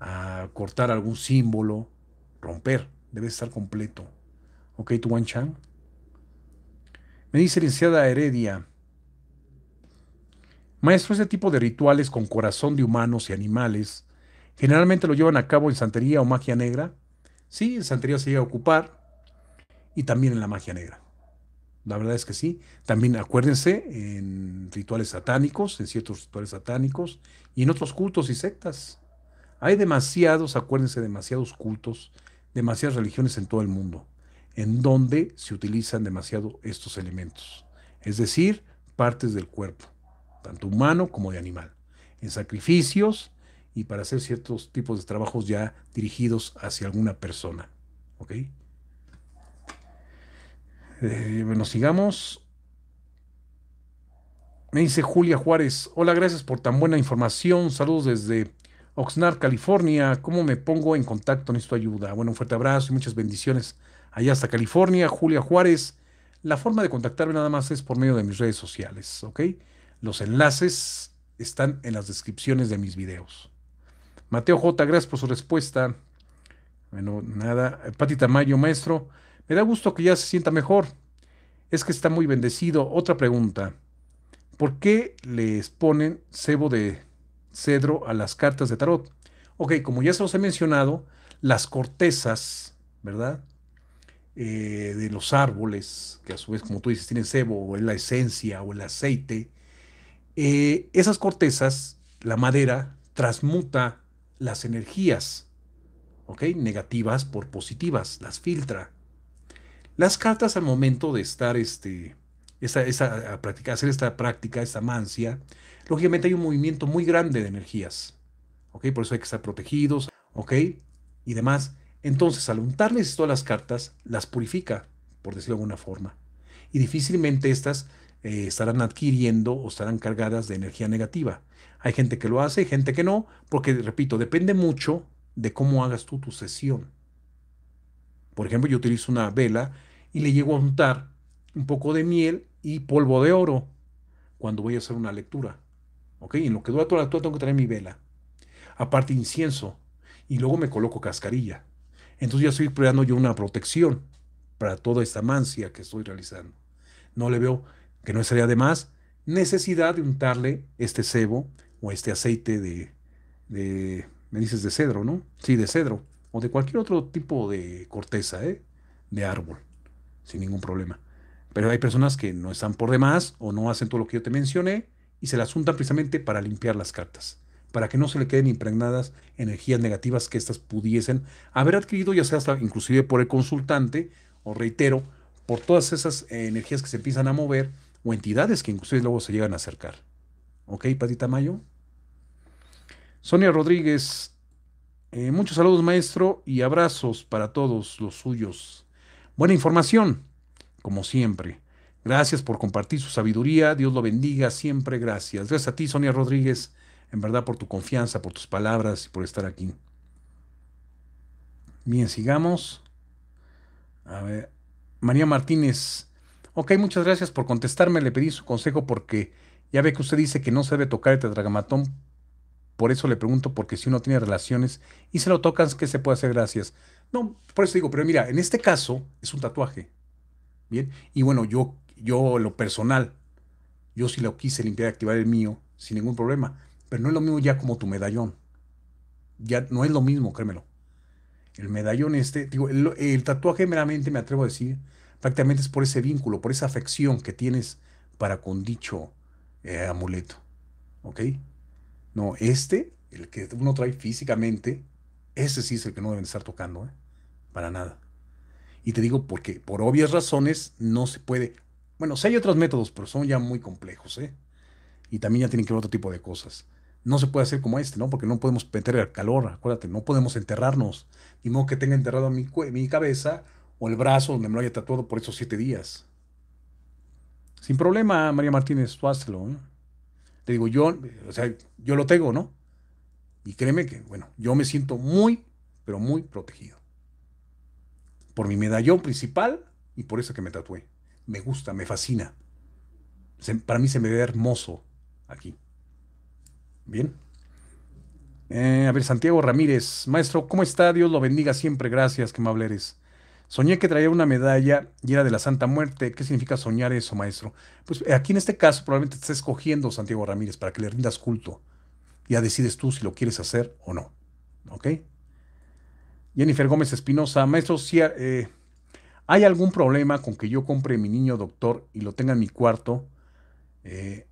a cortar algún símbolo, romper, debe estar completo. ¿Ok, Tuan Chan? Me dice licenciada Heredia, maestro, ese tipo de rituales con corazón de humanos y animales, generalmente lo llevan a cabo en santería o magia negra. Sí, en santería se llega a ocupar y también en la magia negra. La verdad es que sí. También acuérdense en rituales satánicos, en ciertos rituales satánicos y en otros cultos y sectas. Hay demasiados, acuérdense, demasiados cultos, demasiadas religiones en todo el mundo, en donde se utilizan demasiado estos elementos, es decir, partes del cuerpo, tanto humano como de animal, en sacrificios y para hacer ciertos tipos de trabajos ya dirigidos hacia alguna persona. ¿ok?, eh, bueno, sigamos. Me dice Julia Juárez, hola, gracias por tan buena información. Saludos desde Oxnard, California. ¿Cómo me pongo en contacto? Necesito ayuda. Bueno, un fuerte abrazo y muchas bendiciones allá hasta California. Julia Juárez, la forma de contactarme nada más es por medio de mis redes sociales, ¿ok? Los enlaces están en las descripciones de mis videos. Mateo J, gracias por su respuesta. Bueno, nada. Patita Mayo maestro. Me da gusto que ya se sienta mejor. Es que está muy bendecido. Otra pregunta. ¿Por qué les ponen cebo de cedro a las cartas de tarot? Ok, como ya se los he mencionado, las cortezas, ¿verdad? Eh, de los árboles, que a su vez, como tú dices, tienen cebo, o es la esencia, o el aceite, eh, esas cortezas, la madera, transmuta las energías, ¿ok? Negativas por positivas, las filtra. Las cartas al momento de estar, este, hacer esta práctica, esta mancia, lógicamente hay un movimiento muy grande de energías, ¿ok? Por eso hay que estar protegidos, ¿ok? Y demás. Entonces, al untarles todas las cartas, las purifica, por decirlo de alguna forma. Y difícilmente estas eh, estarán adquiriendo o estarán cargadas de energía negativa. Hay gente que lo hace, gente que no, porque, repito, depende mucho de cómo hagas tú tu sesión. Por ejemplo, yo utilizo una vela y le llego a untar un poco de miel y polvo de oro cuando voy a hacer una lectura. ¿Ok? En lo que dura toda la lectura tengo que traer mi vela. Aparte incienso. Y luego me coloco cascarilla. Entonces ya estoy creando yo una protección para toda esta mancia que estoy realizando. No le veo que no sería además necesidad de untarle este cebo o este aceite de, de, me dices de cedro, ¿no? Sí, de cedro o de cualquier otro tipo de corteza, ¿eh? de árbol, sin ningún problema. Pero hay personas que no están por demás o no hacen todo lo que yo te mencioné y se las untan precisamente para limpiar las cartas, para que no se le queden impregnadas energías negativas que éstas pudiesen haber adquirido, ya sea hasta inclusive por el consultante, o reitero, por todas esas eh, energías que se empiezan a mover o entidades que inclusive luego se llegan a acercar. ¿Ok, Patita Mayo? Sonia Rodríguez eh, muchos saludos, maestro, y abrazos para todos los suyos. Buena información, como siempre. Gracias por compartir su sabiduría. Dios lo bendiga siempre. Gracias. Gracias a ti, Sonia Rodríguez, en verdad por tu confianza, por tus palabras y por estar aquí. Bien, sigamos. A ver, María Martínez. Ok, muchas gracias por contestarme. Le pedí su consejo porque ya ve que usted dice que no se debe tocar el tetragamatón por eso le pregunto, porque si uno tiene relaciones y se lo tocan, ¿qué se puede hacer? Gracias. No, por eso digo, pero mira, en este caso es un tatuaje. Bien, y bueno, yo, yo lo personal, yo sí lo quise limpiar y activar el mío sin ningún problema, pero no es lo mismo ya como tu medallón. Ya no es lo mismo, créemelo. El medallón este, digo, el, tatuaje meramente me atrevo a decir, prácticamente es por ese vínculo, por esa afección que tienes para con dicho eh, amuleto. ¿Ok? No, este, el que uno trae físicamente, ese sí es el que no deben estar tocando, ¿eh? para nada. Y te digo porque por obvias razones no se puede. Bueno, sí hay otros métodos, pero son ya muy complejos, ¿eh? Y también ya tienen que ver otro tipo de cosas. No se puede hacer como este, ¿no? Porque no podemos meter el calor, acuérdate, no podemos enterrarnos. Ni modo que tenga enterrado mi, cabeza o el brazo donde me lo haya tatuado por esos siete días. Sin problema, María Martínez, tú hazlo, ¿eh? Te digo, yo, o sea, yo lo tengo, ¿no? Y créeme que, bueno, yo me siento muy, pero muy protegido. Por mi medallón principal y por eso que me tatué. Me gusta, me fascina. para mí se me ve hermoso aquí. Bien. Eh, a ver, Santiago Ramírez, maestro, ¿cómo está? Dios lo bendiga siempre. Gracias, que amable eres. Soñé que traía una medalla y era de la Santa Muerte. ¿Qué significa soñar eso, maestro? Pues eh, aquí en este caso probablemente te estés escogiendo, Santiago Ramírez, para que le rindas culto. Ya decides tú si lo quieres hacer o no. ¿Ok? Jennifer Gómez Espinosa, maestro, si eh, hay algún problema con que yo compre mi niño doctor y lo tenga en mi cuarto eh,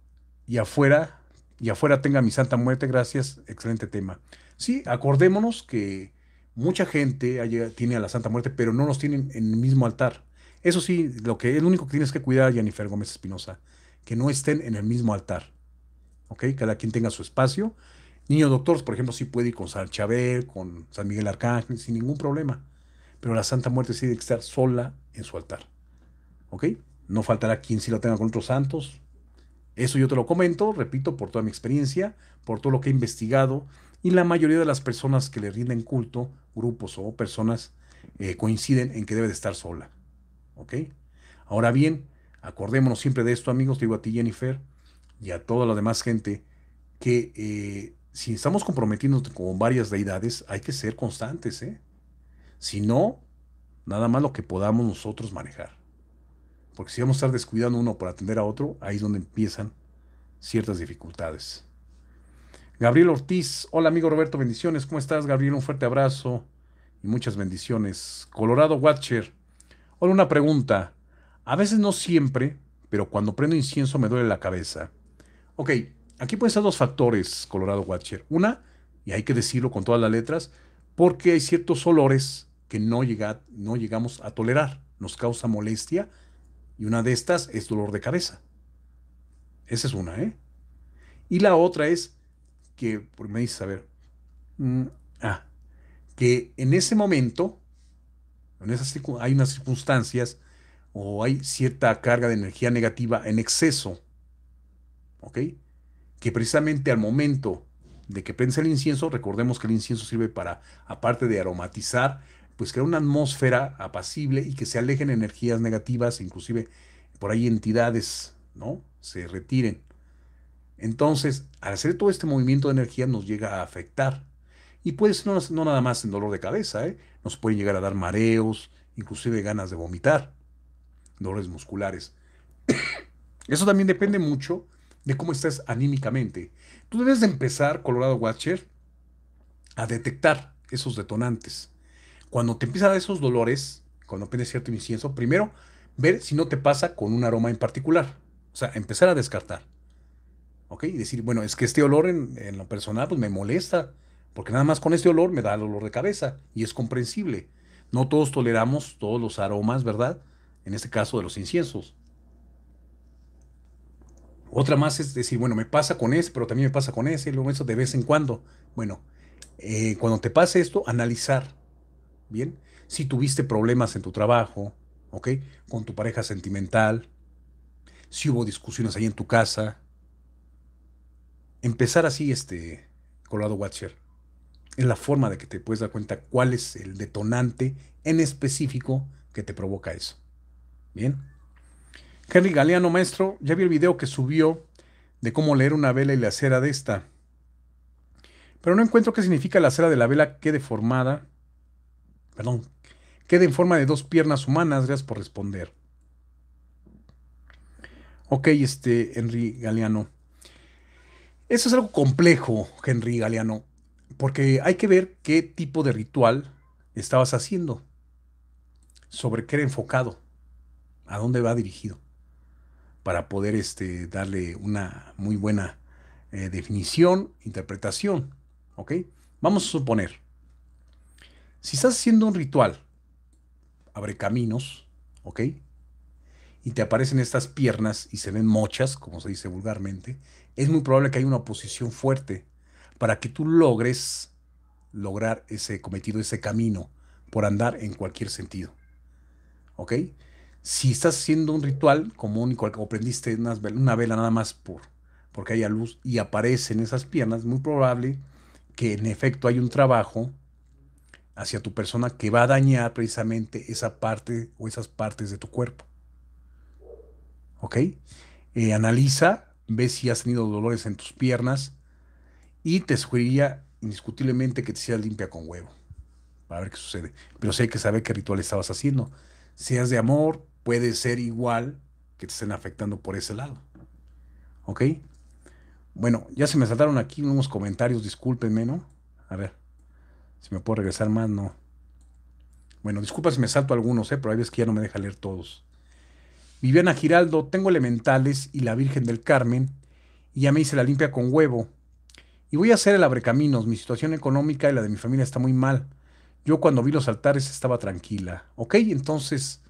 y afuera, y afuera tenga mi Santa Muerte, gracias, excelente tema. Sí, acordémonos que mucha gente tiene a la Santa Muerte, pero no los tienen en el mismo altar. Eso sí, lo que el único que tienes que cuidar, Jennifer Gómez Espinosa, que no estén en el mismo altar. ¿Ok? Cada quien tenga su espacio. Niños doctores, por ejemplo, sí puede ir con San Chabel, con San Miguel Arcángel, sin ningún problema. Pero la Santa Muerte sí debe estar sola en su altar. ¿Ok? No faltará quien sí lo tenga con otros santos. Eso yo te lo comento, repito, por toda mi experiencia, por todo lo que he investigado, y la mayoría de las personas que le rinden culto, grupos o personas, eh, coinciden en que debe de estar sola. ¿Ok? Ahora bien, acordémonos siempre de esto, amigos, te digo a ti, Jennifer, y a toda la demás gente, que eh, si estamos comprometiéndonos con varias deidades, hay que ser constantes, ¿eh? Si no, nada más lo que podamos nosotros manejar. Porque si vamos a estar descuidando uno para atender a otro, ahí es donde empiezan ciertas dificultades. Gabriel Ortiz, hola amigo Roberto, bendiciones. ¿Cómo estás, Gabriel? Un fuerte abrazo y muchas bendiciones. Colorado Watcher, hola, una pregunta. A veces no siempre, pero cuando prendo incienso me duele la cabeza. Ok, aquí pueden ser dos factores, Colorado Watcher. Una, y hay que decirlo con todas las letras, porque hay ciertos olores que no, no llegamos a tolerar, nos causa molestia, y una de estas es dolor de cabeza. Esa es una, ¿eh? Y la otra es que, pues, me dice, a ver, mm, ah, que en ese momento, en esas, hay unas circunstancias o hay cierta carga de energía negativa en exceso, ¿ok? Que precisamente al momento de que prensa el incienso, recordemos que el incienso sirve para, aparte de aromatizar, pues crear una atmósfera apacible y que se alejen energías negativas, inclusive por ahí entidades, ¿no? Se retiren. Entonces, al hacer todo este movimiento de energía nos llega a afectar. Y puede ser no, nada más en dolor de cabeza, ¿eh? nos pueden llegar a dar mareos, inclusive ganas de vomitar, dolores musculares. (coughs) Eso también depende mucho de cómo estás anímicamente. Tú debes de empezar, Colorado Watcher, a detectar esos detonantes. Cuando te empiezan a dar esos dolores, cuando prendes cierto incienso, primero ver si no te pasa con un aroma en particular. O sea, empezar a descartar. Y decir, bueno, es que este olor en, lo personal pues me molesta, porque nada más con este olor me da el olor de cabeza y es comprensible. No todos toleramos todos los aromas, ¿verdad? En este caso de los inciensos. Otra más es decir, bueno, me pasa con ese, pero también me pasa con ese, y luego eso de vez en cuando. Bueno, eh, cuando te pase esto, analizar, ¿bien? Si tuviste problemas en tu trabajo, ¿ok? Con tu pareja sentimental, si hubo discusiones ahí en tu casa, empezar así, este, Colorado Watcher, es la forma de que te puedes dar cuenta cuál es el detonante en específico que te provoca eso. Bien. Henry Galeano, maestro, ya vi el video que subió de cómo leer una vela y la cera de esta. Pero no encuentro qué significa la cera de la vela quede formada. Perdón, quede en forma de dos piernas humanas. Gracias por responder. Ok, este, Henry Galeano. Eso es algo complejo, Henry Galeano, porque hay que ver qué tipo de ritual estabas haciendo, sobre qué era enfocado, a dónde va dirigido, para poder este, darle una muy buena eh, definición, interpretación. ¿Ok? Vamos a suponer, si estás haciendo un ritual, abre caminos, ¿ok? Y te aparecen estas piernas y se ven mochas, como se dice vulgarmente, es muy probable que haya una oposición fuerte para que tú logres lograr ese cometido, ese camino, por andar en cualquier sentido. ¿Ok? Si estás haciendo un ritual común o prendiste una vela, una vela nada más por, porque haya luz y aparecen esas piernas, muy probable que en efecto hay un trabajo hacia tu persona que va a dañar precisamente esa parte o esas partes de tu cuerpo. ¿Ok? Eh, analiza ve si has tenido dolores en tus piernas y te sugeriría indiscutiblemente que te hicieras limpia con huevo para ver qué sucede. Pero si hay que saber qué ritual estabas haciendo. si es de amor, puede ser igual que te estén afectando por ese lado. ¿Ok? Bueno, ya se me saltaron aquí unos comentarios, discúlpenme, ¿no? A ver, si me puedo regresar más, no. Bueno, disculpa si me salto algunos, ¿eh? pero hay veces que ya no me deja leer todos. Viviana Giraldo, tengo elementales y la Virgen del Carmen, y ya me hice la limpia con huevo. Y voy a hacer el abrecaminos, mi situación económica y la de mi familia está muy mal. Yo cuando vi los altares estaba tranquila. Ok, entonces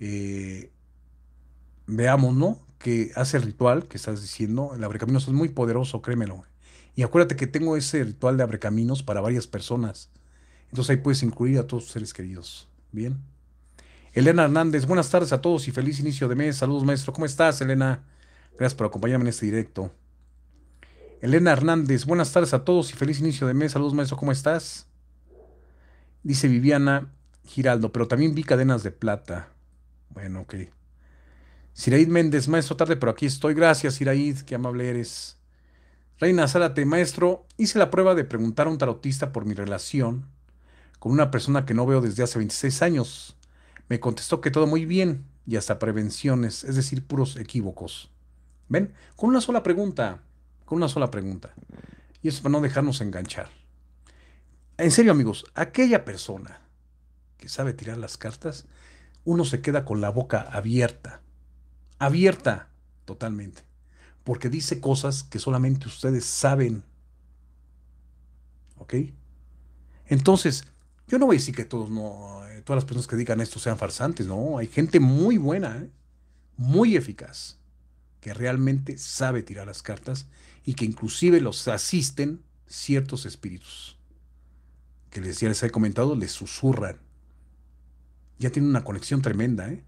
eh, veamos, ¿no? Que hace el ritual que estás diciendo, el abrecaminos es muy poderoso, créemelo. Y acuérdate que tengo ese ritual de abrecaminos para varias personas. Entonces ahí puedes incluir a todos tus seres queridos. Bien. Elena Hernández, buenas tardes a todos y feliz inicio de mes. Saludos, maestro. ¿Cómo estás, Elena? Gracias por acompañarme en este directo. Elena Hernández, buenas tardes a todos y feliz inicio de mes. Saludos, maestro. ¿Cómo estás? Dice Viviana Giraldo, pero también vi cadenas de plata. Bueno, ok. Siraid Méndez, maestro, tarde, pero aquí estoy. Gracias, Siraid, qué amable eres. Reina Zárate, maestro, hice la prueba de preguntar a un tarotista por mi relación con una persona que no veo desde hace 26 años. Me contestó que todo muy bien y hasta prevenciones, es decir, puros equívocos. ¿Ven? Con una sola pregunta, con una sola pregunta. Y eso para no dejarnos enganchar. En serio, amigos, aquella persona que sabe tirar las cartas, uno se queda con la boca abierta, abierta totalmente, porque dice cosas que solamente ustedes saben. ¿Ok? Entonces, yo no voy a decir que todos no, eh, todas las personas que digan esto sean farsantes, no. Hay gente muy buena, ¿eh? muy eficaz, que realmente sabe tirar las cartas y que inclusive los asisten ciertos espíritus que les ya les he comentado, les susurran. Ya tienen una conexión tremenda, ¿eh?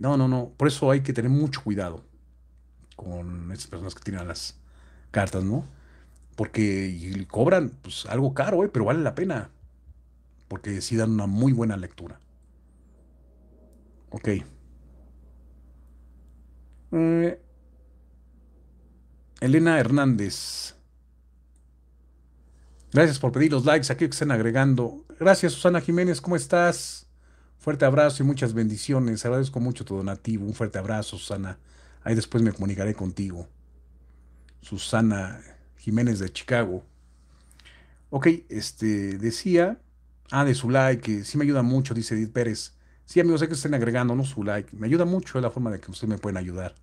No, no, no. Por eso hay que tener mucho cuidado con esas personas que tiran las cartas, ¿no? Porque cobran pues, algo caro, ¿eh? pero vale la pena porque sí dan una muy buena lectura. Ok. Eh, Elena Hernández. Gracias por pedir los likes aquí que estén agregando. Gracias, Susana Jiménez, ¿cómo estás? Fuerte abrazo y muchas bendiciones. Agradezco mucho tu donativo. Un fuerte abrazo, Susana. Ahí después me comunicaré contigo. Susana Jiménez de Chicago. Ok, este decía Ah, de su like, sí me ayuda mucho, dice Edith Pérez. Sí, amigos, sé que están agregando, ¿no? Su like. Me ayuda mucho, es la forma de que ustedes me pueden ayudar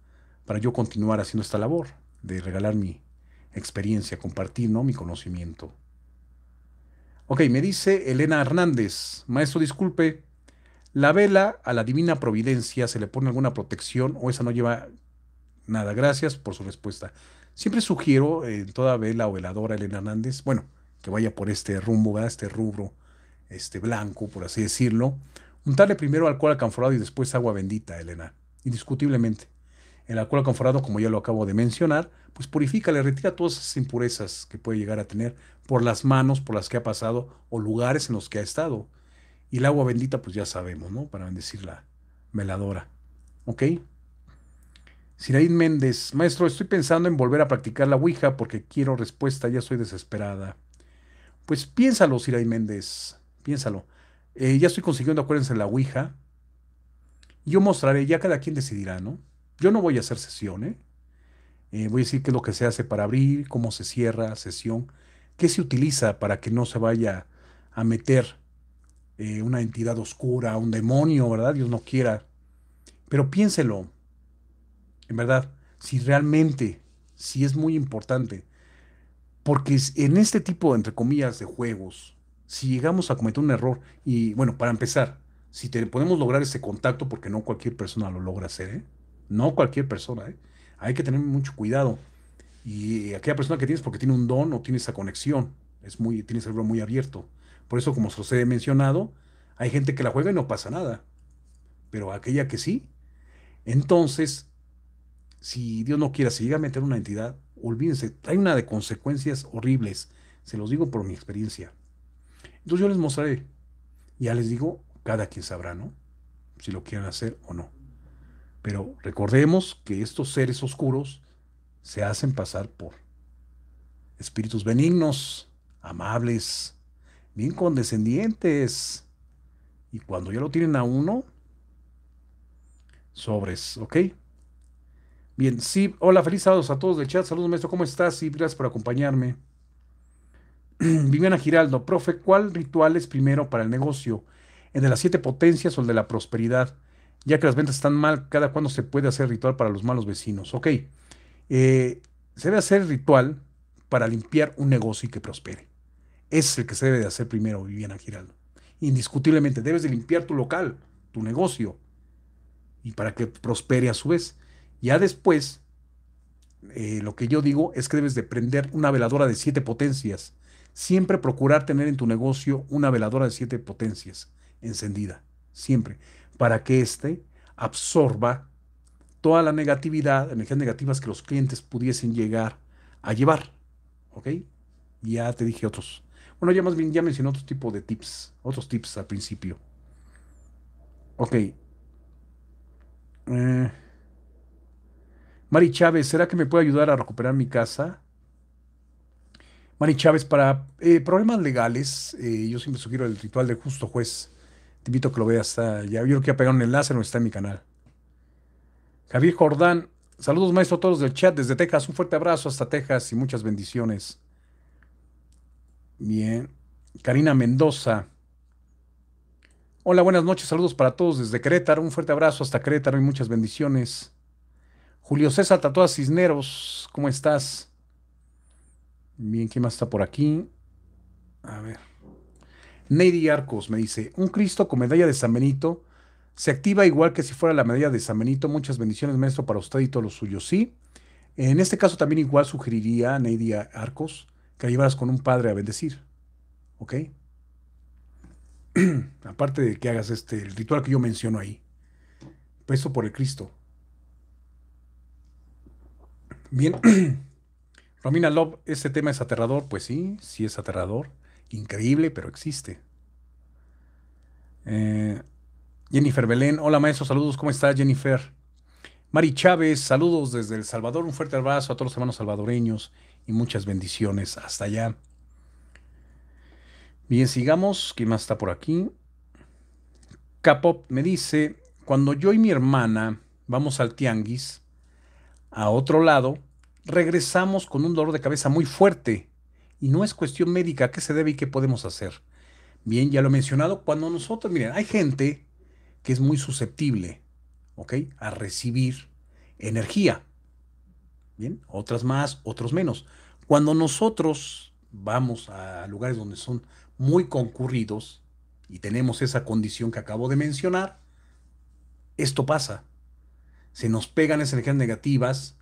para yo continuar haciendo esta labor de regalar mi experiencia, compartir, ¿no? Mi conocimiento. Ok, me dice Elena Hernández, maestro, disculpe, ¿la vela a la divina providencia se le pone alguna protección o esa no lleva nada? Gracias por su respuesta. Siempre sugiero eh, en toda vela o veladora, Elena Hernández, bueno, que vaya por este rumbo, Este rubro este, blanco, por así decirlo, untarle primero alcohol alcanforado y después agua bendita, Elena, indiscutiblemente. El alcohol alcanforado, como ya lo acabo de mencionar, pues purifica, le retira todas esas impurezas que puede llegar a tener por las manos por las que ha pasado o lugares en los que ha estado. Y el agua bendita, pues ya sabemos, ¿no? Para bendecir la veladora. ¿Ok? Siraín Méndez, maestro, estoy pensando en volver a practicar la Ouija porque quiero respuesta, ya soy desesperada. Pues piénsalo, Siraín Méndez. Piénsalo. Eh, ya estoy consiguiendo, acuérdense, la Ouija. Yo mostraré, ya cada quien decidirá, ¿no? Yo no voy a hacer sesión, ¿eh? ¿eh? voy a decir qué es lo que se hace para abrir, cómo se cierra sesión, qué se utiliza para que no se vaya a meter eh, una entidad oscura, un demonio, ¿verdad? Dios no quiera. Pero piénselo, en verdad, si realmente, si es muy importante, porque en este tipo, entre comillas, de juegos, si llegamos a cometer un error, y bueno, para empezar, si te, podemos lograr ese contacto, porque no cualquier persona lo logra hacer, ¿eh? no cualquier persona, ¿eh? hay que tener mucho cuidado. Y aquella persona que tienes porque tiene un don o tiene esa conexión, es muy, tiene el cerebro muy abierto. Por eso, como os he mencionado, hay gente que la juega y no pasa nada, pero aquella que sí. Entonces, si Dios no quiera, si llega a meter una entidad, olvídense, hay una de consecuencias horribles, se los digo por mi experiencia. Entonces yo les mostraré. Ya les digo, cada quien sabrá, ¿no? Si lo quieren hacer o no. Pero recordemos que estos seres oscuros se hacen pasar por espíritus benignos, amables, bien condescendientes. Y cuando ya lo tienen a uno, sobres, ¿ok? Bien, sí, hola, feliz sábados a todos del chat. Saludos, maestro, ¿cómo estás? Sí, gracias por acompañarme. (clears throat) Viviana Giraldo, profe, ¿cuál ritual es primero para el negocio? ¿El de las siete potencias o el de la prosperidad? Ya que las ventas están mal, ¿cada cuándo se puede hacer ritual para los malos vecinos? Ok, eh, se debe hacer ritual para limpiar un negocio y que prospere. es el que se debe de hacer primero, Viviana Giraldo. Indiscutiblemente, debes de limpiar tu local, tu negocio, y para que prospere a su vez. Ya después, eh, lo que yo digo es que debes de prender una veladora de siete potencias siempre procurar tener en tu negocio una veladora de siete potencias encendida, siempre, para que éste absorba toda la negatividad, energías negativas que los clientes pudiesen llegar a llevar. ¿Ok? Ya te dije otros. Bueno, ya más bien ya mencioné otro tipo de tips, otros tips al principio. Ok. Eh, Mari Chávez, ¿será que me puede ayudar a recuperar mi casa? Mari Chávez, para eh, problemas legales, eh, yo siempre sugiero el ritual de justo juez. Te invito a que lo veas. hasta ya, yo creo que ya pegado un enlace, no está en mi canal. Javier Jordán, saludos maestro a todos del chat desde Texas. Un fuerte abrazo hasta Texas y muchas bendiciones. Bien. Karina Mendoza. Hola, buenas noches, saludos para todos desde Querétaro. Un fuerte abrazo hasta Querétaro y muchas bendiciones. Julio César Tatuas Cisneros, ¿cómo estás? Bien, ¿qué más está por aquí? A ver. Neidy Arcos me dice, un Cristo con medalla de San Benito se activa igual que si fuera la medalla de San Benito. Muchas bendiciones, maestro, para usted y todos los suyos. Sí. En este caso también igual sugeriría, Neidy Arcos, que la con un padre a bendecir. ¿Ok? (clears throat) Aparte de que hagas este, el ritual que yo menciono ahí. Peso por el Cristo. Bien. (clears throat) Romina Love, ¿este tema es aterrador? Pues sí, sí es aterrador. Increíble, pero existe. Eh, Jennifer Belén, hola maestro, saludos, ¿cómo está Jennifer? Mari Chávez, saludos desde El Salvador, un fuerte abrazo a todos los hermanos salvadoreños y muchas bendiciones hasta allá. Bien, sigamos, ¿quién más está por aquí? Capop me dice, cuando yo y mi hermana vamos al tianguis, a otro lado, regresamos con un dolor de cabeza muy fuerte y no es cuestión médica qué se debe y qué podemos hacer. Bien, ya lo he mencionado, cuando nosotros, miren, hay gente que es muy susceptible, ¿ok? A recibir energía. Bien, otras más, otros menos. Cuando nosotros vamos a lugares donde son muy concurridos y tenemos esa condición que acabo de mencionar, esto pasa. Se nos pegan esas energías negativas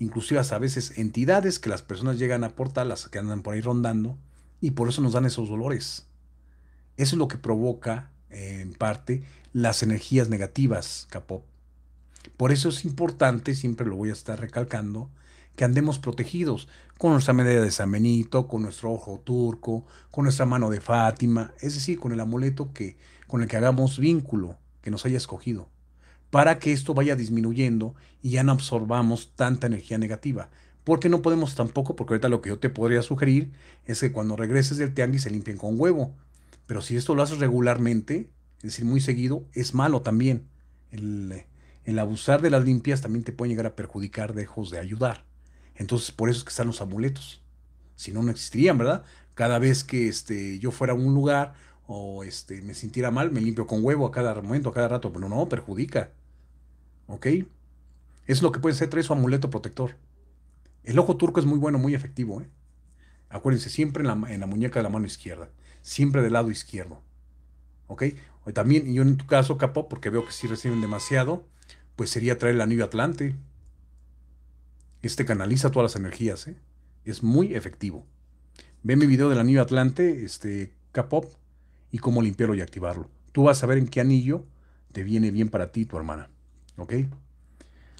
Inclusivas a veces entidades que las personas llegan a portar, las que andan por ahí rondando, y por eso nos dan esos dolores. Eso es lo que provoca, eh, en parte, las energías negativas, Capó. Por eso es importante, siempre lo voy a estar recalcando, que andemos protegidos con nuestra medalla de San Benito, con nuestro ojo turco, con nuestra mano de Fátima, es decir, con el amuleto que, con el que hagamos vínculo, que nos haya escogido para que esto vaya disminuyendo y ya no absorbamos tanta energía negativa. Porque no podemos tampoco, porque ahorita lo que yo te podría sugerir es que cuando regreses del tianguis se limpien con huevo. Pero si esto lo haces regularmente, es decir, muy seguido, es malo también. El, abusar de las limpias también te puede llegar a perjudicar, dejos de ayudar. Entonces, por eso es que están los amuletos. Si no, no existirían, ¿verdad? Cada vez que este, yo fuera a un lugar o este, me sintiera mal, me limpio con huevo a cada momento, a cada rato, pero no, perjudica. ¿Ok? Es lo que puede ser, trae su amuleto protector. El ojo turco es muy bueno, muy efectivo. ¿eh? Acuérdense, siempre en la, muñeca de la mano izquierda, siempre del lado izquierdo. ¿Ok? también, yo en tu caso, capo, porque veo que si reciben demasiado, pues sería traer el anillo atlante. Este canaliza todas las energías, ¿eh? es muy efectivo. Ve mi video del anillo atlante, este capop, y cómo limpiarlo y activarlo. Tú vas a ver en qué anillo te viene bien para ti, tu hermana. ¿Ok?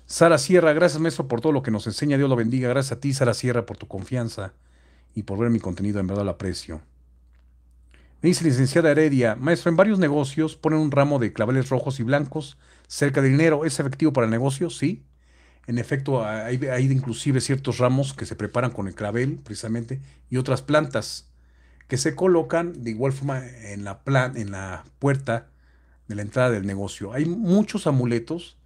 Sara Sierra, gracias maestro por todo lo que nos enseña. Dios lo bendiga. Gracias a ti, Sara Sierra, por tu confianza y por ver mi contenido. En verdad lo aprecio. Me dice licenciada Heredia, maestro, en varios negocios ponen un ramo de claveles rojos y blancos cerca del dinero. ¿Es efectivo para el negocio? Sí. En efecto, hay, hay, inclusive ciertos ramos que se preparan con el clavel, precisamente, y otras plantas que se colocan de igual forma en la, en la puerta de la entrada del negocio. Hay muchos amuletos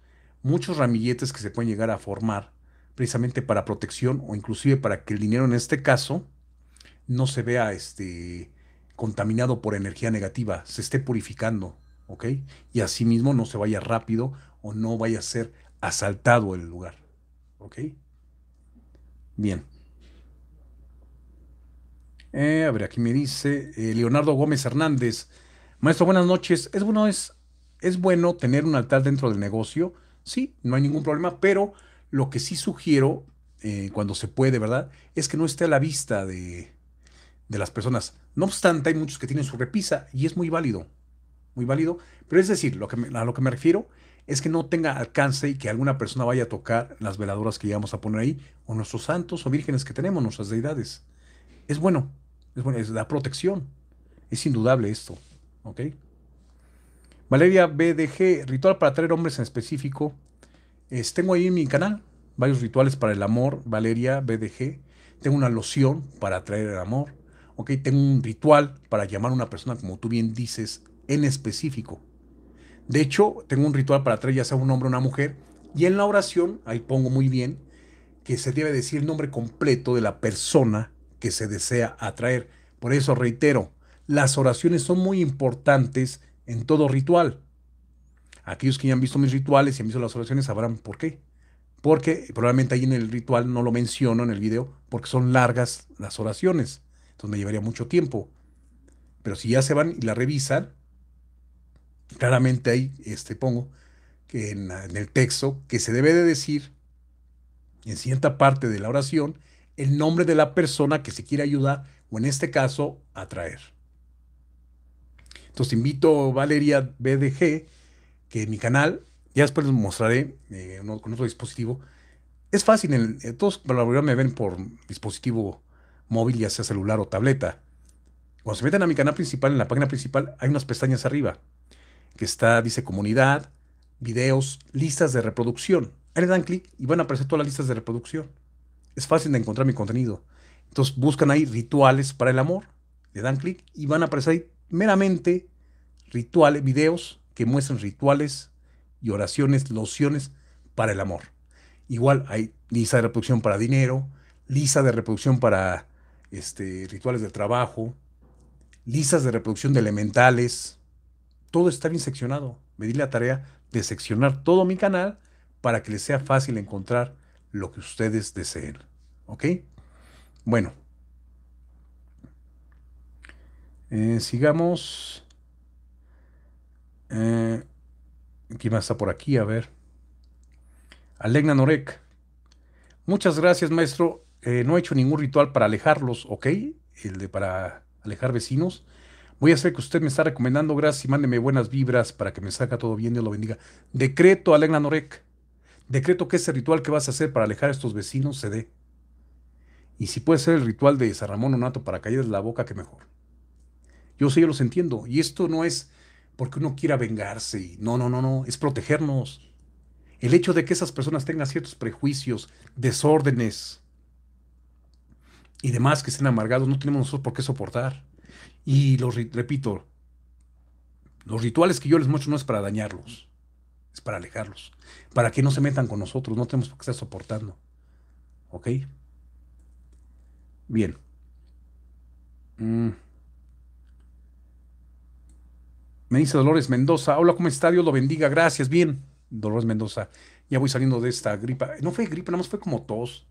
muchos ramilletes que se pueden llegar a formar precisamente para protección o inclusive para que el dinero en este caso no se vea este, contaminado por energía negativa, se esté purificando, ¿ok? Y asimismo no se vaya rápido o no vaya a ser asaltado el lugar, ¿ok? Bien. Eh, a ver, aquí me dice eh, Leonardo Gómez Hernández. Maestro, buenas noches. Es bueno, es, es bueno tener un altar dentro del negocio Sí, no hay ningún problema, pero lo que sí sugiero, eh, cuando se puede, ¿verdad? Es que no esté a la vista de, las personas. No obstante, hay muchos que tienen su repisa y es muy válido, muy válido. Pero es decir, lo que a lo que me refiero es que no tenga alcance y que alguna persona vaya a tocar las veladoras que íbamos a poner ahí, o nuestros santos o vírgenes que tenemos, nuestras deidades. Es bueno, es bueno, es la protección. Es indudable esto, ¿ok? Valeria BDG, ritual para atraer hombres en específico. tengo ahí en mi canal varios rituales para el amor, Valeria BDG. Tengo una loción para atraer el amor. Ok, tengo un ritual para llamar a una persona, como tú bien dices, en específico. De hecho, tengo un ritual para atraer ya sea un hombre o una mujer. Y en la oración, ahí pongo muy bien, que se debe decir el nombre completo de la persona que se desea atraer. Por eso reitero, las oraciones son muy importantes en todo ritual. Aquellos que ya han visto mis rituales y han visto las oraciones sabrán por qué. Porque probablemente ahí en el ritual no lo menciono en el video, porque son largas las oraciones. Entonces me llevaría mucho tiempo. Pero si ya se van y la revisan, claramente ahí este, pongo que en, en el texto que se debe de decir en cierta parte de la oración el nombre de la persona que se quiere ayudar o en este caso atraer. Entonces invito a Valeria BDG, que mi canal, ya después les mostraré eh, con otro dispositivo. Es fácil, en, eh, todos la mayoría me ven por dispositivo móvil, ya sea celular o tableta. Cuando se meten a mi canal principal, en la página principal, hay unas pestañas arriba, que está, dice comunidad, videos, listas de reproducción. Ahí le dan clic y van a aparecer todas las listas de reproducción. Es fácil de encontrar mi contenido. Entonces buscan ahí rituales para el amor, le dan clic y van a aparecer ahí meramente rituales, videos que muestran rituales y oraciones, lociones para el amor. Igual hay lista de reproducción para dinero, lista de reproducción para este, rituales del trabajo, listas de reproducción de elementales. Todo está bien seccionado. Me di la tarea de seccionar todo mi canal para que les sea fácil encontrar lo que ustedes deseen. ¿Ok? Bueno, Eh, sigamos. Eh, ¿Quién más está por aquí? A ver. Alegna Norek. Muchas gracias, maestro. Eh, no he hecho ningún ritual para alejarlos, ¿ok? El de para alejar vecinos. Voy a hacer que usted me está recomendando. Gracias y mándeme buenas vibras para que me salga todo bien. Dios lo bendiga. Decreto, Alegna Norek. Decreto que ese ritual que vas a hacer para alejar a estos vecinos se dé. Y si puede ser el ritual de San Ramón Onato para caer la boca, que mejor. Yo sé, yo los entiendo. Y esto no es porque uno quiera vengarse. No, no, no, no. Es protegernos. El hecho de que esas personas tengan ciertos prejuicios, desórdenes y demás que estén amargados, no tenemos nosotros por qué soportar. Y los repito, los rituales que yo les muestro no es para dañarlos, es para alejarlos, para que no se metan con nosotros, no tenemos por qué estar soportando. ¿Ok? Bien. Mm. Me dice Dolores Mendoza, hola, ¿cómo está? Dios lo bendiga, gracias, bien. Dolores Mendoza, ya voy saliendo de esta gripa. No fue gripa, nada más fue como tos.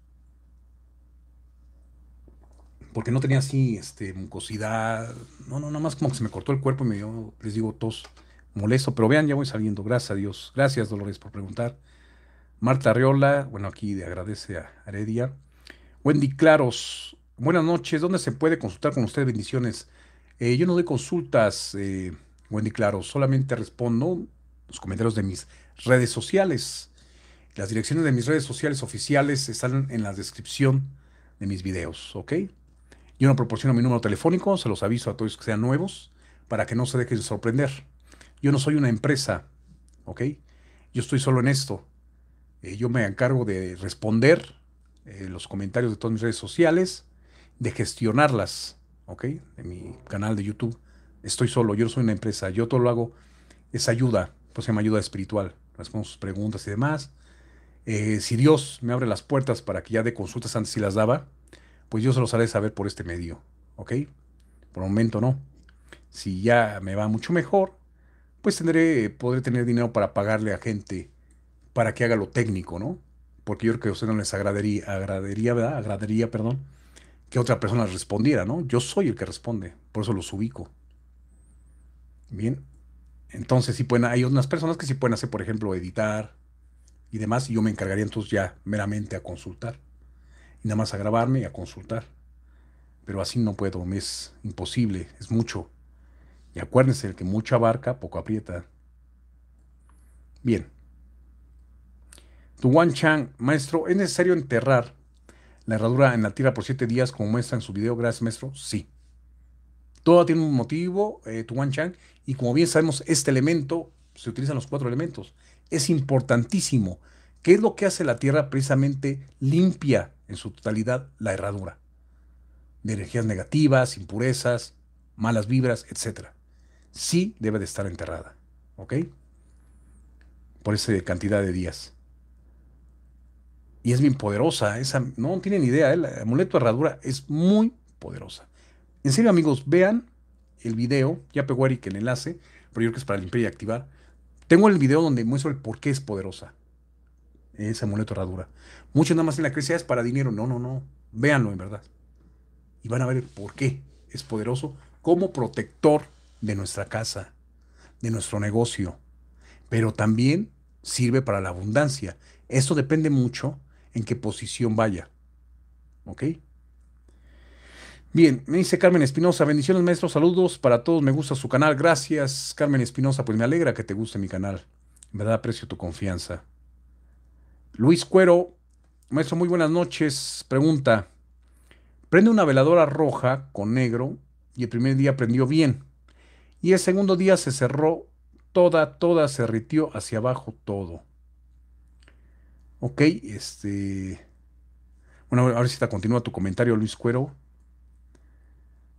Porque no tenía así, este, mucosidad. No, no, nada más como que se me cortó el cuerpo y me dio, les digo, tos. Molesto, pero vean, ya voy saliendo, gracias a Dios. Gracias, Dolores, por preguntar. Marta Arreola, bueno, aquí le agradece a Heredia. Wendy Claros, buenas noches. ¿Dónde se puede consultar con usted? Bendiciones. Eh, yo no doy consultas. Eh, y Claro, solamente respondo los comentarios de mis redes sociales. Las direcciones de mis redes sociales oficiales están en la descripción de mis videos, ¿ok? Yo no proporciono mi número telefónico, se los aviso a todos que sean nuevos, para que no se dejen sorprender. Yo no soy una empresa, ¿ok? Yo estoy solo en esto. Eh, yo me encargo de responder eh, los comentarios de todas mis redes sociales, de gestionarlas, ¿ok? De mi canal de YouTube estoy solo, yo no soy una empresa, yo todo lo hago, es ayuda, pues se llama ayuda espiritual, respondo sus preguntas y demás. Eh, si Dios me abre las puertas para que ya dé consultas antes si las daba, pues yo se los haré saber por este medio, ¿ok? Por el momento no. Si ya me va mucho mejor, pues tendré, podré tener dinero para pagarle a gente para que haga lo técnico, ¿no? Porque yo creo que a ustedes no les agradaría, agradaría, ¿verdad? Agradaría, perdón, que otra persona respondiera, ¿no? Yo soy el que responde, por eso los ubico. Bien. Entonces, sí pueden, hay unas personas que sí pueden hacer, por ejemplo, editar y demás, y yo me encargaría entonces ya meramente a consultar. Y nada más a grabarme y a consultar. Pero así no puedo, es imposible, es mucho. Y acuérdense, el que mucha abarca, poco aprieta. Bien. wan Chang, maestro, ¿es necesario enterrar la herradura en la tierra por siete días como muestra en su video? Gracias, maestro. Sí. Todo tiene un motivo, eh, tu wan Chang, y como bien sabemos, este elemento, se utilizan los cuatro elementos, es importantísimo. ¿Qué es lo que hace la Tierra? Precisamente limpia en su totalidad la herradura de energías negativas, impurezas, malas vibras, etc. Sí debe de estar enterrada, ¿ok? Por esa cantidad de días. Y es bien poderosa, esa, no tienen idea, ¿eh? el amuleto de herradura es muy poderosa. En serio amigos, vean el video, ya pegó Eric el enlace, pero yo creo que es para limpiar y activar. Tengo el video donde muestro el por qué es poderosa. esa amuleto herradura. Muchos nada más en la creencia es para dinero. No, no, no. Véanlo en verdad. Y van a ver el por qué es poderoso como protector de nuestra casa, de nuestro negocio. Pero también sirve para la abundancia. Eso depende mucho en qué posición vaya. ¿Ok? Bien, me dice Carmen Espinosa, bendiciones maestro, saludos para todos, me gusta su canal, gracias Carmen Espinosa, pues me alegra que te guste mi canal, en verdad aprecio tu confianza. Luis Cuero, maestro, muy buenas noches, pregunta, prende una veladora roja con negro y el primer día prendió bien y el segundo día se cerró toda, toda, se ritió hacia abajo todo. Ok, este... Bueno, ahora continúa tu comentario, Luis Cuero.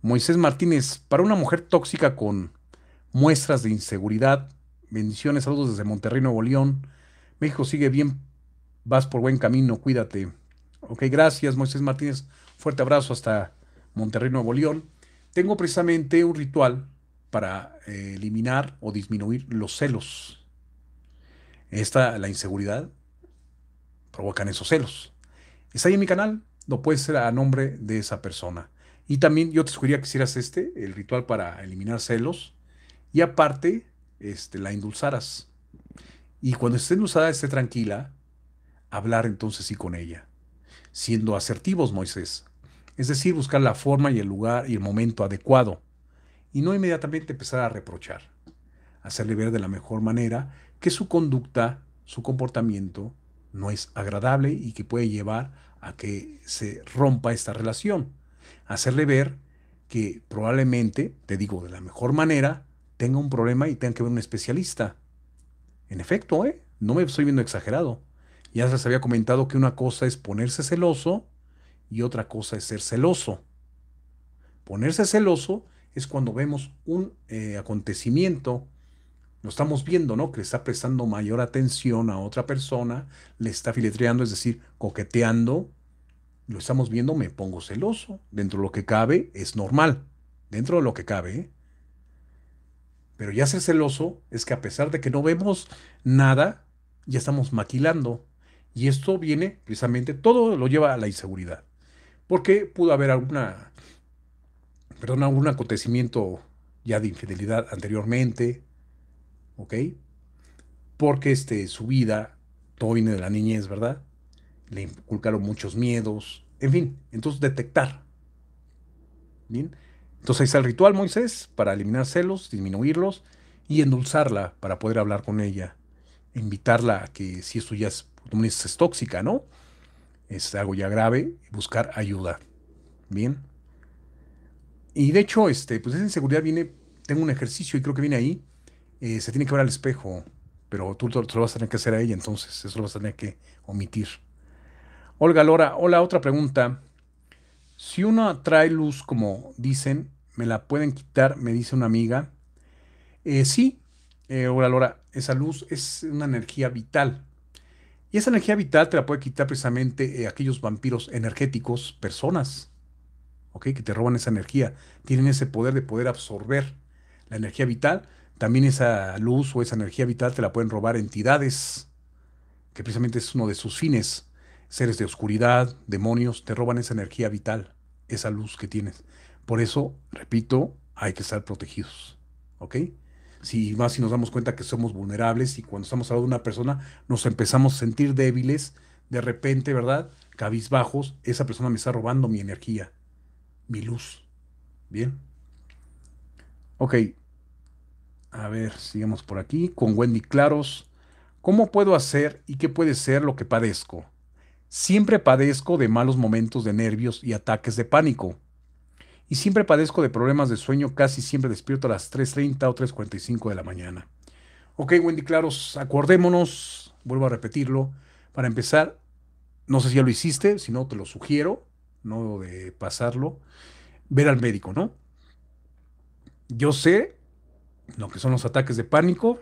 Moisés Martínez, para una mujer tóxica con muestras de inseguridad, bendiciones, saludos desde Monterrey, Nuevo León. México sigue bien, vas por buen camino, cuídate. Ok, gracias Moisés Martínez, fuerte abrazo hasta Monterrey, Nuevo León. Tengo precisamente un ritual para eh, eliminar o disminuir los celos. Esta, la inseguridad, provocan esos celos. Está ahí en mi canal, lo puedes hacer a nombre de esa persona. Y también yo te sugeriría que hicieras este, el ritual para eliminar celos. Y aparte, este, la endulzaras. Y cuando esté endulzada, esté tranquila, hablar entonces sí con ella. Siendo asertivos, Moisés. Es decir, buscar la forma y el lugar y el momento adecuado. Y no inmediatamente empezar a reprochar. Hacerle ver de la mejor manera que su conducta, su comportamiento, no es agradable y que puede llevar a que se rompa esta relación hacerle ver que probablemente, te digo de la mejor manera, tenga un problema y tenga que ver un especialista. En efecto, ¿eh? no me estoy viendo exagerado. Ya se les había comentado que una cosa es ponerse celoso y otra cosa es ser celoso. Ponerse celoso es cuando vemos un eh, acontecimiento, lo estamos viendo, ¿no? Que le está prestando mayor atención a otra persona, le está filetreando, es decir, coqueteando, lo estamos viendo, me pongo celoso. Dentro de lo que cabe, es normal. Dentro de lo que cabe. ¿eh? Pero ya ser celoso es que a pesar de que no vemos nada, ya estamos maquilando. Y esto viene precisamente, todo lo lleva a la inseguridad. Porque pudo haber alguna, perdón, algún acontecimiento ya de infidelidad anteriormente, ¿ok? Porque este, su vida, todo viene de la niñez, ¿verdad? le inculcaron muchos miedos, en fin, entonces detectar. Bien, entonces ahí está el ritual, Moisés, para eliminar celos, disminuirlos y endulzarla para poder hablar con ella, invitarla a que si esto ya es, tóxica, ¿no? Es algo ya grave, buscar ayuda. Bien. Y de hecho, este, pues esa inseguridad viene, tengo un ejercicio y creo que viene ahí, eh, se tiene que ver al espejo, pero tú, tú, tú lo vas a tener que hacer a ella, entonces eso lo vas a tener que omitir. Olga Lora, hola, otra pregunta. Si uno trae luz, como dicen, me la pueden quitar, me dice una amiga. Eh, sí, eh, Olga Lora, esa luz es una energía vital. Y esa energía vital te la puede quitar precisamente eh, aquellos vampiros energéticos, personas, ¿ok? Que te roban esa energía. Tienen ese poder de poder absorber la energía vital. También esa luz o esa energía vital te la pueden robar entidades, que precisamente es uno de sus fines Seres de oscuridad, demonios, te roban esa energía vital, esa luz que tienes. Por eso, repito, hay que estar protegidos. ¿Ok? Si más si nos damos cuenta que somos vulnerables y cuando estamos hablando de una persona nos empezamos a sentir débiles, de repente, ¿verdad? Cabizbajos, esa persona me está robando mi energía, mi luz. Bien. Ok. A ver, sigamos por aquí. Con Wendy Claros. ¿Cómo puedo hacer y qué puede ser lo que padezco? Siempre padezco de malos momentos de nervios y ataques de pánico. Y siempre padezco de problemas de sueño, casi siempre despierto a las 3.30 o 3.45 de la mañana. Ok, Wendy Claros, acordémonos, vuelvo a repetirlo, para empezar, no sé si ya lo hiciste, si no te lo sugiero, no de pasarlo, ver al médico, ¿no? Yo sé lo que son los ataques de pánico,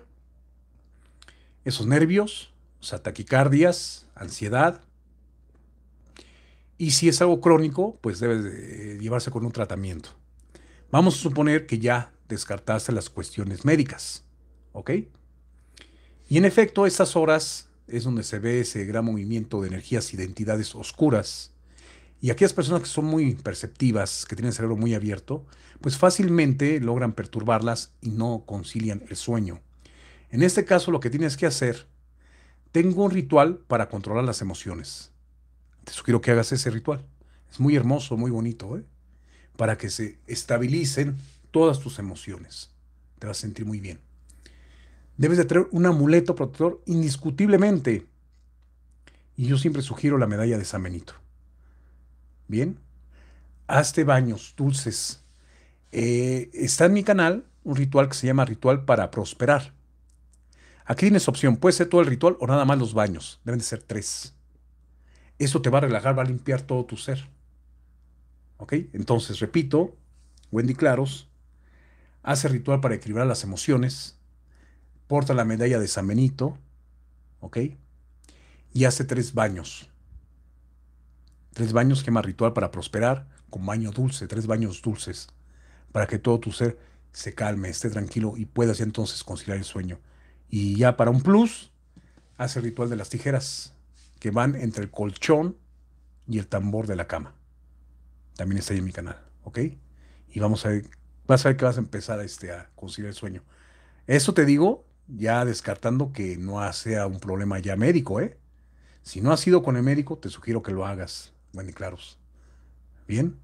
esos nervios, o taquicardias, ansiedad, y si es algo crónico, pues debe eh, llevarse con un tratamiento. Vamos a suponer que ya descartaste las cuestiones médicas, ¿ok? Y en efecto, estas horas es donde se ve ese gran movimiento de energías, y identidades oscuras. Y aquellas personas que son muy perceptivas, que tienen el cerebro muy abierto, pues fácilmente logran perturbarlas y no concilian el sueño. En este caso, lo que tienes que hacer, tengo un ritual para controlar las emociones. Te sugiero que hagas ese ritual. Es muy hermoso, muy bonito, ¿eh? Para que se estabilicen todas tus emociones. Te vas a sentir muy bien. Debes de traer un amuleto protector indiscutiblemente. Y yo siempre sugiero la medalla de San Benito. Bien, hazte baños dulces. Eh, está en mi canal un ritual que se llama Ritual para Prosperar. Aquí tienes opción, puede ser todo el ritual o nada más los baños. Deben de ser tres. Eso te va a relajar, va a limpiar todo tu ser. ¿Ok? Entonces, repito, Wendy Claros hace ritual para equilibrar las emociones, porta la medalla de San Benito, ¿ok? Y hace tres baños. Tres baños, quema ritual para prosperar, con baño dulce, tres baños dulces, para que todo tu ser se calme, esté tranquilo y puedas entonces conciliar el sueño. Y ya para un plus, hace ritual de las tijeras que van entre el colchón y el tambor de la cama. También está ahí en mi canal, ¿ok? Y vamos a ver, vas a ver que vas a empezar a, este, a conseguir el sueño. Eso te digo, ya descartando que no sea un problema ya médico, ¿eh? Si no has ido con el médico, te sugiero que lo hagas, bueno y claros. ¿Bien?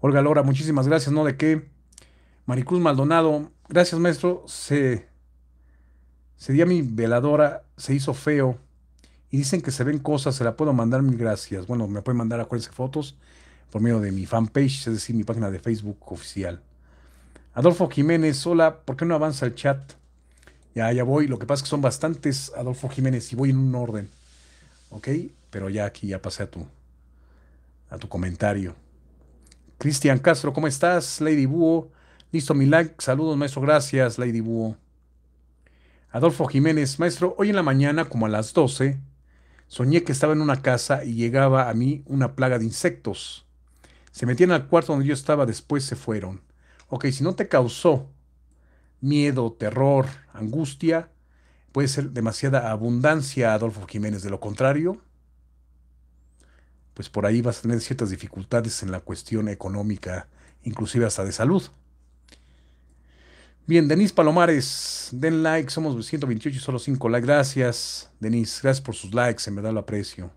Olga Lora, muchísimas gracias, ¿no? ¿De qué? Maricruz Maldonado, gracias maestro, se... a mi veladora, se hizo feo y dicen que se ven cosas, se la puedo mandar, mil gracias. Bueno, me pueden mandar, acuérdense, fotos por medio de mi fanpage, es decir, mi página de Facebook oficial. Adolfo Jiménez, hola, ¿por qué no avanza el chat? Ya, ya voy, lo que pasa es que son bastantes Adolfo Jiménez y voy en un orden, ¿ok? Pero ya aquí ya pasé a tu, a tu comentario. Cristian Castro, ¿cómo estás? Lady Búho, listo mi like, saludos maestro, gracias Lady Búho. Adolfo Jiménez, maestro, hoy en la mañana como a las 12 Soñé que estaba en una casa y llegaba a mí una plaga de insectos. Se metían al cuarto donde yo estaba, después se fueron. Ok, si no te causó miedo, terror, angustia, puede ser demasiada abundancia, Adolfo Jiménez. De lo contrario, pues por ahí vas a tener ciertas dificultades en la cuestión económica, inclusive hasta de salud. Bien, Denise Palomares, den like, somos 128 y solo 5 likes. Gracias, Denise, gracias por sus likes, en verdad lo aprecio.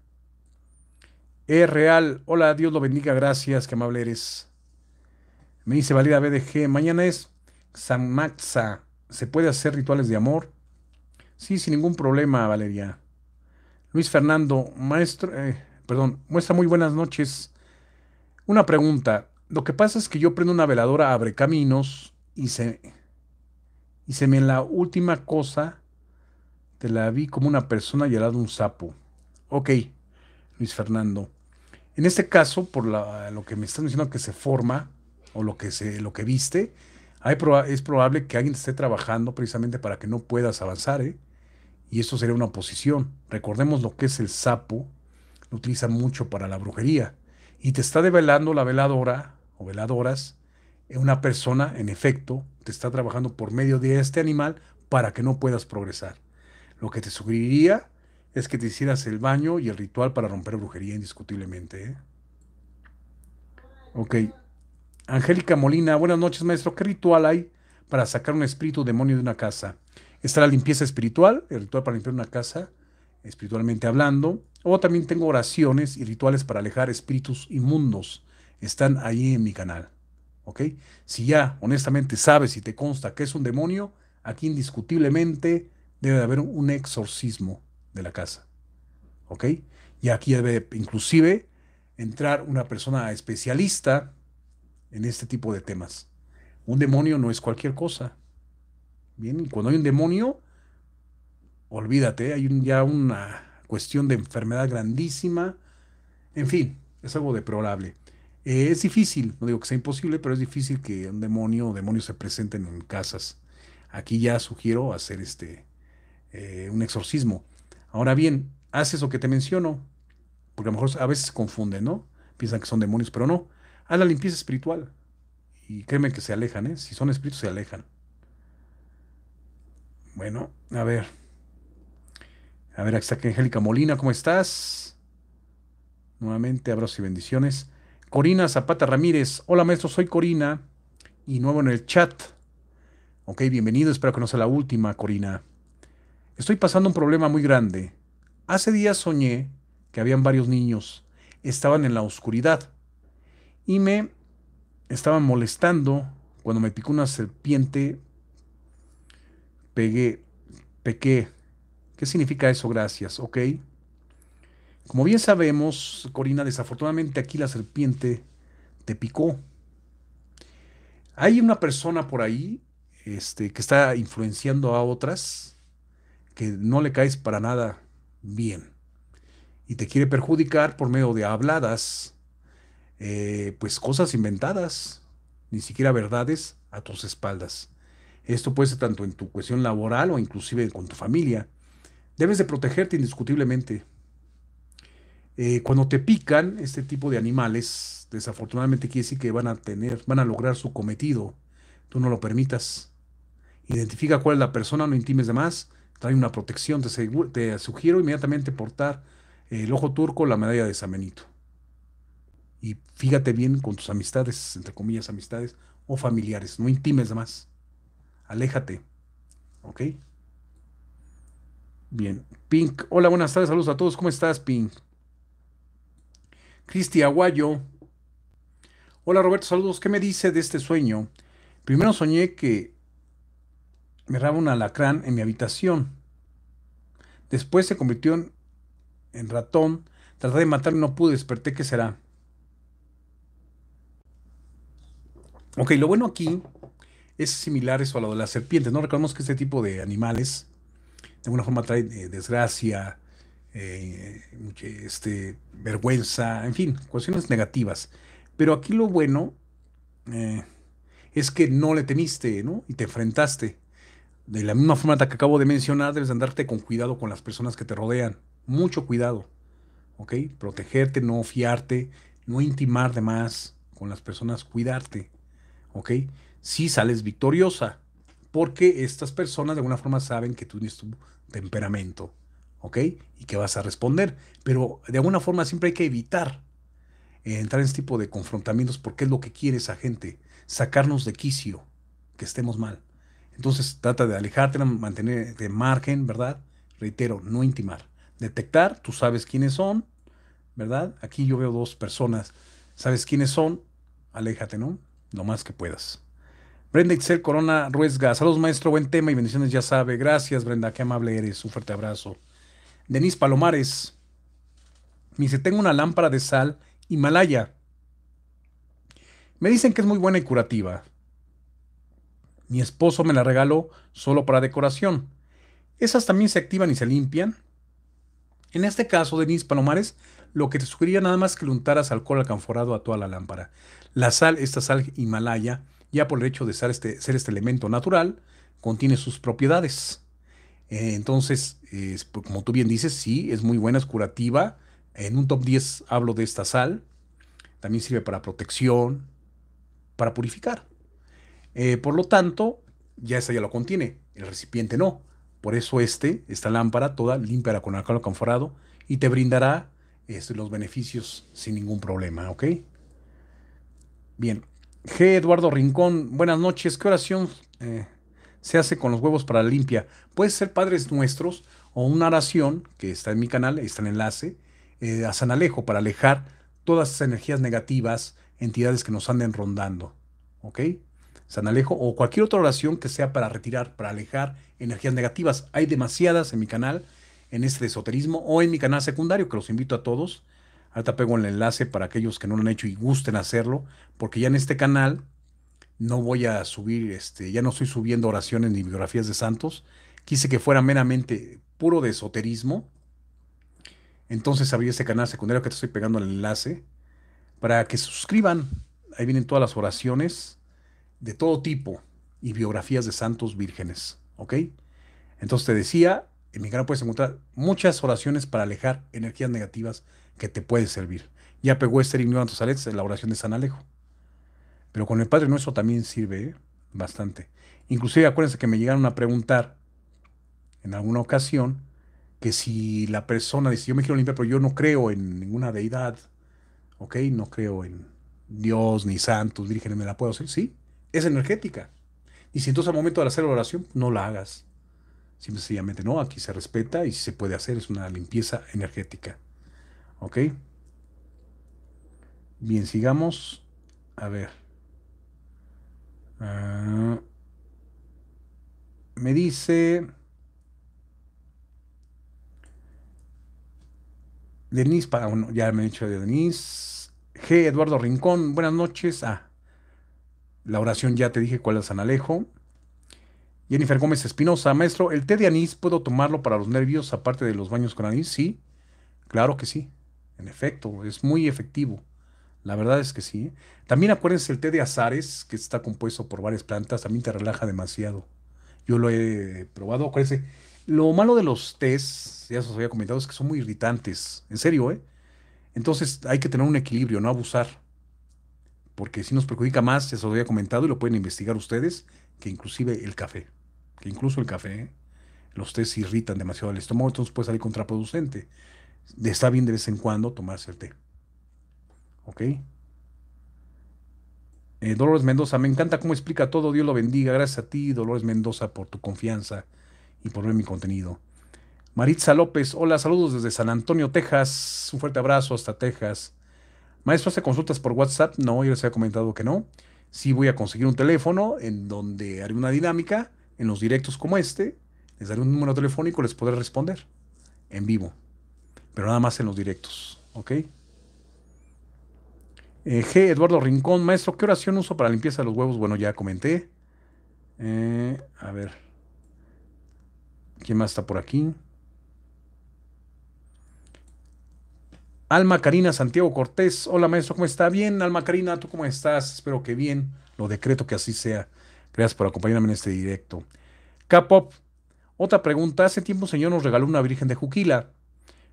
E Real, hola, Dios lo bendiga, gracias, qué amable eres. Me dice Valeria BDG, mañana es San Maxa, ¿se puede hacer rituales de amor? Sí, sin ningún problema, Valeria. Luis Fernando, maestro, eh, perdón, muestra muy buenas noches. Una pregunta, lo que pasa es que yo prendo una veladora, abre caminos y se y se me en la última cosa, te la vi como una persona y al un sapo. Ok, Luis Fernando. En este caso, por lo que me están diciendo que se forma o lo que, se, lo que viste, es probable que alguien esté trabajando precisamente para que no puedas avanzar. ¿eh? Y eso sería una oposición. Recordemos lo que es el sapo. Lo utiliza mucho para la brujería. Y te está develando la veladora o veladoras una persona, en efecto, te está trabajando por medio de este animal para que no puedas progresar. Lo que te sugeriría es que te hicieras el baño y el ritual para romper brujería indiscutiblemente. ¿eh? Ok. Angélica Molina, buenas noches maestro. ¿Qué ritual hay para sacar un espíritu demonio de una casa? Está la limpieza espiritual, el ritual para limpiar una casa, espiritualmente hablando. O también tengo oraciones y rituales para alejar espíritus inmundos. Están ahí en mi canal. ¿Ok? Si ya honestamente sabes y te consta que es un demonio, aquí indiscutiblemente debe de haber un exorcismo de la casa. ¿Ok? Y aquí debe inclusive entrar una persona especialista en este tipo de temas. Un demonio no es cualquier cosa. Bien, cuando hay un demonio, olvídate, hay ya una cuestión de enfermedad grandísima. En fin, es algo probable es difícil, no digo que sea imposible, pero es difícil que un demonio o demonios se presenten en casas. Aquí ya sugiero hacer este eh, un exorcismo. Ahora bien, haz eso que te menciono, porque a lo mejor a veces se confunden, ¿no? Piensan que son demonios, pero no. Haz la limpieza espiritual. Y créeme que se alejan, ¿eh? Si son espíritus, se alejan. Bueno, a ver. A ver, aquí está Angélica Molina, ¿cómo estás? Nuevamente, abrazos y bendiciones. Corina Zapata Ramírez. Hola maestro, soy Corina y nuevo en el chat. Ok, bienvenido, espero que no sea la última, Corina. Estoy pasando un problema muy grande. Hace días soñé que habían varios niños, estaban en la oscuridad y me estaban molestando cuando me picó una serpiente. Pegué, pequé. ¿Qué significa eso? Gracias, ok. Como bien sabemos, Corina, desafortunadamente aquí la serpiente te picó. Hay una persona por ahí este, que está influenciando a otras que no le caes para nada bien y te quiere perjudicar por medio de habladas, eh, pues cosas inventadas, ni siquiera verdades a tus espaldas. Esto puede ser tanto en tu cuestión laboral o inclusive con tu familia. Debes de protegerte indiscutiblemente. Eh, cuando te pican este tipo de animales, desafortunadamente quiere decir que van a tener, van a lograr su cometido. Tú no lo permitas. Identifica cuál es la persona, no intimes de más. Trae una protección. Te, sugiero inmediatamente portar eh, el ojo turco, la medalla de San Y fíjate bien con tus amistades, entre comillas, amistades o familiares. No intimes de más. Aléjate. ¿Ok? Bien. Pink. Hola, buenas tardes. Saludos a todos. ¿Cómo estás, Pink? Cristi Aguayo. Hola Roberto, saludos. ¿Qué me dice de este sueño? Primero soñé que me raba un alacrán en mi habitación. Después se convirtió en, ratón. Traté de matarlo, no pude, desperté. ¿Qué será? Ok, lo bueno aquí es similar eso a lo de las serpientes. No recordemos que este tipo de animales de alguna forma trae eh, desgracia, eh, eh, este, vergüenza, en fin, cuestiones negativas. Pero aquí lo bueno eh, es que no le temiste, ¿no? Y te enfrentaste. De la misma forma que acabo de mencionar, debes andarte con cuidado con las personas que te rodean. Mucho cuidado, ¿ok? Protegerte, no fiarte, no intimar de más con las personas, cuidarte, ¿ok? Si sales victoriosa, porque estas personas de alguna forma saben que tú tienes tu temperamento. ¿ok? Y que vas a responder. Pero de alguna forma siempre hay que evitar eh, entrar en este tipo de confrontamientos porque es lo que quiere esa gente, sacarnos de quicio, que estemos mal. Entonces trata de alejarte, mantener de margen, ¿verdad? Reitero, no intimar. Detectar, tú sabes quiénes son, ¿verdad? Aquí yo veo dos personas, sabes quiénes son, aléjate, ¿no? Lo más que puedas. Brenda Excel Corona Ruesga, saludos maestro, buen tema y bendiciones, ya sabe. Gracias Brenda, qué amable eres, un fuerte abrazo. Denis Palomares me dice, tengo una lámpara de sal Himalaya. Me dicen que es muy buena y curativa. Mi esposo me la regaló solo para decoración. Esas también se activan y se limpian. En este caso, Denis Palomares, lo que te sugería nada más que le untaras alcohol alcanforado a toda la lámpara. La sal, esta sal Himalaya, ya por el hecho de ser este, este elemento natural, contiene sus propiedades. Eh, entonces, pues, como tú bien dices, sí, es muy buena, es curativa. En un top 10 hablo de esta sal. También sirve para protección, para purificar. Eh, por lo tanto, ya esa ya lo contiene, el recipiente no. Por eso este, esta lámpara toda, limpia con alcohol canforado y te brindará este, los beneficios sin ningún problema, ¿ok? Bien. G. Eduardo Rincón, buenas noches. ¿Qué oración eh, se hace con los huevos para limpia. Puede ser Padres Nuestros o una oración que está en mi canal, está el enlace, eh, a San Alejo para alejar todas esas energías negativas, entidades que nos anden rondando. ¿Ok? San Alejo o cualquier otra oración que sea para retirar, para alejar energías negativas. Hay demasiadas en mi canal, en este esoterismo o en mi canal secundario, que los invito a todos. Ahorita pego el enlace para aquellos que no lo han hecho y gusten hacerlo, porque ya en este canal no voy a subir, este, ya no estoy subiendo oraciones ni biografías de santos. Quise que fuera meramente puro de esoterismo. Entonces abrí este canal secundario que te estoy pegando el enlace para que suscriban. Ahí vienen todas las oraciones de todo tipo y biografías de santos vírgenes. ¿Ok? Entonces te decía, en mi canal puedes encontrar muchas oraciones para alejar energías negativas que te pueden servir. Ya pegó Esther Ignorantos Alex en la oración de San Alejo. Pero con el Padre Nuestro también sirve ¿eh? bastante. Inclusive acuérdense que me llegaron a preguntar en alguna ocasión que si la persona dice, yo me quiero limpiar, pero yo no creo en ninguna deidad, ¿ok? No creo en Dios ni santos, vírgenes, ¿me la puedo hacer? Sí, es energética. Y si entonces al momento de hacer la oración, no la hagas. Simple, sencillamente no, aquí se respeta y se puede hacer, es una limpieza energética. ¿Ok? Bien, sigamos. A ver. Ah. me dice... Denise, para, uno ya me he hecho de Denise. G. Eduardo Rincón, buenas noches. Ah, la oración ya te dije cuál es San Alejo. Jennifer Gómez Espinosa, maestro, ¿el té de anís puedo tomarlo para los nervios aparte de los baños con anís? Sí, claro que sí. En efecto, es muy efectivo. La verdad es que sí. ¿eh? También acuérdense el té de azares, que está compuesto por varias plantas, también te relaja demasiado. Yo lo he probado, acuérdense. Lo malo de los tés, ya os había comentado, es que son muy irritantes. En serio, ¿eh? Entonces hay que tener un equilibrio, no abusar. Porque si nos perjudica más, ya os había comentado y lo pueden investigar ustedes, que inclusive el café. Que incluso el café, ¿eh? los tés irritan demasiado el estómago, entonces puede salir contraproducente. Está bien de vez en cuando tomarse el té. Ok. Eh, Dolores Mendoza, me encanta cómo explica todo. Dios lo bendiga. Gracias a ti, Dolores Mendoza, por tu confianza y por ver mi contenido. Maritza López, hola, saludos desde San Antonio, Texas. Un fuerte abrazo hasta Texas. Maestro, ¿hace consultas por WhatsApp? No, yo les había comentado que no. Sí voy a conseguir un teléfono en donde haré una dinámica en los directos como este. Les daré un número telefónico, les podré responder en vivo. Pero nada más en los directos, ¿ok? Eh, G. Eduardo Rincón, maestro, ¿qué oración uso para limpieza de los huevos? Bueno, ya comenté. Eh, a ver. ¿Quién más está por aquí? Alma Karina Santiago Cortés. Hola, maestro, ¿cómo está? Bien, Alma Karina, ¿tú cómo estás? Espero que bien. Lo decreto que así sea. Gracias por acompañarme en este directo. Capop. Otra pregunta. Hace tiempo un señor nos regaló una virgen de Juquila,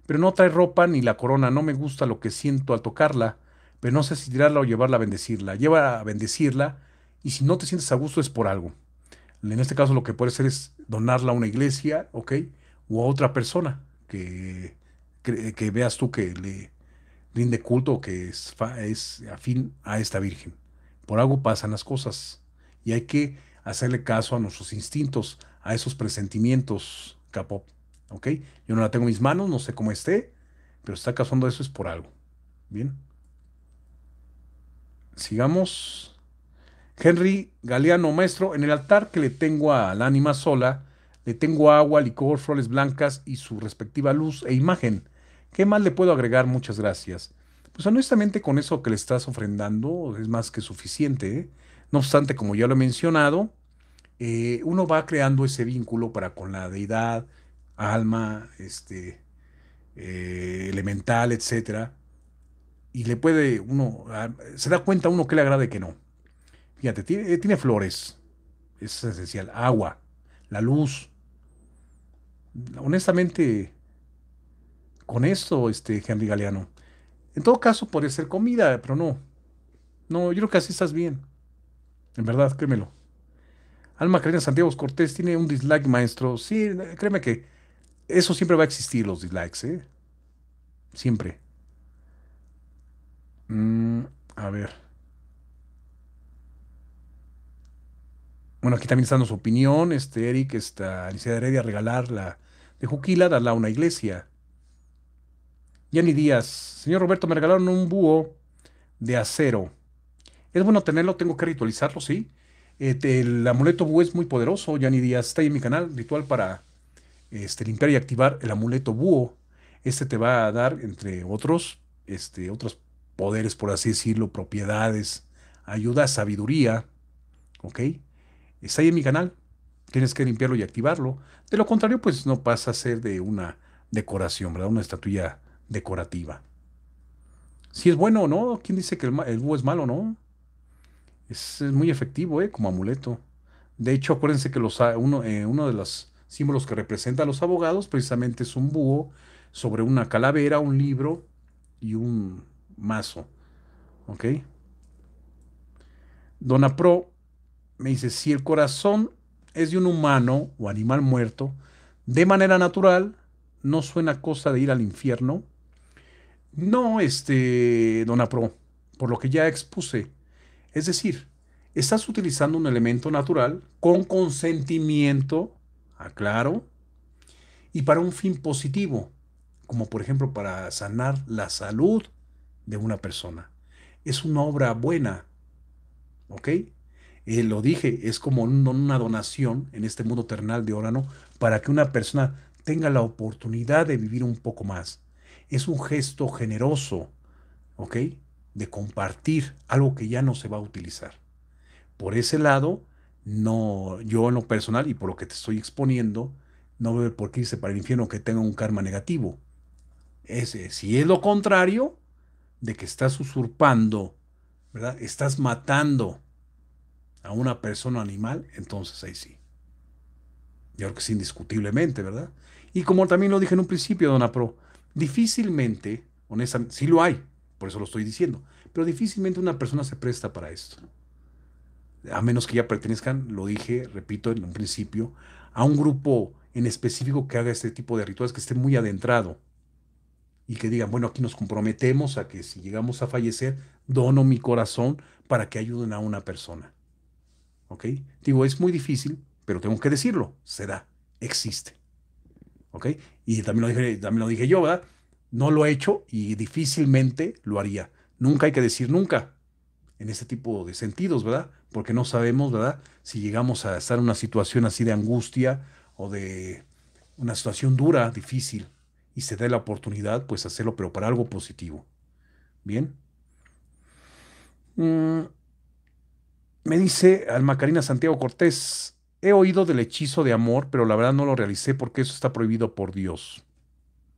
pero no trae ropa ni la corona. No me gusta lo que siento al tocarla pero no sé si tirarla o llevarla a bendecirla. Lleva a bendecirla y si no te sientes a gusto es por algo. En este caso lo que puede ser es donarla a una iglesia, ¿ok? O a otra persona que, que, veas tú que le rinde culto o que es, afín a esta Virgen. Por algo pasan las cosas y hay que hacerle caso a nuestros instintos, a esos presentimientos, capó ¿Ok? Yo no la tengo en mis manos, no sé cómo esté, pero está causando eso es por algo. Bien. Sigamos. Henry Galeano, maestro, en el altar que le tengo al ánima sola, le tengo agua, licor, flores blancas y su respectiva luz e imagen. ¿Qué más le puedo agregar? Muchas gracias. Pues honestamente con eso que le estás ofrendando es más que suficiente. ¿eh? No obstante, como ya lo he mencionado, eh, uno va creando ese vínculo para con la deidad, alma, este, eh, elemental, etcétera, y le puede uno, ah, se da cuenta uno que le agrade que no. Fíjate, eh, tiene, flores, es esencial, agua, la luz. Honestamente, con esto, este, Henry Galeano. En todo caso, puede ser comida, pero no. No, yo creo que así estás bien. En verdad, créemelo. Alma Karina Santiago Cortés tiene un dislike, maestro. Sí, créeme que eso siempre va a existir, los dislikes, ¿eh? Siempre. Mm, a ver. Bueno, aquí también está dando su opinión. Este Eric, está Alicia Heredia, regalar la de Juquila, darla a una iglesia. Yanni Díaz, señor Roberto, me regalaron un búho de acero. Es bueno tenerlo, tengo que ritualizarlo, sí. Eh, el amuleto búho es muy poderoso, Yanni Díaz. Está ahí en mi canal, ritual para este, limpiar y activar el amuleto búho. Este te va a dar, entre otros, este, otras poderes, por así decirlo, propiedades, ayuda, sabiduría, ¿ok? Está ahí en mi canal, tienes que limpiarlo y activarlo. De lo contrario, pues no pasa a ser de una decoración, ¿verdad? Una estatuilla decorativa. Si es bueno o no, ¿quién dice que el, búho es malo, o no? Es, muy efectivo, ¿eh? Como amuleto. De hecho, acuérdense que los, ah, uno, eh, uno de los símbolos que representa a los abogados precisamente es un búho sobre una calavera, un libro y un, mazo. ¿Ok? Dona Pro me dice, si el corazón es de un humano o animal muerto, de manera natural, no suena cosa de ir al infierno. No, este, Dona Pro, por lo que ya expuse. Es decir, estás utilizando un elemento natural con consentimiento, aclaro, y para un fin positivo, como por ejemplo para sanar la salud de una persona. Es una obra buena. ¿Ok? Eh, lo dije, es como una donación en este mundo terrenal de no para que una persona tenga la oportunidad de vivir un poco más. Es un gesto generoso, ¿ok? De compartir algo que ya no se va a utilizar. Por ese lado, no, yo en lo personal y por lo que te estoy exponiendo, no veo por qué irse para el infierno que tenga un karma negativo. Ese, si es lo contrario, de que estás usurpando, ¿verdad? Estás matando a una persona animal, entonces ahí sí. Yo creo que es indiscutiblemente, ¿verdad? Y como también lo dije en un principio, don pro, difícilmente, honestamente, sí lo hay, por eso lo estoy diciendo, pero difícilmente una persona se presta para esto. A menos que ya pertenezcan, lo dije, repito en un principio, a un grupo en específico que haga este tipo de rituales, que esté muy adentrado y que digan, bueno, aquí nos comprometemos a que si llegamos a fallecer, dono mi corazón para que ayuden a una persona. ¿Ok? Digo, es muy difícil, pero tengo que decirlo, se da, existe. ¿Ok? Y también lo dije, también lo dije yo, ¿verdad? No lo he hecho y difícilmente lo haría. Nunca hay que decir nunca en este tipo de sentidos, ¿verdad? Porque no sabemos, ¿verdad? Si llegamos a estar en una situación así de angustia o de una situación dura, difícil y se dé la oportunidad, pues hacerlo, pero para algo positivo. Bien. Mm, me dice almacarina Santiago Cortés, he oído del hechizo de amor, pero la verdad no lo realicé porque eso está prohibido por Dios.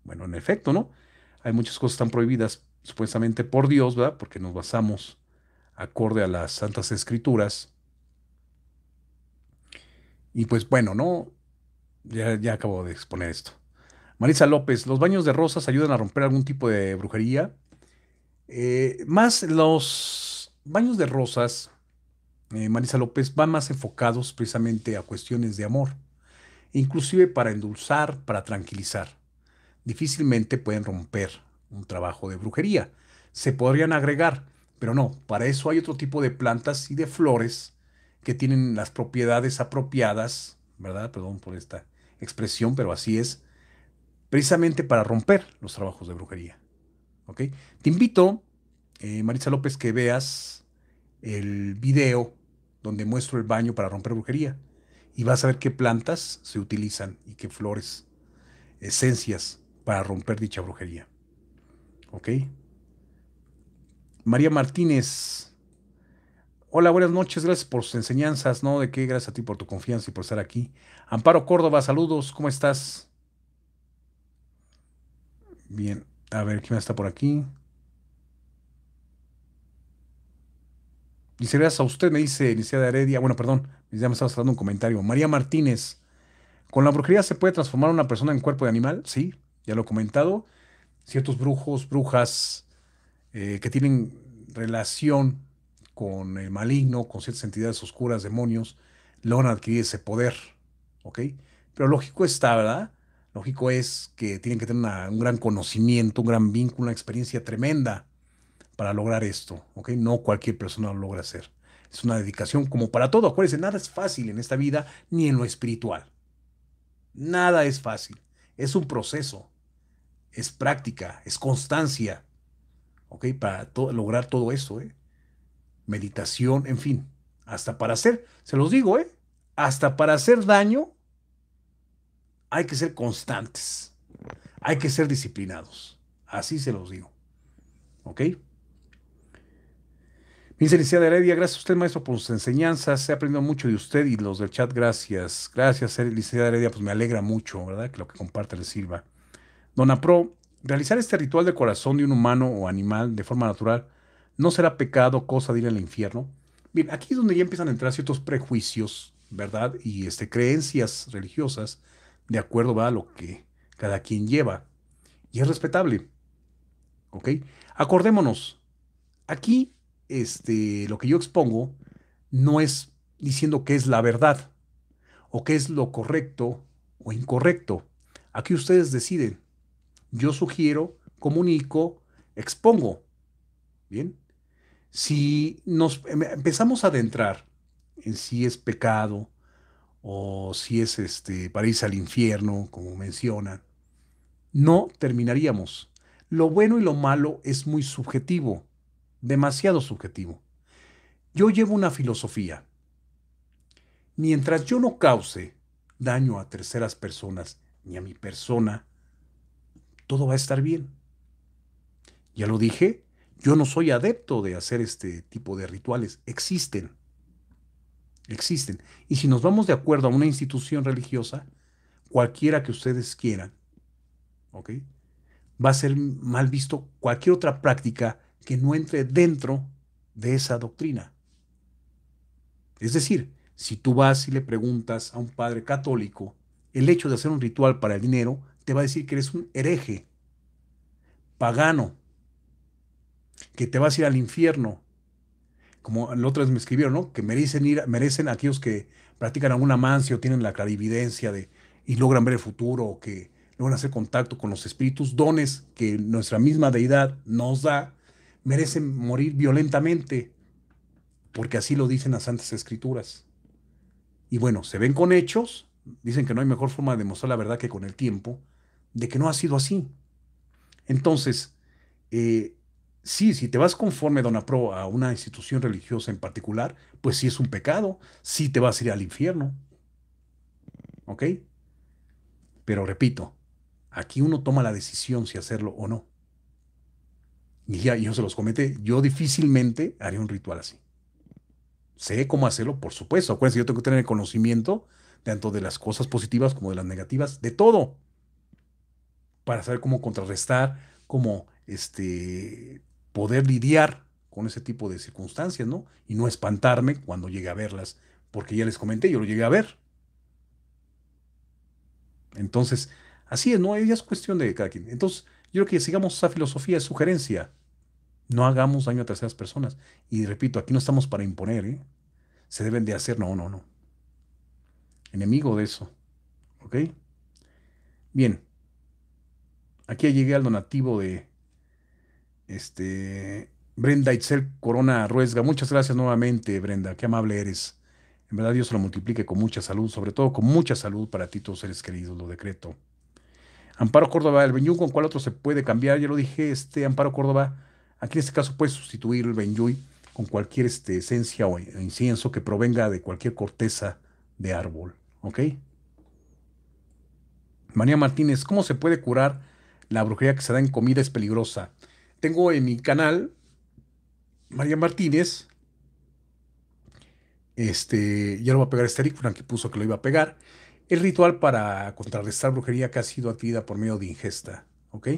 Bueno, en efecto, ¿no? Hay muchas cosas están prohibidas supuestamente por Dios, ¿verdad? Porque nos basamos acorde a las Santas Escrituras. Y pues bueno, ¿no? Ya, ya acabo de exponer esto. Marisa López, ¿los baños de rosas ayudan a romper algún tipo de brujería? Eh, más los baños de rosas, eh, Marisa López, van más enfocados precisamente a cuestiones de amor, inclusive para endulzar, para tranquilizar. Difícilmente pueden romper un trabajo de brujería. Se podrían agregar, pero no, para eso hay otro tipo de plantas y de flores que tienen las propiedades apropiadas, ¿verdad? Perdón por esta expresión, pero así es, precisamente para romper los trabajos de brujería. ¿Ok? Te invito, eh, Marisa López, que veas el video donde muestro el baño para romper brujería y vas a ver qué plantas se utilizan y qué flores, esencias para romper dicha brujería. ¿Ok? María Martínez. Hola, buenas noches, gracias por sus enseñanzas, ¿no? De qué, gracias a ti por tu confianza y por estar aquí. Amparo Córdoba, saludos, ¿cómo estás? Bien, a ver, ¿quién está por aquí? Dice, a usted, me dice de Heredia. Bueno, perdón, ya me estaba dando un comentario. María Martínez, ¿con la brujería se puede transformar una persona en cuerpo de animal? Sí, ya lo he comentado. Ciertos brujos, brujas eh, que tienen relación con el maligno, con ciertas entidades oscuras, demonios, logran adquirir ese poder. ¿Ok? Pero lógico está, ¿verdad? Lógico es que tienen que tener un gran conocimiento, un gran vínculo, una experiencia tremenda para lograr esto. No cualquier persona lo logra hacer. Es una dedicación como para todo. Acuérdense, nada es fácil en esta vida ni en lo espiritual. Nada es fácil. Es un proceso. Es práctica, es constancia. Para lograr todo eso. ¿eh? Meditación, en fin. Hasta para hacer, se los digo, ¿eh? Hasta para hacer daño hay que ser constantes, hay que ser disciplinados. Así se los digo. ¿Ok? Dice de Heredia, gracias a usted, maestro, por sus enseñanzas. He aprendido mucho de usted y los del chat, gracias. Gracias, de Heredia, pues me alegra mucho, ¿verdad? Que lo que comparte le sirva. Dona Pro, realizar este ritual de corazón de un humano o animal de forma natural, ¿no será pecado, cosa de ir al infierno? Bien, aquí es donde ya empiezan a entrar ciertos prejuicios, ¿verdad? Y este, creencias religiosas de acuerdo va a lo que cada quien lleva. Y es respetable. ¿Ok? Acordémonos, aquí este, lo que yo expongo no es diciendo que es la verdad o qué es lo correcto o incorrecto. Aquí ustedes deciden. Yo sugiero, comunico, expongo. Bien. Si nos em, empezamos a adentrar en si es pecado, o si es este, para irse al infierno, como menciona, no terminaríamos. Lo bueno y lo malo es muy subjetivo, demasiado subjetivo. Yo llevo una filosofía. Mientras yo no cause daño a terceras personas ni a mi persona, todo va a estar bien. Ya lo dije, yo no soy adepto de hacer este tipo de rituales, existen existen. Y si nos vamos de acuerdo a una institución religiosa, cualquiera que ustedes quieran, ¿ok? Va a ser mal visto cualquier otra práctica que no entre dentro de esa doctrina. Es decir, si tú vas y le preguntas a un padre católico el hecho de hacer un ritual para el dinero, te va a decir que eres un hereje, pagano, que te vas a ir al infierno, como el otro me escribieron, ¿no? Que merecen ir, merecen aquellos que practican alguna amancia o tienen la clarividencia de, y logran ver el futuro o que logran hacer contacto con los espíritus, dones que nuestra misma deidad nos da, merecen morir violentamente, porque así lo dicen las Santas Escrituras. Y bueno, se ven con hechos, dicen que no hay mejor forma de demostrar la verdad que con el tiempo, de que no ha sido así. Entonces, eh, Sí, si te vas conforme don una pro a una institución religiosa en particular, pues sí es un pecado, sí te vas a ir al infierno. ¿Ok? Pero repito, aquí uno toma la decisión si hacerlo o no. Y ya yo se los comete, yo difícilmente haría un ritual así. Sé cómo hacerlo, por supuesto. Acuérdense, yo tengo que tener el conocimiento tanto de las cosas positivas como de las negativas, de todo, para saber cómo contrarrestar, cómo este, poder lidiar con ese tipo de circunstancias, ¿no? Y no espantarme cuando llegue a verlas, porque ya les comenté, yo lo llegué a ver. Entonces, así es, ¿no? Ya es cuestión de cada quien. Entonces, yo creo que sigamos esa filosofía, de sugerencia. No hagamos daño a terceras personas. Y repito, aquí no estamos para imponer, ¿eh? Se deben de hacer, no, no, no. Enemigo de eso. ¿Ok? Bien. Aquí llegué al donativo de este, Brenda Itzel Corona Ruesga, muchas gracias nuevamente, Brenda, qué amable eres. En verdad, Dios lo multiplique con mucha salud, sobre todo con mucha salud para ti, todos seres queridos, lo decreto. Amparo Córdoba, el benyuy ¿con cuál otro se puede cambiar? Ya lo dije, este Amparo Córdoba, aquí en este caso puedes sustituir el Benyui con cualquier este, esencia o incienso que provenga de cualquier corteza de árbol, ¿ok? María Martínez, ¿cómo se puede curar la brujería que se da en comida? Es peligrosa tengo en mi canal María Martínez. Este, ya lo va a pegar este Frank que puso que lo iba a pegar. El ritual para contrarrestar brujería que ha sido adquirida por medio de ingesta. ¿Ok?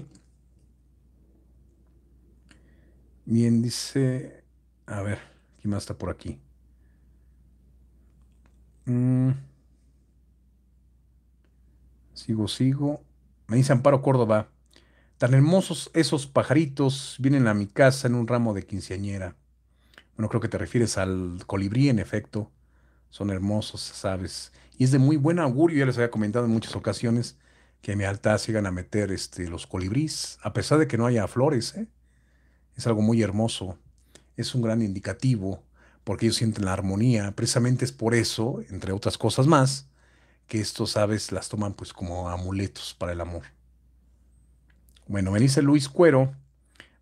Bien, dice. A ver, ¿quién más está por aquí? Mm. Sigo, sigo. Me dice Amparo Córdoba. Tan hermosos esos pajaritos vienen a mi casa en un ramo de quinceañera. Bueno, creo que te refieres al colibrí, en efecto. Son hermosos, sabes. Y es de muy buen augurio, ya les había comentado en muchas ocasiones, que en mi altar sigan a meter este, los colibrís, a pesar de que no haya flores. ¿eh? Es algo muy hermoso. Es un gran indicativo, porque ellos sienten la armonía. Precisamente es por eso, entre otras cosas más, que estos aves las toman pues como amuletos para el amor. Bueno, me dice Luis Cuero.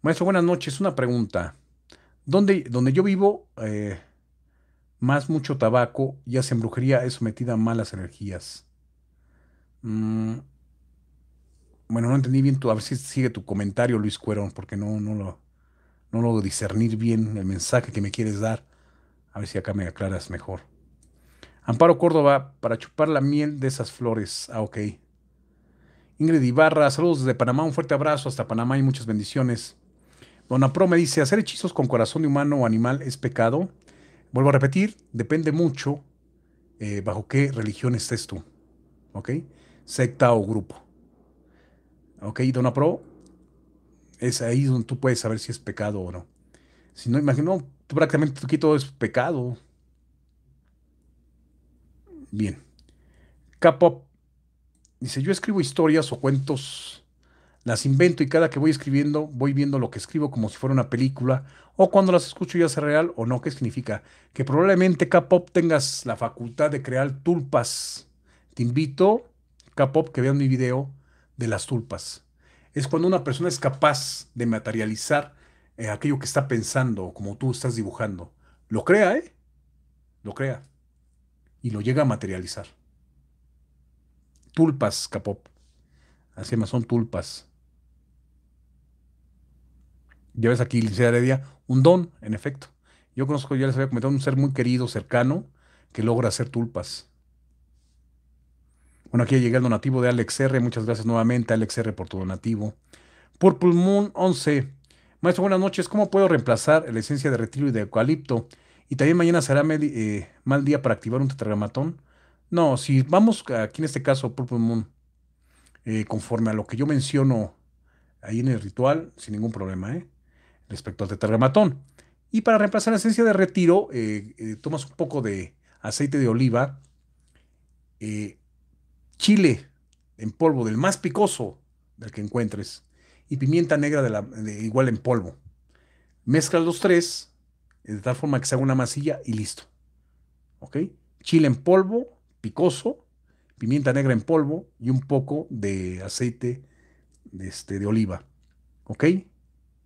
Maestro, buenas noches. Una pregunta. Donde, donde yo vivo, eh, más mucho tabaco y hace brujería, es sometida a malas energías. Mm, bueno, no entendí bien tu. A ver si sigue tu comentario, Luis Cuero, porque no, no lo, no lo discernir bien el mensaje que me quieres dar. A ver si acá me aclaras mejor. Amparo Córdoba, para chupar la miel de esas flores. Ah, ok. Ingrid Ibarra, saludos desde Panamá, un fuerte abrazo hasta Panamá y muchas bendiciones. Dona Pro me dice, ¿hacer hechizos con corazón de humano o animal es pecado? Vuelvo a repetir, depende mucho eh, bajo qué religión estés tú, ¿ok? Secta o grupo. ¿Ok? Dona Pro, es ahí donde tú puedes saber si es pecado o no. Si no, imagino, prácticamente aquí todo es pecado. Bien. Capo. Dice, yo escribo historias o cuentos, las invento y cada que voy escribiendo voy viendo lo que escribo como si fuera una película o cuando las escucho ya sea real o no, ¿qué significa? Que probablemente K-Pop tengas la facultad de crear tulpas. Te invito, K-Pop, que vean mi video de las tulpas. Es cuando una persona es capaz de materializar eh, aquello que está pensando, como tú estás dibujando. Lo crea, ¿eh? Lo crea. Y lo llega a materializar tulpas, Capop. Así más son tulpas. Ya ves aquí, de día, un don, en efecto. Yo conozco, ya les había comentado, un ser muy querido, cercano, que logra hacer tulpas. Bueno, aquí llega el donativo de Alex R. Muchas gracias nuevamente, Alex R, por tu donativo. Purple Moon 11. Maestro, buenas noches. ¿Cómo puedo reemplazar la esencia de retiro y de eucalipto? Y también mañana será mal eh, día para activar un tetragramatón. No, si vamos aquí en este caso, Purple Moon, eh, conforme a lo que yo menciono ahí en el ritual, sin ningún problema, ¿eh? respecto al tetragramatón. Y para reemplazar la esencia de retiro, eh, tomas un poco de aceite de oliva, chile en polvo, del más picoso del que encuentres, y pimienta negra de la, igual en polvo. Mezclas los tres de tal forma que se haga una masilla y listo. ¿Ok? Chile en polvo, picoso, pimienta negra en polvo y un poco de aceite de, este, de oliva. ¿Ok?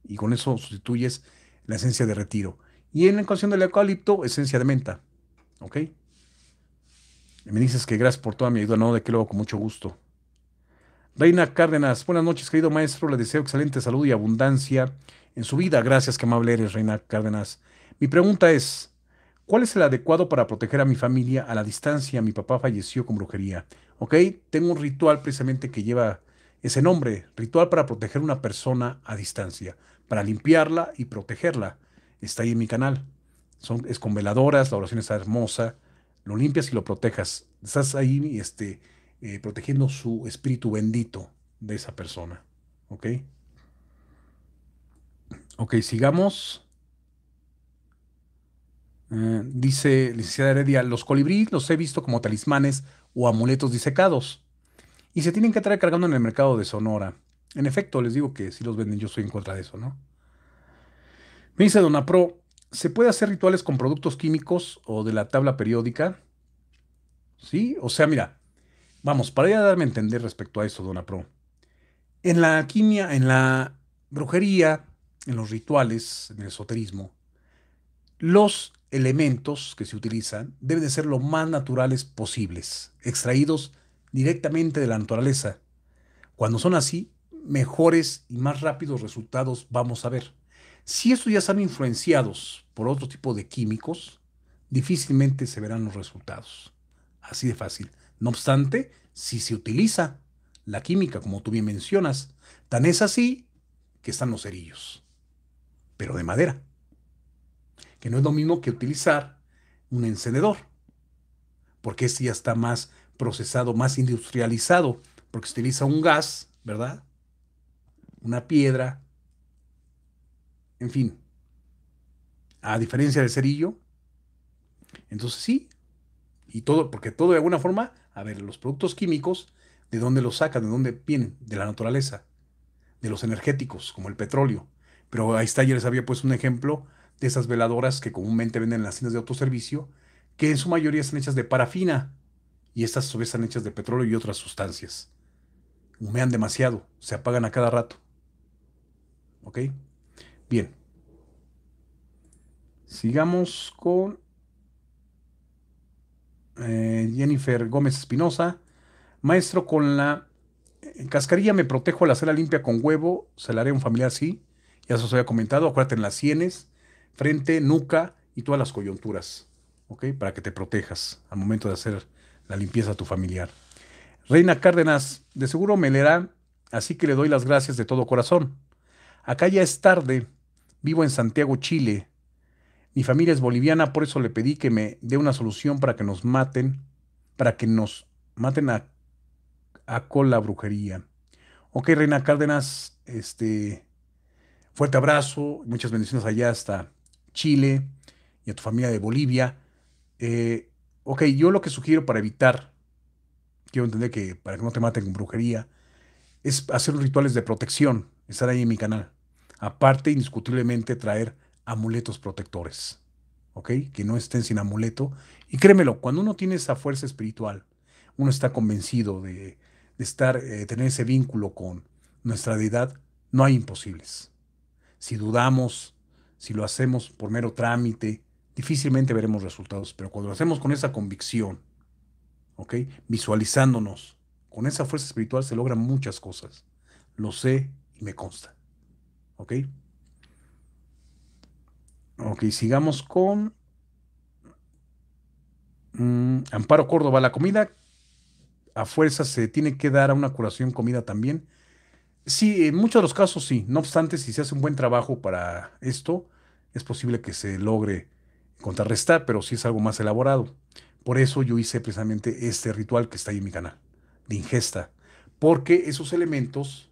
Y con eso sustituyes la esencia de retiro. Y en la ecuación del eucalipto, esencia de menta. ¿Ok? me dices que gracias por toda mi ayuda. No, de que luego con mucho gusto. Reina Cárdenas, buenas noches, querido maestro. Le deseo excelente salud y abundancia en su vida. Gracias, que amable eres, Reina Cárdenas. Mi pregunta es, ¿Cuál es el adecuado para proteger a mi familia a la distancia? Mi papá falleció con brujería. ¿Ok? Tengo un ritual precisamente que lleva ese nombre, ritual para proteger a una persona a distancia, para limpiarla y protegerla. Está ahí en mi canal. Son, es con veladoras, la oración está hermosa. Lo limpias y lo protejas. Estás ahí este, eh, protegiendo su espíritu bendito de esa persona. ¿Ok? Ok, sigamos. Eh, dice licenciada Heredia, los colibríes los he visto como talismanes o amuletos disecados y se tienen que traer cargando en el mercado de Sonora. En efecto, les digo que si los venden, yo soy en contra de eso, ¿no? Me dice Dona Pro, ¿se puede hacer rituales con productos químicos o de la tabla periódica? Sí, o sea, mira, vamos, para ya darme a entender respecto a eso, Dona Pro. En la quimia, en la brujería, en los rituales, en el esoterismo, los elementos que se utilizan deben de ser lo más naturales posibles, extraídos directamente de la naturaleza. Cuando son así, mejores y más rápidos resultados vamos a ver. Si estos ya están influenciados por otro tipo de químicos, difícilmente se verán los resultados. Así de fácil. No obstante, si se utiliza la química, como tú bien mencionas, tan es así que están los cerillos, pero de madera que no es lo mismo que utilizar un encendedor, porque este ya está más procesado, más industrializado, porque se utiliza un gas, ¿verdad? Una piedra, en fin. A diferencia del cerillo, entonces sí, y todo, porque todo de alguna forma, a ver, los productos químicos, ¿de dónde los sacan? ¿De dónde vienen? De la naturaleza, de los energéticos, como el petróleo. Pero ahí está, ayer les había puesto un ejemplo de esas veladoras que comúnmente venden en las tiendas de autoservicio, que en su mayoría están hechas de parafina, y estas a su vez están hechas de petróleo y otras sustancias. Humean demasiado, se apagan a cada rato. ¿Ok? Bien. Sigamos con eh, Jennifer Gómez Espinosa. Maestro, con la en eh, cascarilla me protejo la cera limpia con huevo, se la haré a un familiar, sí. Ya se os había comentado, acuérdate en las sienes frente, nuca y todas las coyunturas, ¿ok? Para que te protejas al momento de hacer la limpieza a tu familiar. Reina Cárdenas, de seguro me leerá, así que le doy las gracias de todo corazón. Acá ya es tarde, vivo en Santiago, Chile. Mi familia es boliviana, por eso le pedí que me dé una solución para que nos maten, para que nos maten a, a brujería. Ok, Reina Cárdenas, este, fuerte abrazo, muchas bendiciones allá hasta Chile y a tu familia de Bolivia. Eh, ok, yo lo que sugiero para evitar, quiero entender que para que no te maten con brujería, es hacer rituales de protección, estar ahí en mi canal. Aparte, indiscutiblemente, traer amuletos protectores, ¿ok? Que no estén sin amuleto. Y créemelo, cuando uno tiene esa fuerza espiritual, uno está convencido de, estar, eh, tener ese vínculo con nuestra deidad, no hay imposibles. Si dudamos, si lo hacemos por mero trámite, difícilmente veremos resultados, pero cuando lo hacemos con esa convicción, ¿ok? Visualizándonos, con esa fuerza espiritual se logran muchas cosas. Lo sé y me consta, ¿ok? Ok, sigamos con mm, Amparo Córdoba. La comida a fuerza se tiene que dar a una curación comida también Sí, en muchos de los casos sí. No obstante, si se hace un buen trabajo para esto, es posible que se logre contrarrestar, pero sí es algo más elaborado. Por eso yo hice precisamente este ritual que está ahí en mi canal, de ingesta, porque esos elementos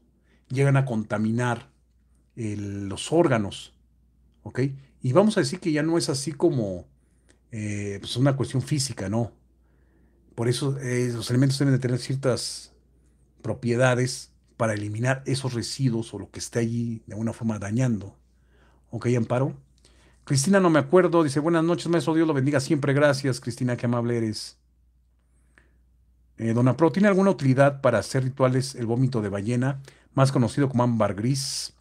llegan a contaminar los órganos, ¿ok? Y vamos a decir que ya no es así como eh, pues, una cuestión física, ¿no? Por eso eh, los elementos deben de tener ciertas propiedades para eliminar esos residuos o lo que esté allí de alguna forma dañando. Ok, Amparo. Cristina, no me acuerdo. Dice, buenas noches, maestro. Dios lo bendiga siempre. Gracias, Cristina, qué amable eres. Eh, Dona Pro, ¿tiene alguna utilidad para hacer rituales el vómito de ballena, más conocido como ámbar gris?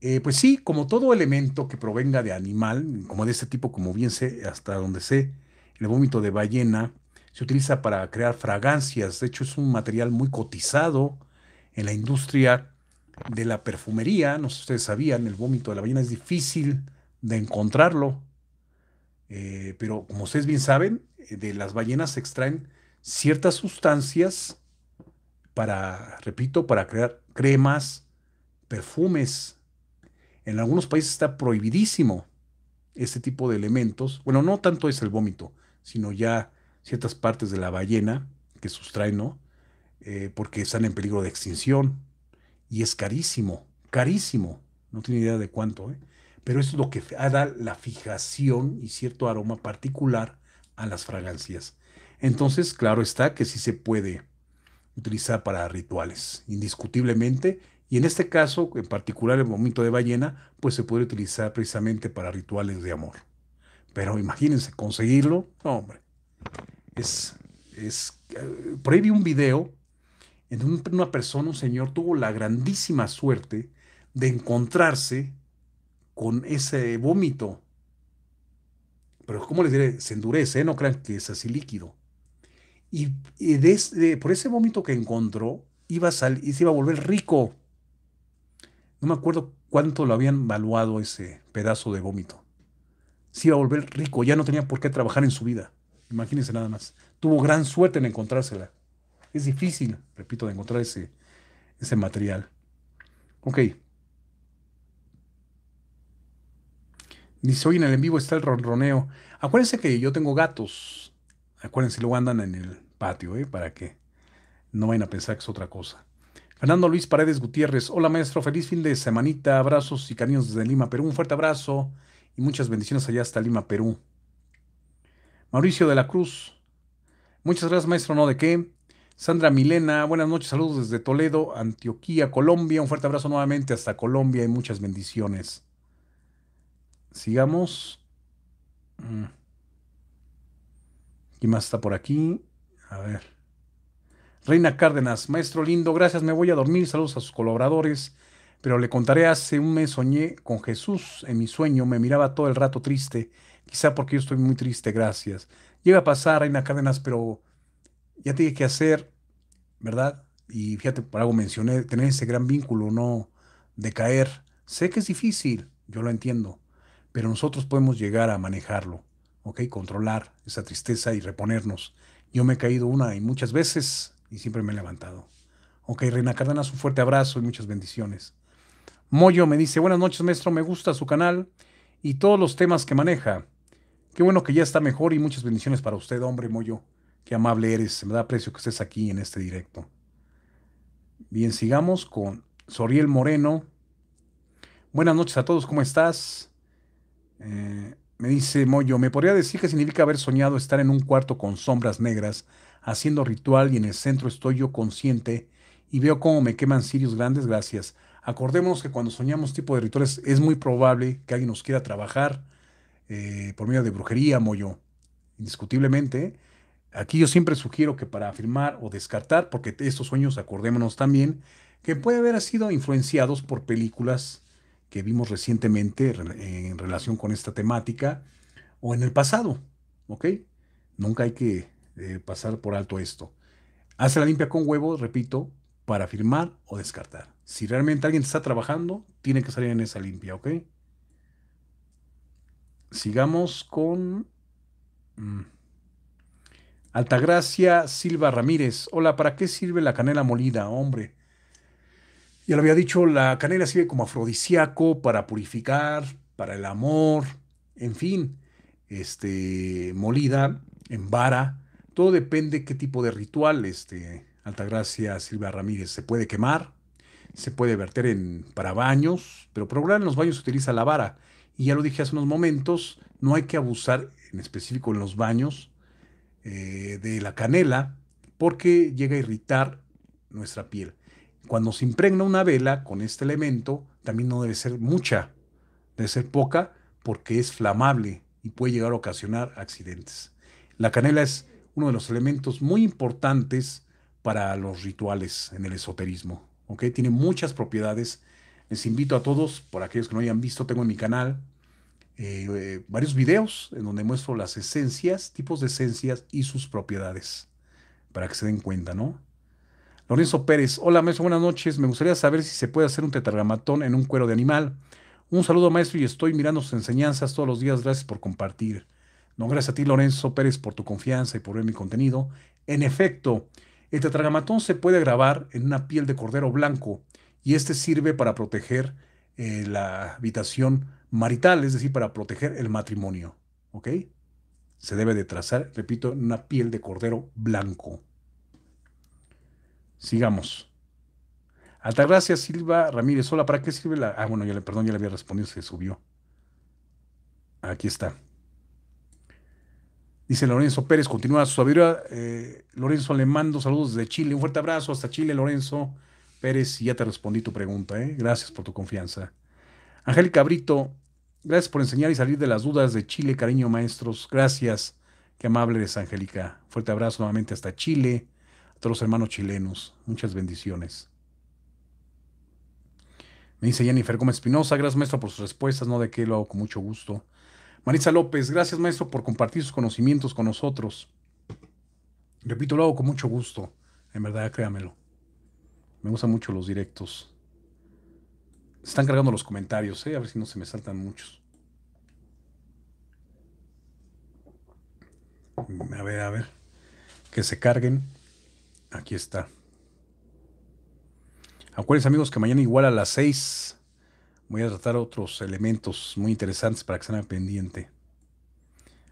Eh, pues sí, como todo elemento que provenga de animal, como de este tipo, como bien sé, hasta donde sé, el vómito de ballena se utiliza para crear fragancias. De hecho, es un material muy cotizado en la industria de la perfumería, no sé si ustedes sabían, el vómito de la ballena es difícil de encontrarlo, eh, pero como ustedes bien saben, eh, de las ballenas se extraen ciertas sustancias para, repito, para crear cremas, perfumes. En algunos países está prohibidísimo este tipo de elementos. Bueno, no tanto es el vómito, sino ya ciertas partes de la ballena que sustraen, ¿no? Eh, porque están en peligro de extinción y es carísimo, carísimo. No tiene idea de cuánto, ¿eh? pero es lo que da la fijación y cierto aroma particular a las fragancias. Entonces, claro está que sí se puede utilizar para rituales, indiscutiblemente, y en este caso, en particular el momento de ballena, pues se puede utilizar precisamente para rituales de amor. Pero imagínense conseguirlo, no, hombre. Es, es, eh, por ahí un video en una persona, un señor tuvo la grandísima suerte de encontrarse con ese vómito. Pero, ¿cómo les diré? Se endurece, ¿eh? no crean que es así líquido. Y, por ese vómito que encontró, iba a salir, y se iba a volver rico. No me acuerdo cuánto lo habían valuado ese pedazo de vómito. Se iba a volver rico, ya no tenía por qué trabajar en su vida. Imagínense nada más. Tuvo gran suerte en encontrársela es difícil, repito, de encontrar ese, ese material. Ok. Dice, hoy en el en vivo está el ronroneo. Acuérdense que yo tengo gatos. Acuérdense, luego andan en el patio, ¿eh? Para que no vayan a pensar que es otra cosa. Fernando Luis Paredes Gutiérrez. Hola, maestro. Feliz fin de semanita. Abrazos y cariños desde Lima, Perú. Un fuerte abrazo y muchas bendiciones allá hasta Lima, Perú. Mauricio de la Cruz. Muchas gracias, maestro. No de qué. Sandra Milena, buenas noches, saludos desde Toledo, Antioquía, Colombia. Un fuerte abrazo nuevamente hasta Colombia y muchas bendiciones. Sigamos. Mm. ¿Quién más está por aquí? A ver. Reina Cárdenas, maestro lindo, gracias, me voy a dormir. Saludos a sus colaboradores. Pero le contaré, hace un mes soñé con Jesús en mi sueño, me miraba todo el rato triste, quizá porque yo estoy muy triste, gracias. Llega a pasar, Reina Cárdenas, pero ya tiene que hacer, ¿verdad? Y fíjate, por algo mencioné, tener ese gran vínculo, no de caer Sé que es difícil, yo lo entiendo, pero nosotros podemos llegar a manejarlo, ¿ok? Controlar esa tristeza y reponernos. Yo me he caído una y muchas veces y siempre me he levantado. Ok, Reina Cárdenas, un fuerte abrazo y muchas bendiciones. Moyo me dice, buenas noches, maestro, me gusta su canal y todos los temas que maneja. Qué bueno que ya está mejor y muchas bendiciones para usted, hombre Moyo. Qué amable eres, me da aprecio que estés aquí en este directo. Bien, sigamos con Soriel Moreno. Buenas noches a todos, ¿cómo estás? Eh, me dice Moyo, ¿me podría decir qué significa haber soñado estar en un cuarto con sombras negras, haciendo ritual y en el centro estoy yo consciente y veo cómo me queman sirios grandes? Gracias. Acordémonos que cuando soñamos tipo de rituales es muy probable que alguien nos quiera trabajar eh, por medio de brujería, Moyo, indiscutiblemente. Aquí yo siempre sugiero que para afirmar o descartar, porque estos sueños, acordémonos también, que puede haber sido influenciados por películas que vimos recientemente en relación con esta temática o en el pasado, ¿ok? Nunca hay que eh, pasar por alto esto. Hace la limpia con huevos, repito, para afirmar o descartar. Si realmente alguien está trabajando, tiene que salir en esa limpia, ¿ok? Sigamos con... Mm, Altagracia Silva Ramírez. Hola, ¿para qué sirve la canela molida, hombre? Ya lo había dicho, la canela sirve como afrodisíaco, para purificar, para el amor, en fin, este, molida, en vara. Todo depende qué tipo de ritual, este, Altagracia Silva Ramírez. Se puede quemar, se puede verter en, para baños, pero por en los baños se utiliza la vara. Y ya lo dije hace unos momentos, no hay que abusar en específico en los baños eh, de la canela porque llega a irritar nuestra piel. Cuando se impregna una vela con este elemento, también no debe ser mucha, debe ser poca porque es flamable y puede llegar a ocasionar accidentes. La canela es uno de los elementos muy importantes para los rituales en el esoterismo. ¿ok? Tiene muchas propiedades. Les invito a todos, por aquellos que no hayan visto, tengo en mi canal eh, varios videos en donde muestro las esencias, tipos de esencias y sus propiedades, para que se den cuenta, ¿no? Lorenzo Pérez, hola maestro, buenas noches. Me gustaría saber si se puede hacer un tetragamatón en un cuero de animal. Un saludo maestro y estoy mirando sus enseñanzas todos los días. Gracias por compartir. No, gracias a ti Lorenzo Pérez por tu confianza y por ver mi contenido. En efecto, el tetragamatón se puede grabar en una piel de cordero blanco y este sirve para proteger eh, la habitación marital, es decir, para proteger el matrimonio. ¿Ok? Se debe de trazar, repito, una piel de cordero blanco. Sigamos. Altagracia Silva Ramírez, hola, ¿para qué sirve la...? Ah, bueno, ya le, perdón, ya le había respondido, se subió. Aquí está. Dice Lorenzo Pérez, continúa su sabiduría. Eh, Lorenzo, le mando saludos desde Chile. Un fuerte abrazo hasta Chile, Lorenzo Pérez. Y ya te respondí tu pregunta. ¿eh? Gracias por tu confianza. Angélica Brito, gracias por enseñar y salir de las dudas de Chile, cariño maestros. Gracias. Qué amable es Angélica. Fuerte abrazo nuevamente hasta Chile. A todos los hermanos chilenos. Muchas bendiciones. Me dice Jennifer Gómez Espinosa, gracias maestro por sus respuestas, no de qué, lo hago con mucho gusto. Marisa López, gracias maestro por compartir sus conocimientos con nosotros. Repito, lo hago con mucho gusto, en verdad, créamelo. Me gustan mucho los directos. Se están cargando los comentarios, ¿eh? a ver si no se me saltan muchos. A ver, a ver. Que se carguen. Aquí está. Acuérdense amigos que mañana igual a las 6 voy a tratar otros elementos muy interesantes para que sean pendiente.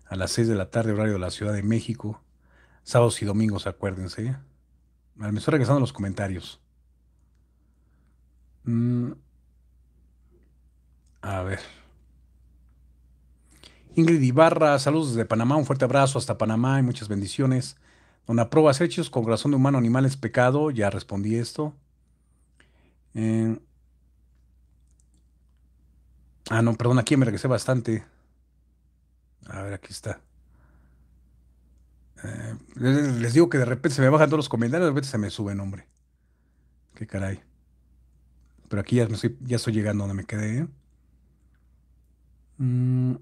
A las 6 de la tarde, horario de la Ciudad de México. Sábados y domingos, acuérdense. Me estoy regresando a los comentarios. Mmm... A ver. Ingrid Ibarra, saludos desde Panamá, un fuerte abrazo hasta Panamá y muchas bendiciones. Don Aprobas Hechos, con corazón de humano, animal es pecado, ya respondí esto. Eh, ah, no, perdón, aquí me regresé bastante. A ver, aquí está. Eh, les digo que de repente se me bajan todos los comentarios, de repente se me suben, hombre. Qué caray. Pero aquí ya, estoy, ya estoy llegando donde me quedé. ¿eh? Mm.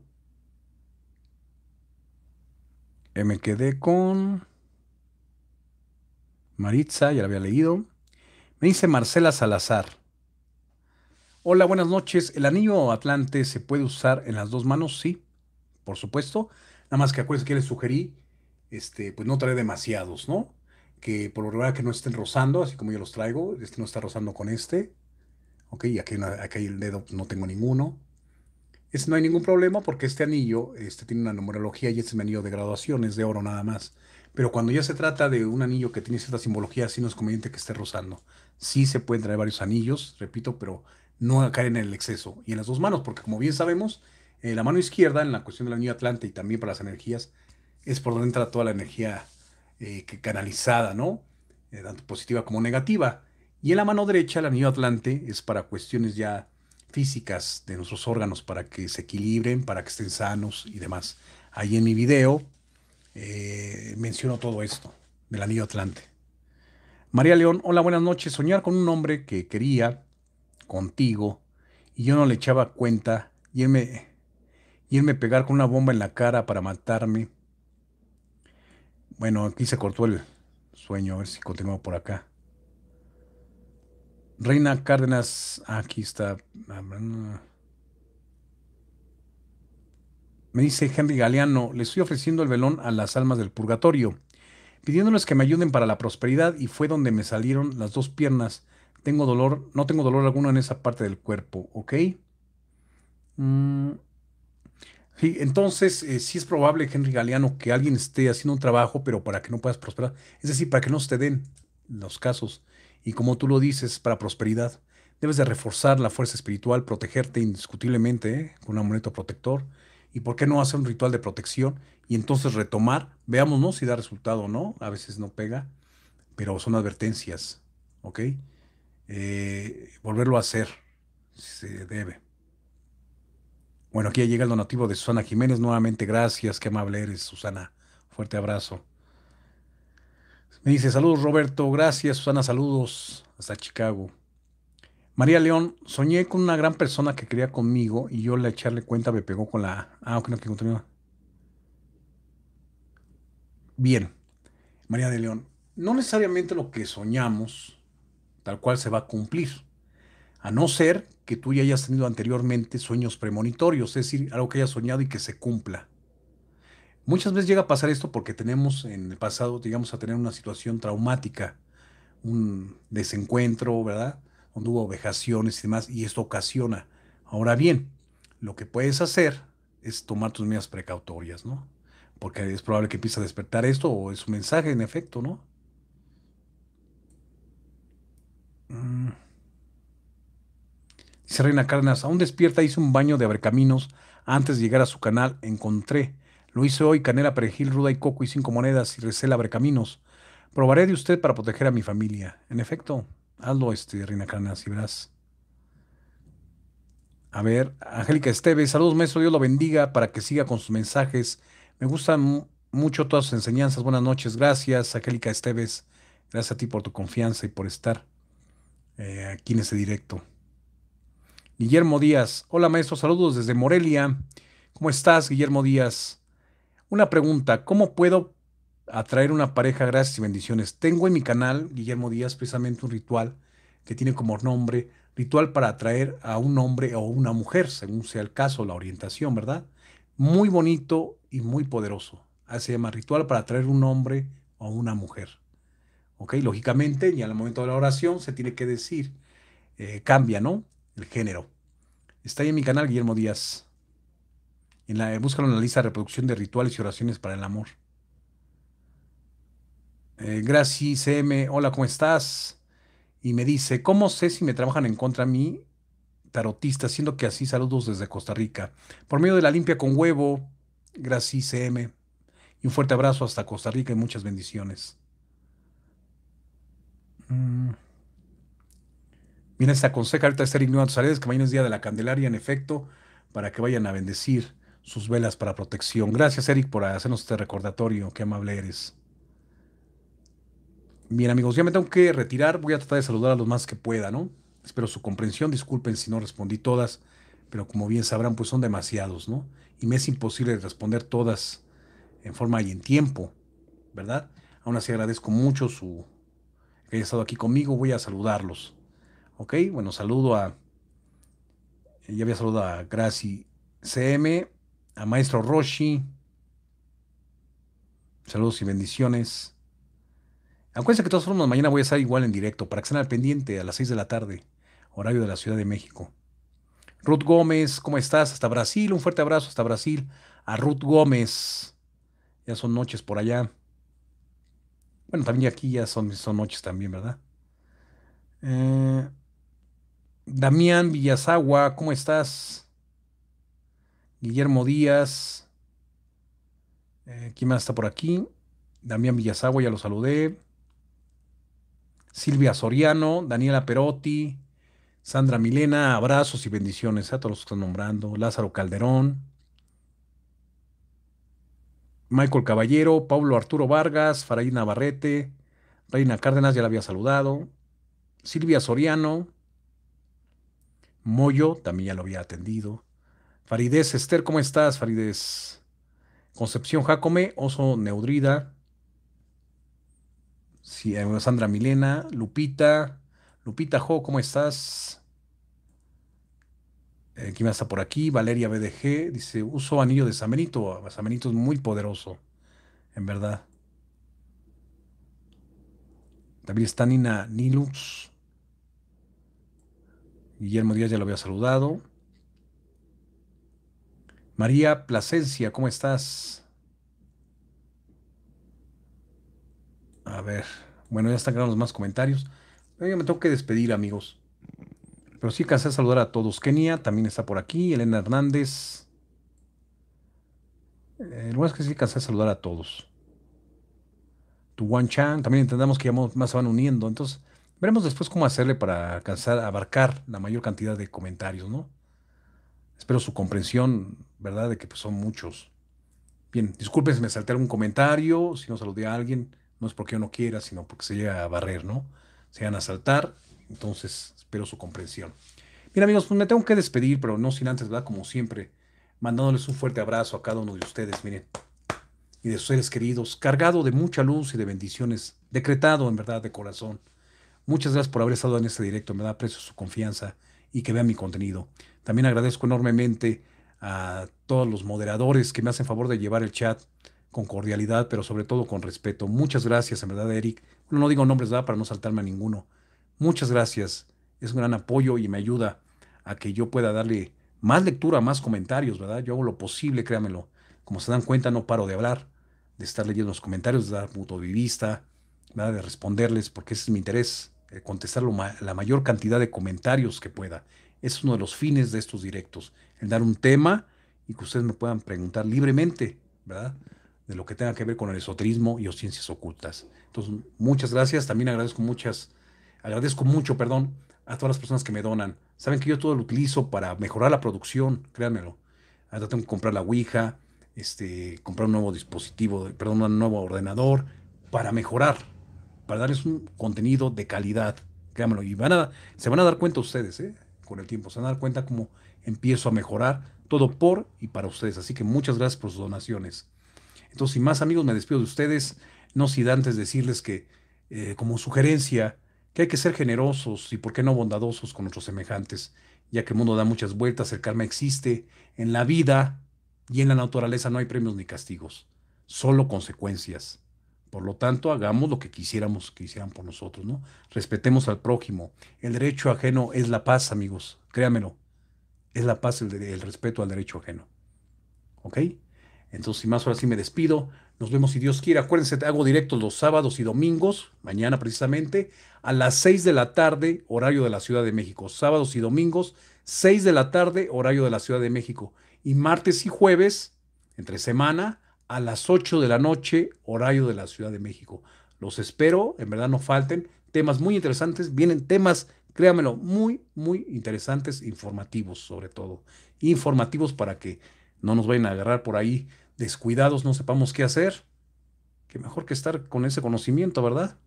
Eh, me quedé con Maritza, ya la había leído. Me dice Marcela Salazar. Hola, buenas noches. ¿El anillo Atlante se puede usar en las dos manos? Sí, por supuesto. Nada más que acuérdense que les sugerí, este, pues no trae demasiados, ¿no? Que por lo regular que no estén rozando, así como yo los traigo. Este no está rozando con este. Ok, aquí, aquí el dedo no tengo ninguno no hay ningún problema porque este anillo este, tiene una numerología y este es un anillo de graduación, es de oro nada más. Pero cuando ya se trata de un anillo que tiene cierta simbología, sí no es conveniente que esté rozando. Sí se pueden traer varios anillos, repito, pero no caer en el exceso. Y en las dos manos, porque como bien sabemos, eh, la mano izquierda, en la cuestión del anillo Atlante y también para las energías, es por donde entra toda la energía eh, que canalizada, ¿no? Eh, tanto positiva como negativa. Y en la mano derecha, el anillo Atlante es para cuestiones ya físicas de nuestros órganos para que se equilibren, para que estén sanos y demás. Ahí en mi video eh, menciono todo esto del anillo Atlante. María León, hola, buenas noches. Soñar con un hombre que quería contigo y yo no le echaba cuenta y él me, y él me pegar con una bomba en la cara para matarme. Bueno, aquí se cortó el sueño, a ver si continúo por acá. Reina Cárdenas, aquí está. Ah, me dice Henry Galeano, le estoy ofreciendo el velón a las almas del purgatorio, pidiéndoles que me ayuden para la prosperidad y fue donde me salieron las dos piernas. Tengo dolor, no tengo dolor alguno en esa parte del cuerpo, ¿ok? Mm. Sí, entonces eh, sí es probable, Henry Galeano, que alguien esté haciendo un trabajo, pero para que no puedas prosperar, es decir, para que no se te den los casos y como tú lo dices, para prosperidad. Debes de reforzar la fuerza espiritual, protegerte indiscutiblemente ¿eh? con un amuleto protector. ¿Y por qué no hacer un ritual de protección y entonces retomar? Veamos si da resultado o no. A veces no pega, pero son advertencias. ¿Ok? Eh, volverlo a hacer si se debe. Bueno, aquí llega el donativo de Susana Jiménez. Nuevamente, gracias. Qué amable eres, Susana. Fuerte abrazo. Me dice, saludos Roberto, gracias Susana, saludos hasta Chicago. María León, soñé con una gran persona que quería conmigo y yo le echarle cuenta me pegó con la... Ah, ok, no, que continúa. Bien, María de León, no necesariamente lo que soñamos tal cual se va a cumplir, a no ser que tú ya hayas tenido anteriormente sueños premonitorios, es decir, algo que hayas soñado y que se cumpla. Muchas veces llega a pasar esto porque tenemos en el pasado, digamos, a tener una situación traumática, un desencuentro, ¿verdad? Donde hubo vejaciones y demás, y esto ocasiona. Ahora bien, lo que puedes hacer es tomar tus medidas precautorias, ¿no? Porque es probable que empiece a despertar esto o es un mensaje en efecto, ¿no? Mm. Dice Reina Carnas, aún despierta, hice un baño de caminos antes de llegar a su canal, encontré lo hice hoy, canela, perejil, ruda y coco y cinco monedas y recela caminos. Probaré de usted para proteger a mi familia. En efecto, hazlo, este, Reina Canas, y verás. A ver, Angélica Esteves, saludos, maestro, Dios lo bendiga para que siga con sus mensajes. Me gustan mucho todas sus enseñanzas. Buenas noches, gracias, Angélica Esteves. Gracias a ti por tu confianza y por estar eh, aquí en este directo. Guillermo Díaz, hola maestro, saludos desde Morelia. ¿Cómo estás, Guillermo Díaz? Una pregunta, ¿cómo puedo atraer una pareja? Gracias y bendiciones. Tengo en mi canal, Guillermo Díaz, precisamente un ritual que tiene como nombre ritual para atraer a un hombre o una mujer, según sea el caso, la orientación, ¿verdad? Muy bonito y muy poderoso. Ah, se llama ritual para atraer un hombre o una mujer. ¿Ok? Lógicamente, y al momento de la oración se tiene que decir, eh, cambia, ¿no? El género. Está ahí en mi canal, Guillermo Díaz. En la, búscalo en la lista de reproducción de rituales y oraciones para el amor. Gracias eh, Graci CM, hola, ¿cómo estás? Y me dice, ¿cómo sé si me trabajan en contra mí, tarotista? Siendo que así saludos desde Costa Rica. Por medio de la limpia con huevo, Graci CM. Y un fuerte abrazo hasta Costa Rica y muchas bendiciones. Mm. Mira, se aconseja ahorita estar ignorando que mañana es día de la Candelaria, en efecto, para que vayan a bendecir sus velas para protección. Gracias, Eric, por hacernos este recordatorio. Qué amable eres. Bien, amigos, ya me tengo que retirar. Voy a tratar de saludar a los más que pueda, ¿no? Espero su comprensión. Disculpen si no respondí todas, pero como bien sabrán, pues son demasiados, ¿no? Y me es imposible responder todas en forma y en tiempo, ¿verdad? Aún así agradezco mucho su que haya estado aquí conmigo. Voy a saludarlos. Ok, bueno, saludo a. Ya había saludado a Graci CM, a Maestro Roshi. Saludos y bendiciones. Acuérdense que de todas formas mañana voy a estar igual en directo para que estén al pendiente a las 6 de la tarde, horario de la Ciudad de México. Ruth Gómez, ¿cómo estás? Hasta Brasil, un fuerte abrazo hasta Brasil. A Ruth Gómez. Ya son noches por allá. Bueno, también aquí ya son, son noches también, ¿verdad? Eh, Damián Villasagua, ¿cómo estás? Guillermo Díaz. Eh, ¿Quién más está por aquí? Damián Villasagua, ya lo saludé. Silvia Soriano, Daniela Perotti, Sandra Milena, abrazos y bendiciones a ¿eh? todos los que están nombrando. Lázaro Calderón. Michael Caballero, Pablo Arturo Vargas, Faraína Barrete, Reina Cárdenas, ya la había saludado. Silvia Soriano, Moyo, también ya lo había atendido. Farides, Esther, ¿cómo estás, Farides, Concepción Jacome, Oso Neudrida, eh, Sandra Milena, Lupita, Lupita Jo, ¿cómo estás? Eh, ¿Quién está por aquí? Valeria BDG, dice, uso anillo de Samenito, Samenito es muy poderoso, en verdad. También está Nina Nilux. Guillermo Díaz ya lo había saludado. María Plasencia, ¿cómo estás? A ver, bueno, ya están los más comentarios. Yo me tengo que despedir, amigos. Pero sí cansé de saludar a todos. Kenia también está por aquí, Elena Hernández. Eh, lo bueno es que sí cansé de saludar a todos. Tu Wan Chan, también entendamos que ya más se van uniendo. Entonces, veremos después cómo hacerle para alcanzar abarcar la mayor cantidad de comentarios, ¿no? espero su comprensión, ¿verdad? De que pues, son muchos. Bien, disculpen si me salté algún comentario, si no saludé a alguien, no es porque yo no quiera, sino porque se llega a barrer, ¿no? Se van a saltar, entonces espero su comprensión. Mira, amigos, pues me tengo que despedir, pero no sin antes, ¿verdad? Como siempre, mandándoles un fuerte abrazo a cada uno de ustedes, miren, y de sus seres queridos, cargado de mucha luz y de bendiciones, decretado en verdad de corazón. Muchas gracias por haber estado en este directo, me da aprecio su confianza y que vean mi contenido. También agradezco enormemente a todos los moderadores que me hacen favor de llevar el chat con cordialidad, pero sobre todo con respeto. Muchas gracias, en verdad, Eric. no digo nombres, ¿verdad? Para no saltarme a ninguno. Muchas gracias. Es un gran apoyo y me ayuda a que yo pueda darle más lectura, más comentarios, ¿verdad? Yo hago lo posible, créamelo. Como se dan cuenta, no paro de hablar, de estar leyendo los comentarios, de dar punto de vista, de responderles, porque ese es mi interés, eh, contestar la mayor cantidad de comentarios que pueda es uno de los fines de estos directos, el dar un tema y que ustedes me puedan preguntar libremente, ¿verdad? De lo que tenga que ver con el esoterismo y o ciencias ocultas. Entonces, muchas gracias. También agradezco muchas, agradezco mucho, perdón, a todas las personas que me donan. Saben que yo todo lo utilizo para mejorar la producción, créanmelo. Ahora tengo que comprar la Ouija, este, comprar un nuevo dispositivo, perdón, un nuevo ordenador para mejorar, para darles un contenido de calidad. Créanmelo, y van a, se van a dar cuenta ustedes, ¿eh? con el tiempo se dar cuenta cómo empiezo a mejorar, todo por y para ustedes. Así que muchas gracias por sus donaciones. Entonces, y más amigos, me despido de ustedes, no sin antes decirles que, eh, como sugerencia, que hay que ser generosos y, por qué no, bondadosos con nuestros semejantes, ya que el mundo da muchas vueltas, el karma existe, en la vida y en la naturaleza no hay premios ni castigos, solo consecuencias. Por lo tanto, hagamos lo que quisiéramos que hicieran por nosotros, ¿no? Respetemos al prójimo. El derecho ajeno es la paz, amigos. Créamelo. Es la paz el, respeto al derecho ajeno. ¿Ok? Entonces, si más, ahora sí me despido. Nos vemos si Dios quiere. Acuérdense, hago directos los sábados y domingos, mañana precisamente, a las 6 de la tarde, horario de la Ciudad de México. Sábados y domingos, 6 de la tarde, horario de la Ciudad de México. Y martes y jueves, entre semana, a las 8 de la noche, horario de la Ciudad de México. Los espero, en verdad no falten. Temas muy interesantes, vienen temas, créamelo, muy, muy interesantes, informativos sobre todo. Informativos para que no nos vayan a agarrar por ahí descuidados, no sepamos qué hacer. Que mejor que estar con ese conocimiento, ¿verdad?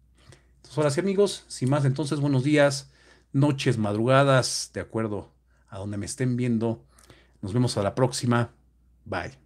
Entonces, ahora sí, amigos, sin más, entonces, buenos días, noches, madrugadas, de acuerdo a donde me estén viendo. Nos vemos a la próxima. Bye.